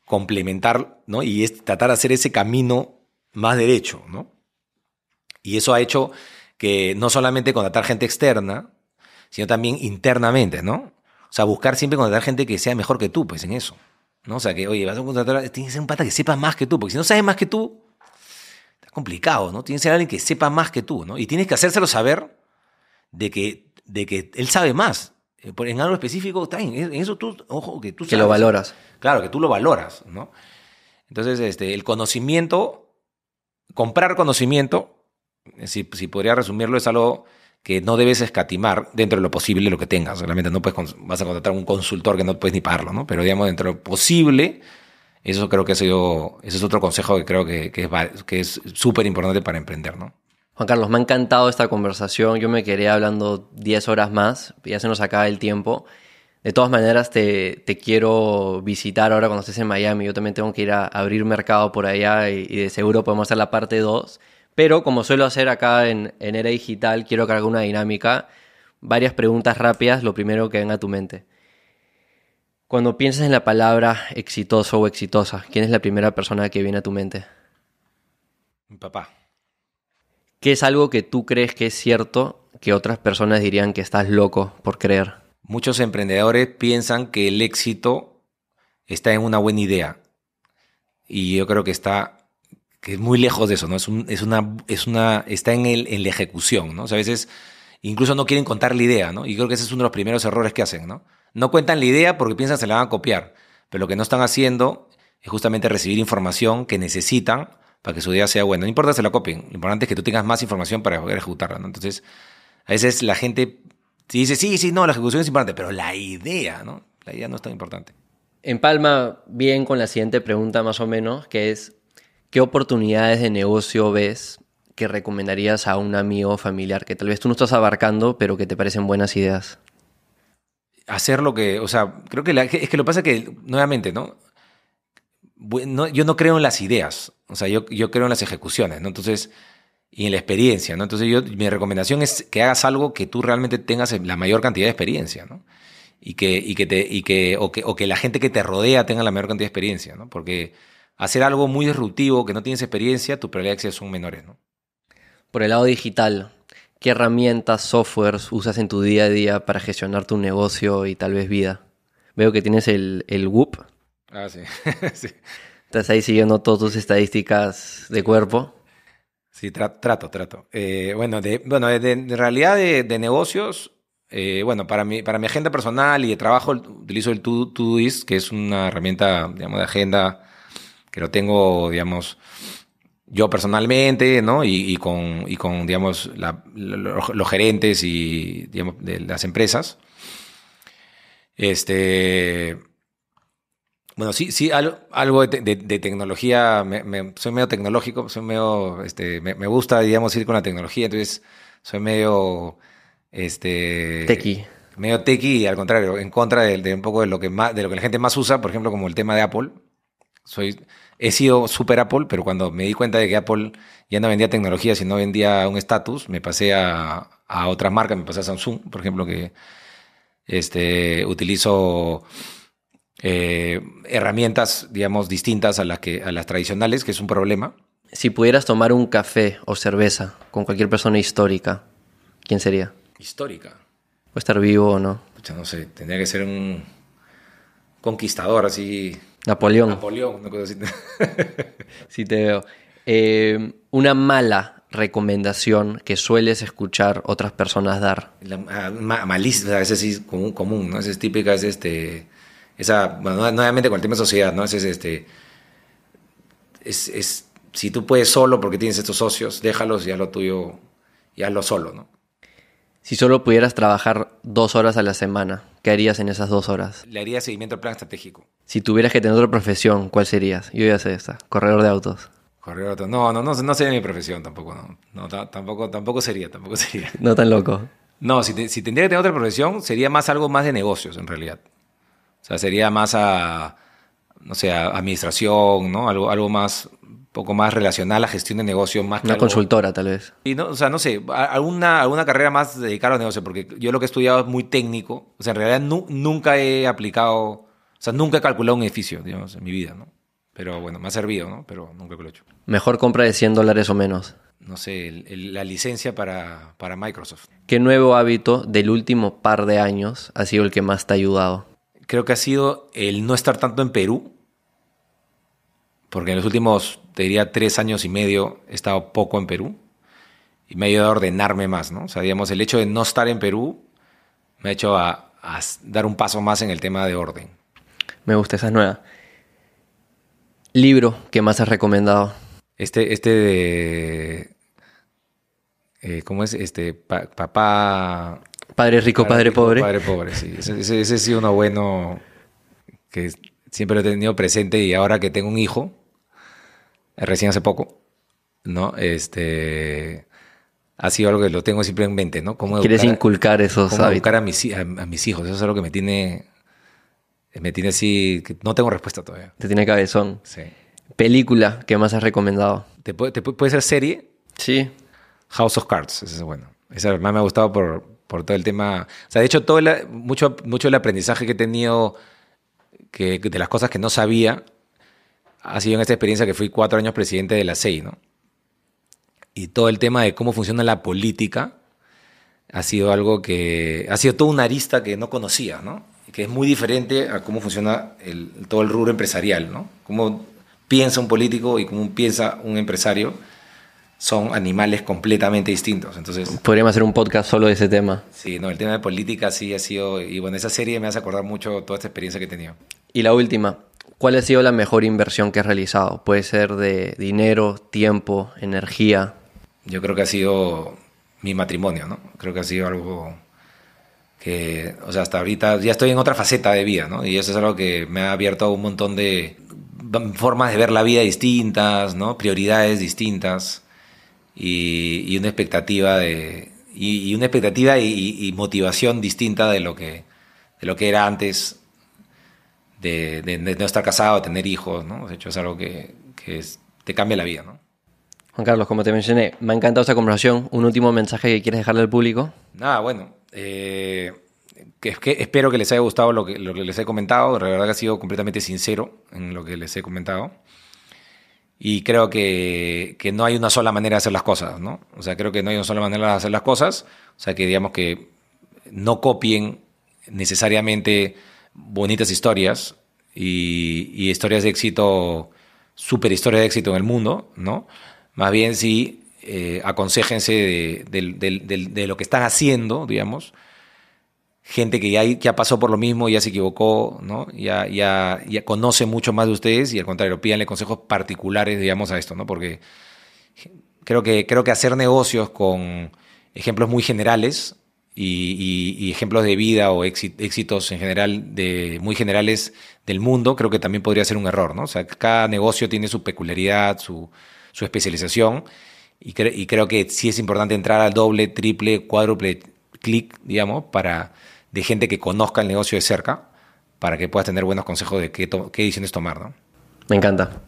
complementar ¿no? y tratar de hacer ese camino más derecho. ¿no? Y eso ha hecho que no solamente contratar gente externa, sino también internamente, ¿no? O sea, buscar siempre contratar gente que sea mejor que tú, pues en eso. ¿no? O sea, que, oye, vas a contratar, tienes que ser un pata que sepa más que tú, porque si no sabes más que tú, está complicado, ¿no? Tienes que ser alguien que sepa más que tú, ¿no? Y tienes que hacérselo saber de que, de que él sabe más eh, en algo específico, está en eso tú, ojo, que tú sabes, Que lo valoras. Claro, que tú lo valoras, ¿no? Entonces, este, el conocimiento, comprar conocimiento, eh, si, podría resumirlo, es algo que no debes escatimar dentro de lo posible lo que tengas. Realmente no puedes, vas a contratar a un consultor que no puedes ni pagarlo, ¿no? Pero digamos, dentro de lo posible, eso creo que ha sido, ese es otro consejo que creo que, que es súper importante para emprender, ¿no? Juan Carlos, me ha encantado esta conversación. Yo me quedé hablando 10 horas más, ya se nos acaba el tiempo. De todas maneras, te, quiero visitar ahora cuando estés en Miami. Yo también tengo que ir a abrir mercado por allá y, de seguro podemos hacer la parte 2. Pero como suelo hacer acá en, Era Digital, quiero cargar una dinámica. Varias preguntas rápidas, lo primero que venga a tu mente. Cuando piensas en la palabra exitoso o exitosa, ¿quién es la primera persona que viene a tu mente? Mi papá. ¿Qué es algo que tú crees que es cierto que otras personas dirían que estás loco por creer? Muchos emprendedores piensan que el éxito está en una buena idea. Y yo creo que está que es muy lejos de eso, ¿no? Es, una, es una, está en, el, en la ejecución, ¿no? a veces incluso no quieren contar la idea, ¿no? Y creo que ese es uno de los primeros errores que hacen, ¿no? No cuentan la idea porque piensan se la van a copiar, pero lo que no están haciendo es justamente recibir información que necesitan para que su idea sea buena. No importa si la copien, lo importante es que tú tengas más información para poder ejecutarla. ¿no? Entonces, a veces la gente dice, sí, sí, no, la ejecución es importante, pero la idea, ¿no? La idea no es tan importante. palma, bien con la siguiente pregunta más o menos, que es, ¿qué oportunidades de negocio ves que recomendarías a un amigo familiar que tal vez tú no estás abarcando, pero que te parecen buenas ideas? Hacer lo que, o sea, creo que es que lo pasa que, nuevamente, ¿no? yo no creo en las ideas, o sea, yo, creo en las ejecuciones, ¿no? Entonces, y en la experiencia, ¿no? Entonces, yo, mi recomendación es que hagas algo que tú realmente tengas la mayor cantidad de experiencia, ¿no? Y que, y que, te, o que, la gente que te rodea tenga la mayor cantidad de experiencia, ¿no? Porque hacer algo muy disruptivo, que no tienes experiencia, tus probabilidades son menores, ¿no? Por el lado digital, ¿qué herramientas, softwares usas en tu día a día para gestionar tu negocio y tal vez vida? Veo que tienes el, el Ah, sí. Estás ahí siguiendo todas tus estadísticas de cuerpo. Sí, trato, trato. Eh, bueno, de, bueno, de, realidad de, negocios, eh, bueno, para mi, para mi agenda personal y de trabajo utilizo el Todoist, que es una herramienta, digamos, de agenda que lo tengo, digamos, yo personalmente, ¿no? Y, con, y con, digamos, los gerentes y, digamos, de las empresas. Este bueno, sí, sí, algo, de, tecnología, soy medio tecnológico, soy medio, este, me, gusta, digamos, ir con la tecnología, entonces soy medio, este... Tequi. Medio tequi, al contrario, en contra de, un poco de lo, que más, de lo que la gente más usa, por ejemplo, como el tema de Apple. Soy, he sido super Apple, pero cuando me di cuenta de que Apple ya no vendía tecnología, sino vendía un estatus, me pasé a, a otras marcas, me pasé a Samsung, por ejemplo, que este, utilizo eh, herramientas, digamos, distintas a, las que, a las tradicionales, que es un problema. Si pudieras tomar un café o cerveza con cualquier persona histórica, ¿quién sería? Histórica. Puede estar vivo o no. Pucha, no sé, tendría que ser un conquistador así. Napoleón. Napoleón, una sí, te veo. Eh, una mala recomendación que sueles escuchar otras personas dar. La, malísima, a veces sí, común, común, ¿no? es típica, es este esa, bueno, nuevamente con el tema de sociedad, ¿no? Es, este, es, si tú puedes solo porque tienes estos socios, déjalos y hazlo tuyo y hazlo solo, ¿no? Si solo pudieras trabajar dos horas a la semana, ¿qué harías en esas dos horas? Le haría seguimiento al plan estratégico. Si tuvieras que tener otra profesión, ¿cuál serías? Yo a hacer esta, corredor de autos. Corredor de autos. No, no, no, no sería mi profesión tampoco, no. tampoco, tampoco sería, tampoco sería. No tan loco. No, si, si tendría que tener otra profesión, sería más algo más de negocios, en realidad. O sea, sería más a, no sé, a administración, ¿no? Algo, algo más, un poco más relacional a la gestión de negocio. Más Una consultora, tal vez. Y no, o sea, no sé, alguna, alguna carrera más dedicada a negocio. porque yo lo que he estudiado es muy técnico. O sea, en realidad nunca he aplicado, o sea, nunca he calculado un edificio, digamos, en mi vida, ¿no? Pero bueno, me ha servido, ¿no? Pero nunca lo he hecho. Mejor compra de 100 dólares o menos. No sé, la licencia para, para Microsoft. ¿Qué nuevo hábito del último par de años ha sido el que más te ha ayudado? creo que ha sido el no estar tanto en Perú, porque en los últimos, te diría, tres años y medio he estado poco en Perú y me ha ayudado a ordenarme más, ¿no? O sea, digamos, el hecho de no estar en Perú me ha hecho a, dar un paso más en el tema de orden. Me gusta esa nueva. Libro que más has recomendado. Este, este de... Eh, ¿Cómo es? Este, papá... Padre rico, padre, pobre. Padre pobre, sí. Ese, ese, sido uno bueno que siempre lo he tenido presente y ahora que tengo un hijo, recién hace poco, ¿no? Este ha sido algo que lo tengo simplemente, en mente, ¿no? Cómo Quieres inculcar eso? cómo Educar a mis, hijos, eso es algo que me tiene me tiene así, no tengo respuesta todavía. Te tiene cabezón. Sí. Película que más has recomendado. ¿Te puede, ser serie? Sí. House of Cards, ese es bueno. Esa más me ha gustado por, por todo el tema. O sea, de hecho, todo mucho, mucho el aprendizaje que he tenido de las cosas que no sabía ha sido en esta experiencia que fui cuatro años presidente de la SEI, ¿no? Y todo el tema de cómo funciona la política ha sido algo que. ha sido todo una arista que no conocía, ¿no? Que es muy diferente a cómo funciona todo el rubro empresarial, ¿no? Cómo piensa un político y cómo piensa un empresario son animales completamente distintos. Entonces, Podríamos hacer un podcast solo de ese tema. Sí, no, el tema de política sí ha sido, y bueno, esa serie me hace acordar mucho toda esta experiencia que he tenido. Y la última, ¿cuál ha sido la mejor inversión que has realizado? Puede ser de dinero, tiempo, energía. Yo creo que ha sido mi matrimonio, ¿no? Creo que ha sido algo que, o sea, hasta ahorita ya estoy en otra faceta de vida, ¿no? Y eso es algo que me ha abierto a un montón de formas de ver la vida distintas, ¿no? Prioridades distintas y, una expectativa de y, una expectativa y, motivación distinta de lo que de lo que era antes de, de, no estar casado, de tener hijos, ¿no? De hecho es algo que, que te cambia la vida, ¿no? Juan Carlos, como te mencioné, me ha encantado esta conversación. Un último mensaje que quieres dejarle al público. Nada, bueno, eh, que, espero que les haya gustado lo que, lo que les he comentado. La verdad que ha sido completamente sincero en lo que les he comentado. Y creo que, no hay una sola manera de hacer las cosas, ¿no? O sea, creo que no hay una sola manera de hacer las cosas. O sea, que digamos que no copien necesariamente bonitas historias y, historias de éxito, super historias de éxito en el mundo, ¿no? Más bien sí eh, aconsejense de, lo que están haciendo, digamos, gente que ya, ya pasó por lo mismo, ya se equivocó, ¿no? Ya, ya, ya conoce mucho más de ustedes y al contrario, pídanle consejos particulares, digamos, a esto, ¿no? Porque creo que, creo que hacer negocios con ejemplos muy generales y, ejemplos de vida o éxitos en general, de, muy generales del mundo, creo que también podría ser un error, ¿no? O sea, cada negocio tiene su peculiaridad, su, especialización y, y creo que sí es importante entrar al doble, triple, cuádruple clic, digamos, para de gente que conozca el negocio de cerca para que puedas tener buenos consejos de qué, qué decisiones tomar. ¿no? Me encanta.